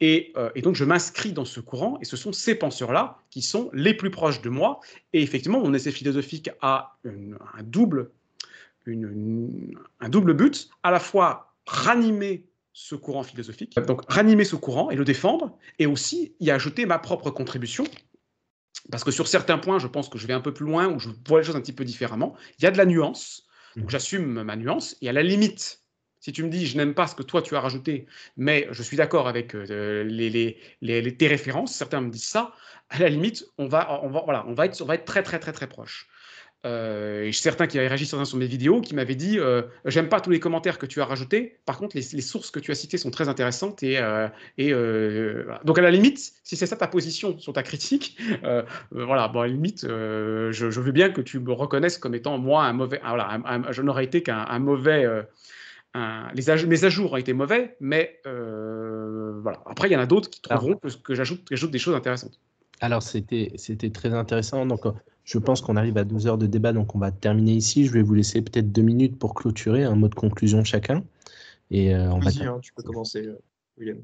et, donc je m'inscris dans ce courant, et ce sont ces penseurs-là qui sont les plus proches de moi, et effectivement mon essai philosophique a un, double, un double but, à la fois ranimer ce courant philosophique, donc ranimer ce courant et le défendre, et aussi y ajouter ma propre contribution parce que sur certains points, je pense que je vais un peu plus loin, ou je vois les choses un petit peu différemment. Il y a de la nuance, donc mhm. j'assume ma nuance, et à la limite, si tu me dis je n'aime pas ce que toi tu as rajouté, mais je suis d'accord avec euh, les, tes références, certains me disent ça, à la limite, on va, va, on va, être, on va être très très très très proche euh, et certains certain réagi sur mes vidéos, qui m'avaient dit euh, J'aime pas tous les commentaires que tu as rajoutés, par contre, les, sources que tu as citées sont très intéressantes. Et, euh, euh, Donc, à la limite, si c'est ça ta position sur ta critique, voilà, bon, à la limite, je, veux bien que tu me reconnaisses comme étant, moi, un mauvais. Voilà, je n'aurais été qu'un mauvais. les mes ajouts ont été mauvais, mais voilà. Après, il y en a d'autres qui trouveront que, que j'ajoute des choses intéressantes. Alors, c'était très intéressant. Donc, je pense qu'on arrive à 12 heures de débat, donc on va terminer ici. Je vais vous laisser peut-être deux minutes pour clôturer, un mot de conclusion chacun. Et euh, va. Hein, tu peux commencer, euh, William,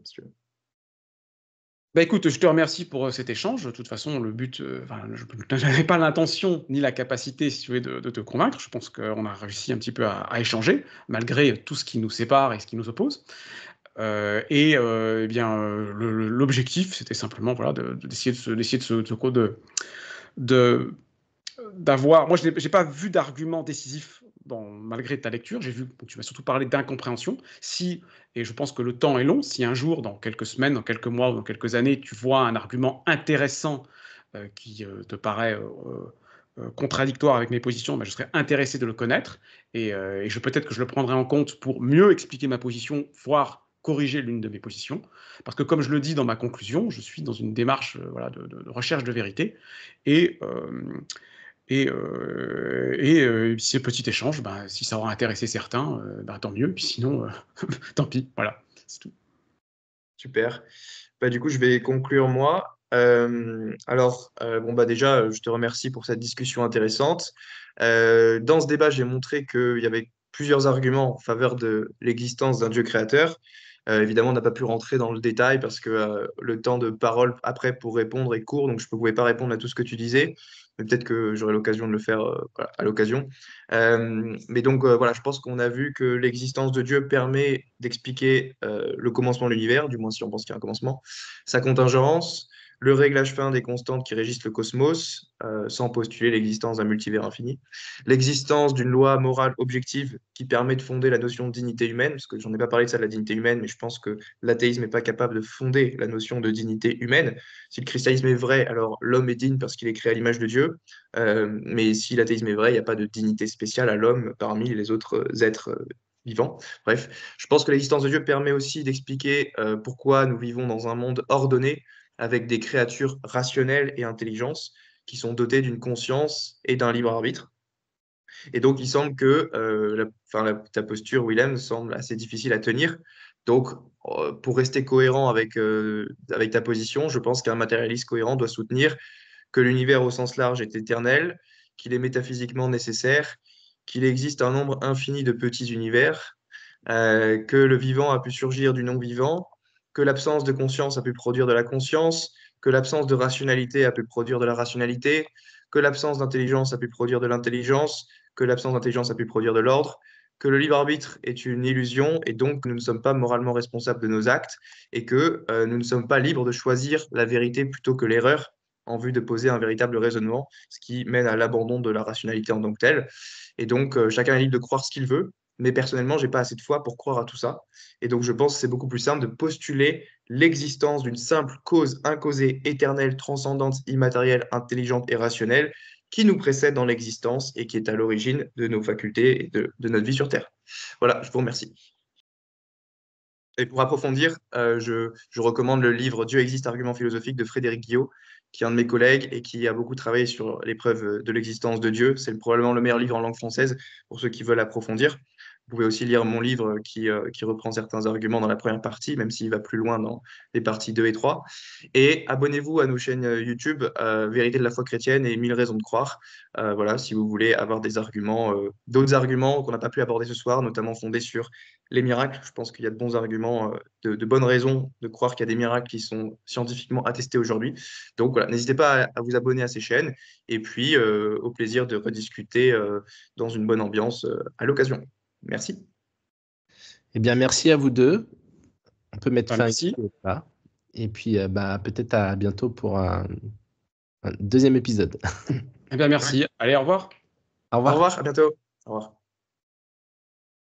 bah, écoute, je te remercie pour euh, cet échange. De toute façon, le but, je, n'avais pas l'intention ni la capacité, si tu veux, de, te convaincre. Je pense qu'on a réussi un petit peu à, échanger, malgré tout ce qui nous sépare et ce qui nous oppose. Euh, et euh, eh bien, euh, l'objectif, c'était simplement voilà, d'essayer de, d'essayer de, de, de, d'avoir. Moi, je n'ai pas vu d'argument décisif dans, malgré ta lecture, j'ai vu que tu vas surtout parler d'incompréhension. Si, et je pense que le temps est long, si un jour, dans quelques semaines, dans quelques mois ou dans quelques années, tu vois un argument intéressant qui te paraît contradictoire avec mes positions, ben, je serais intéressé de le connaître et, et je peut-être que je le prendrai en compte pour mieux expliquer ma position, voire corriger l'une de mes positions, parce que comme je le dis dans ma conclusion, je suis dans une démarche euh, voilà, de, recherche de vérité, et, euh, et, euh, et euh, ce petit échange, bah, si ça aura intéressé certains, bah, tant mieux, puis sinon, tant pis, voilà, c'est tout. Super. Bah, du coup, je vais conclure moi. alors, bon, bah déjà, je te remercie pour cette discussion intéressante. dans ce débat, j'ai montré qu'il y avait plusieurs arguments en faveur de l'existence d'un Dieu créateur. Euh, évidemment, on n'a pas pu rentrer dans le détail parce que euh, le temps de parole après pour répondre est court, donc je ne pouvais pas répondre à tout ce que tu disais. Mais peut-être que j'aurai l'occasion de le faire euh, à l'occasion. mais donc voilà, je pense qu'on a vu que l'existence de Dieu permet d'expliquer le commencement de l'univers, du moins si on pense qu'il y a un commencement, sa contingence, le réglage fin des constantes qui régissent le cosmos, euh, sans postuler l'existence d'un multivers infini, l'existence d'une loi morale objective qui permet de fonder la notion de dignité humaine, parce que j'en ai pas parlé de ça de la dignité humaine, mais je pense que l'athéisme n'est pas capable de fonder la notion de dignité humaine. Si le christianisme est vrai, alors l'homme est digne parce qu'il est créé à l'image de Dieu, euh, mais si l'athéisme est vrai, il n'y a pas de dignité spéciale à l'homme parmi les autres euh, êtres vivants. Bref, je pense que l'existence de Dieu permet aussi d'expliquer pourquoi nous vivons dans un monde ordonné avec des créatures rationnelles et intelligentes qui sont dotées d'une conscience et d'un libre arbitre. Et donc, il semble que euh, ta posture, Willem, semble assez difficile à tenir. Donc, euh, pour rester cohérent euh, avec ta position, je pense qu'un matérialiste cohérent doit soutenir que l'univers au sens large est éternel, qu'il est métaphysiquement nécessaire, qu'il existe un nombre infini de petits univers, que le vivant a pu surgir du non-vivant que l'absence de conscience a pu produire de la conscience, que l'absence de rationalité a pu produire de la rationalité, que l'absence d'intelligence a pu produire de l'intelligence, que l'absence d'intelligence a pu produire de l'ordre, que le libre arbitre est une illusion et donc nous ne sommes pas moralement responsables de nos actes et que euh, nous ne sommes pas libres de choisir la vérité plutôt que l'erreur en vue de poser un véritable raisonnement, ce qui mène à l'abandon de la rationalité en tant que telle. Et donc euh, chacun est libre de croire ce qu'il veut, mais personnellement, je n'ai pas assez de foi pour croire à tout ça. Et donc, je pense que c'est beaucoup plus simple de postuler l'existence d'une simple cause incausée, éternelle, transcendante, immatérielle, intelligente et rationnelle qui nous précède dans l'existence et qui est à l'origine de nos facultés et de, notre vie sur Terre. Voilà, je vous remercie. Et pour approfondir, euh, je, recommande le livre Dieu existe, argument philosophique de Frédéric Guillot, qui est un de mes collègues et qui a beaucoup travaillé sur l'épreuve de l'existence de Dieu. C'est probablement le meilleur livre en langue française pour ceux qui veulent approfondir. Vous pouvez aussi lire mon livre euh, qui, reprend certains arguments dans la première partie, même s'il va plus loin dans les parties 2 et 3. Et abonnez-vous à nos chaînes euh, YouTube, euh, Vérité de la foi chrétienne et mille raisons de croire. voilà, si vous voulez avoir des arguments, d'autres arguments qu'on n'a pas pu aborder ce soir, notamment fondés sur les miracles. Je pense qu'il y a de bons arguments, de, bonnes raisons de croire qu'il y a des miracles qui sont scientifiquement attestés aujourd'hui. Donc voilà, n'hésitez pas à, vous abonner à ces chaînes et puis au plaisir de rediscuter dans une bonne ambiance à l'occasion. Merci. Eh bien, merci à vous deux. On peut mettre ah, fin ici Et puis, euh, bah, peut-être à bientôt pour un, deuxième épisode. eh bien, merci. Allez, au revoir. Au revoir. Au revoir, à bientôt. Au revoir.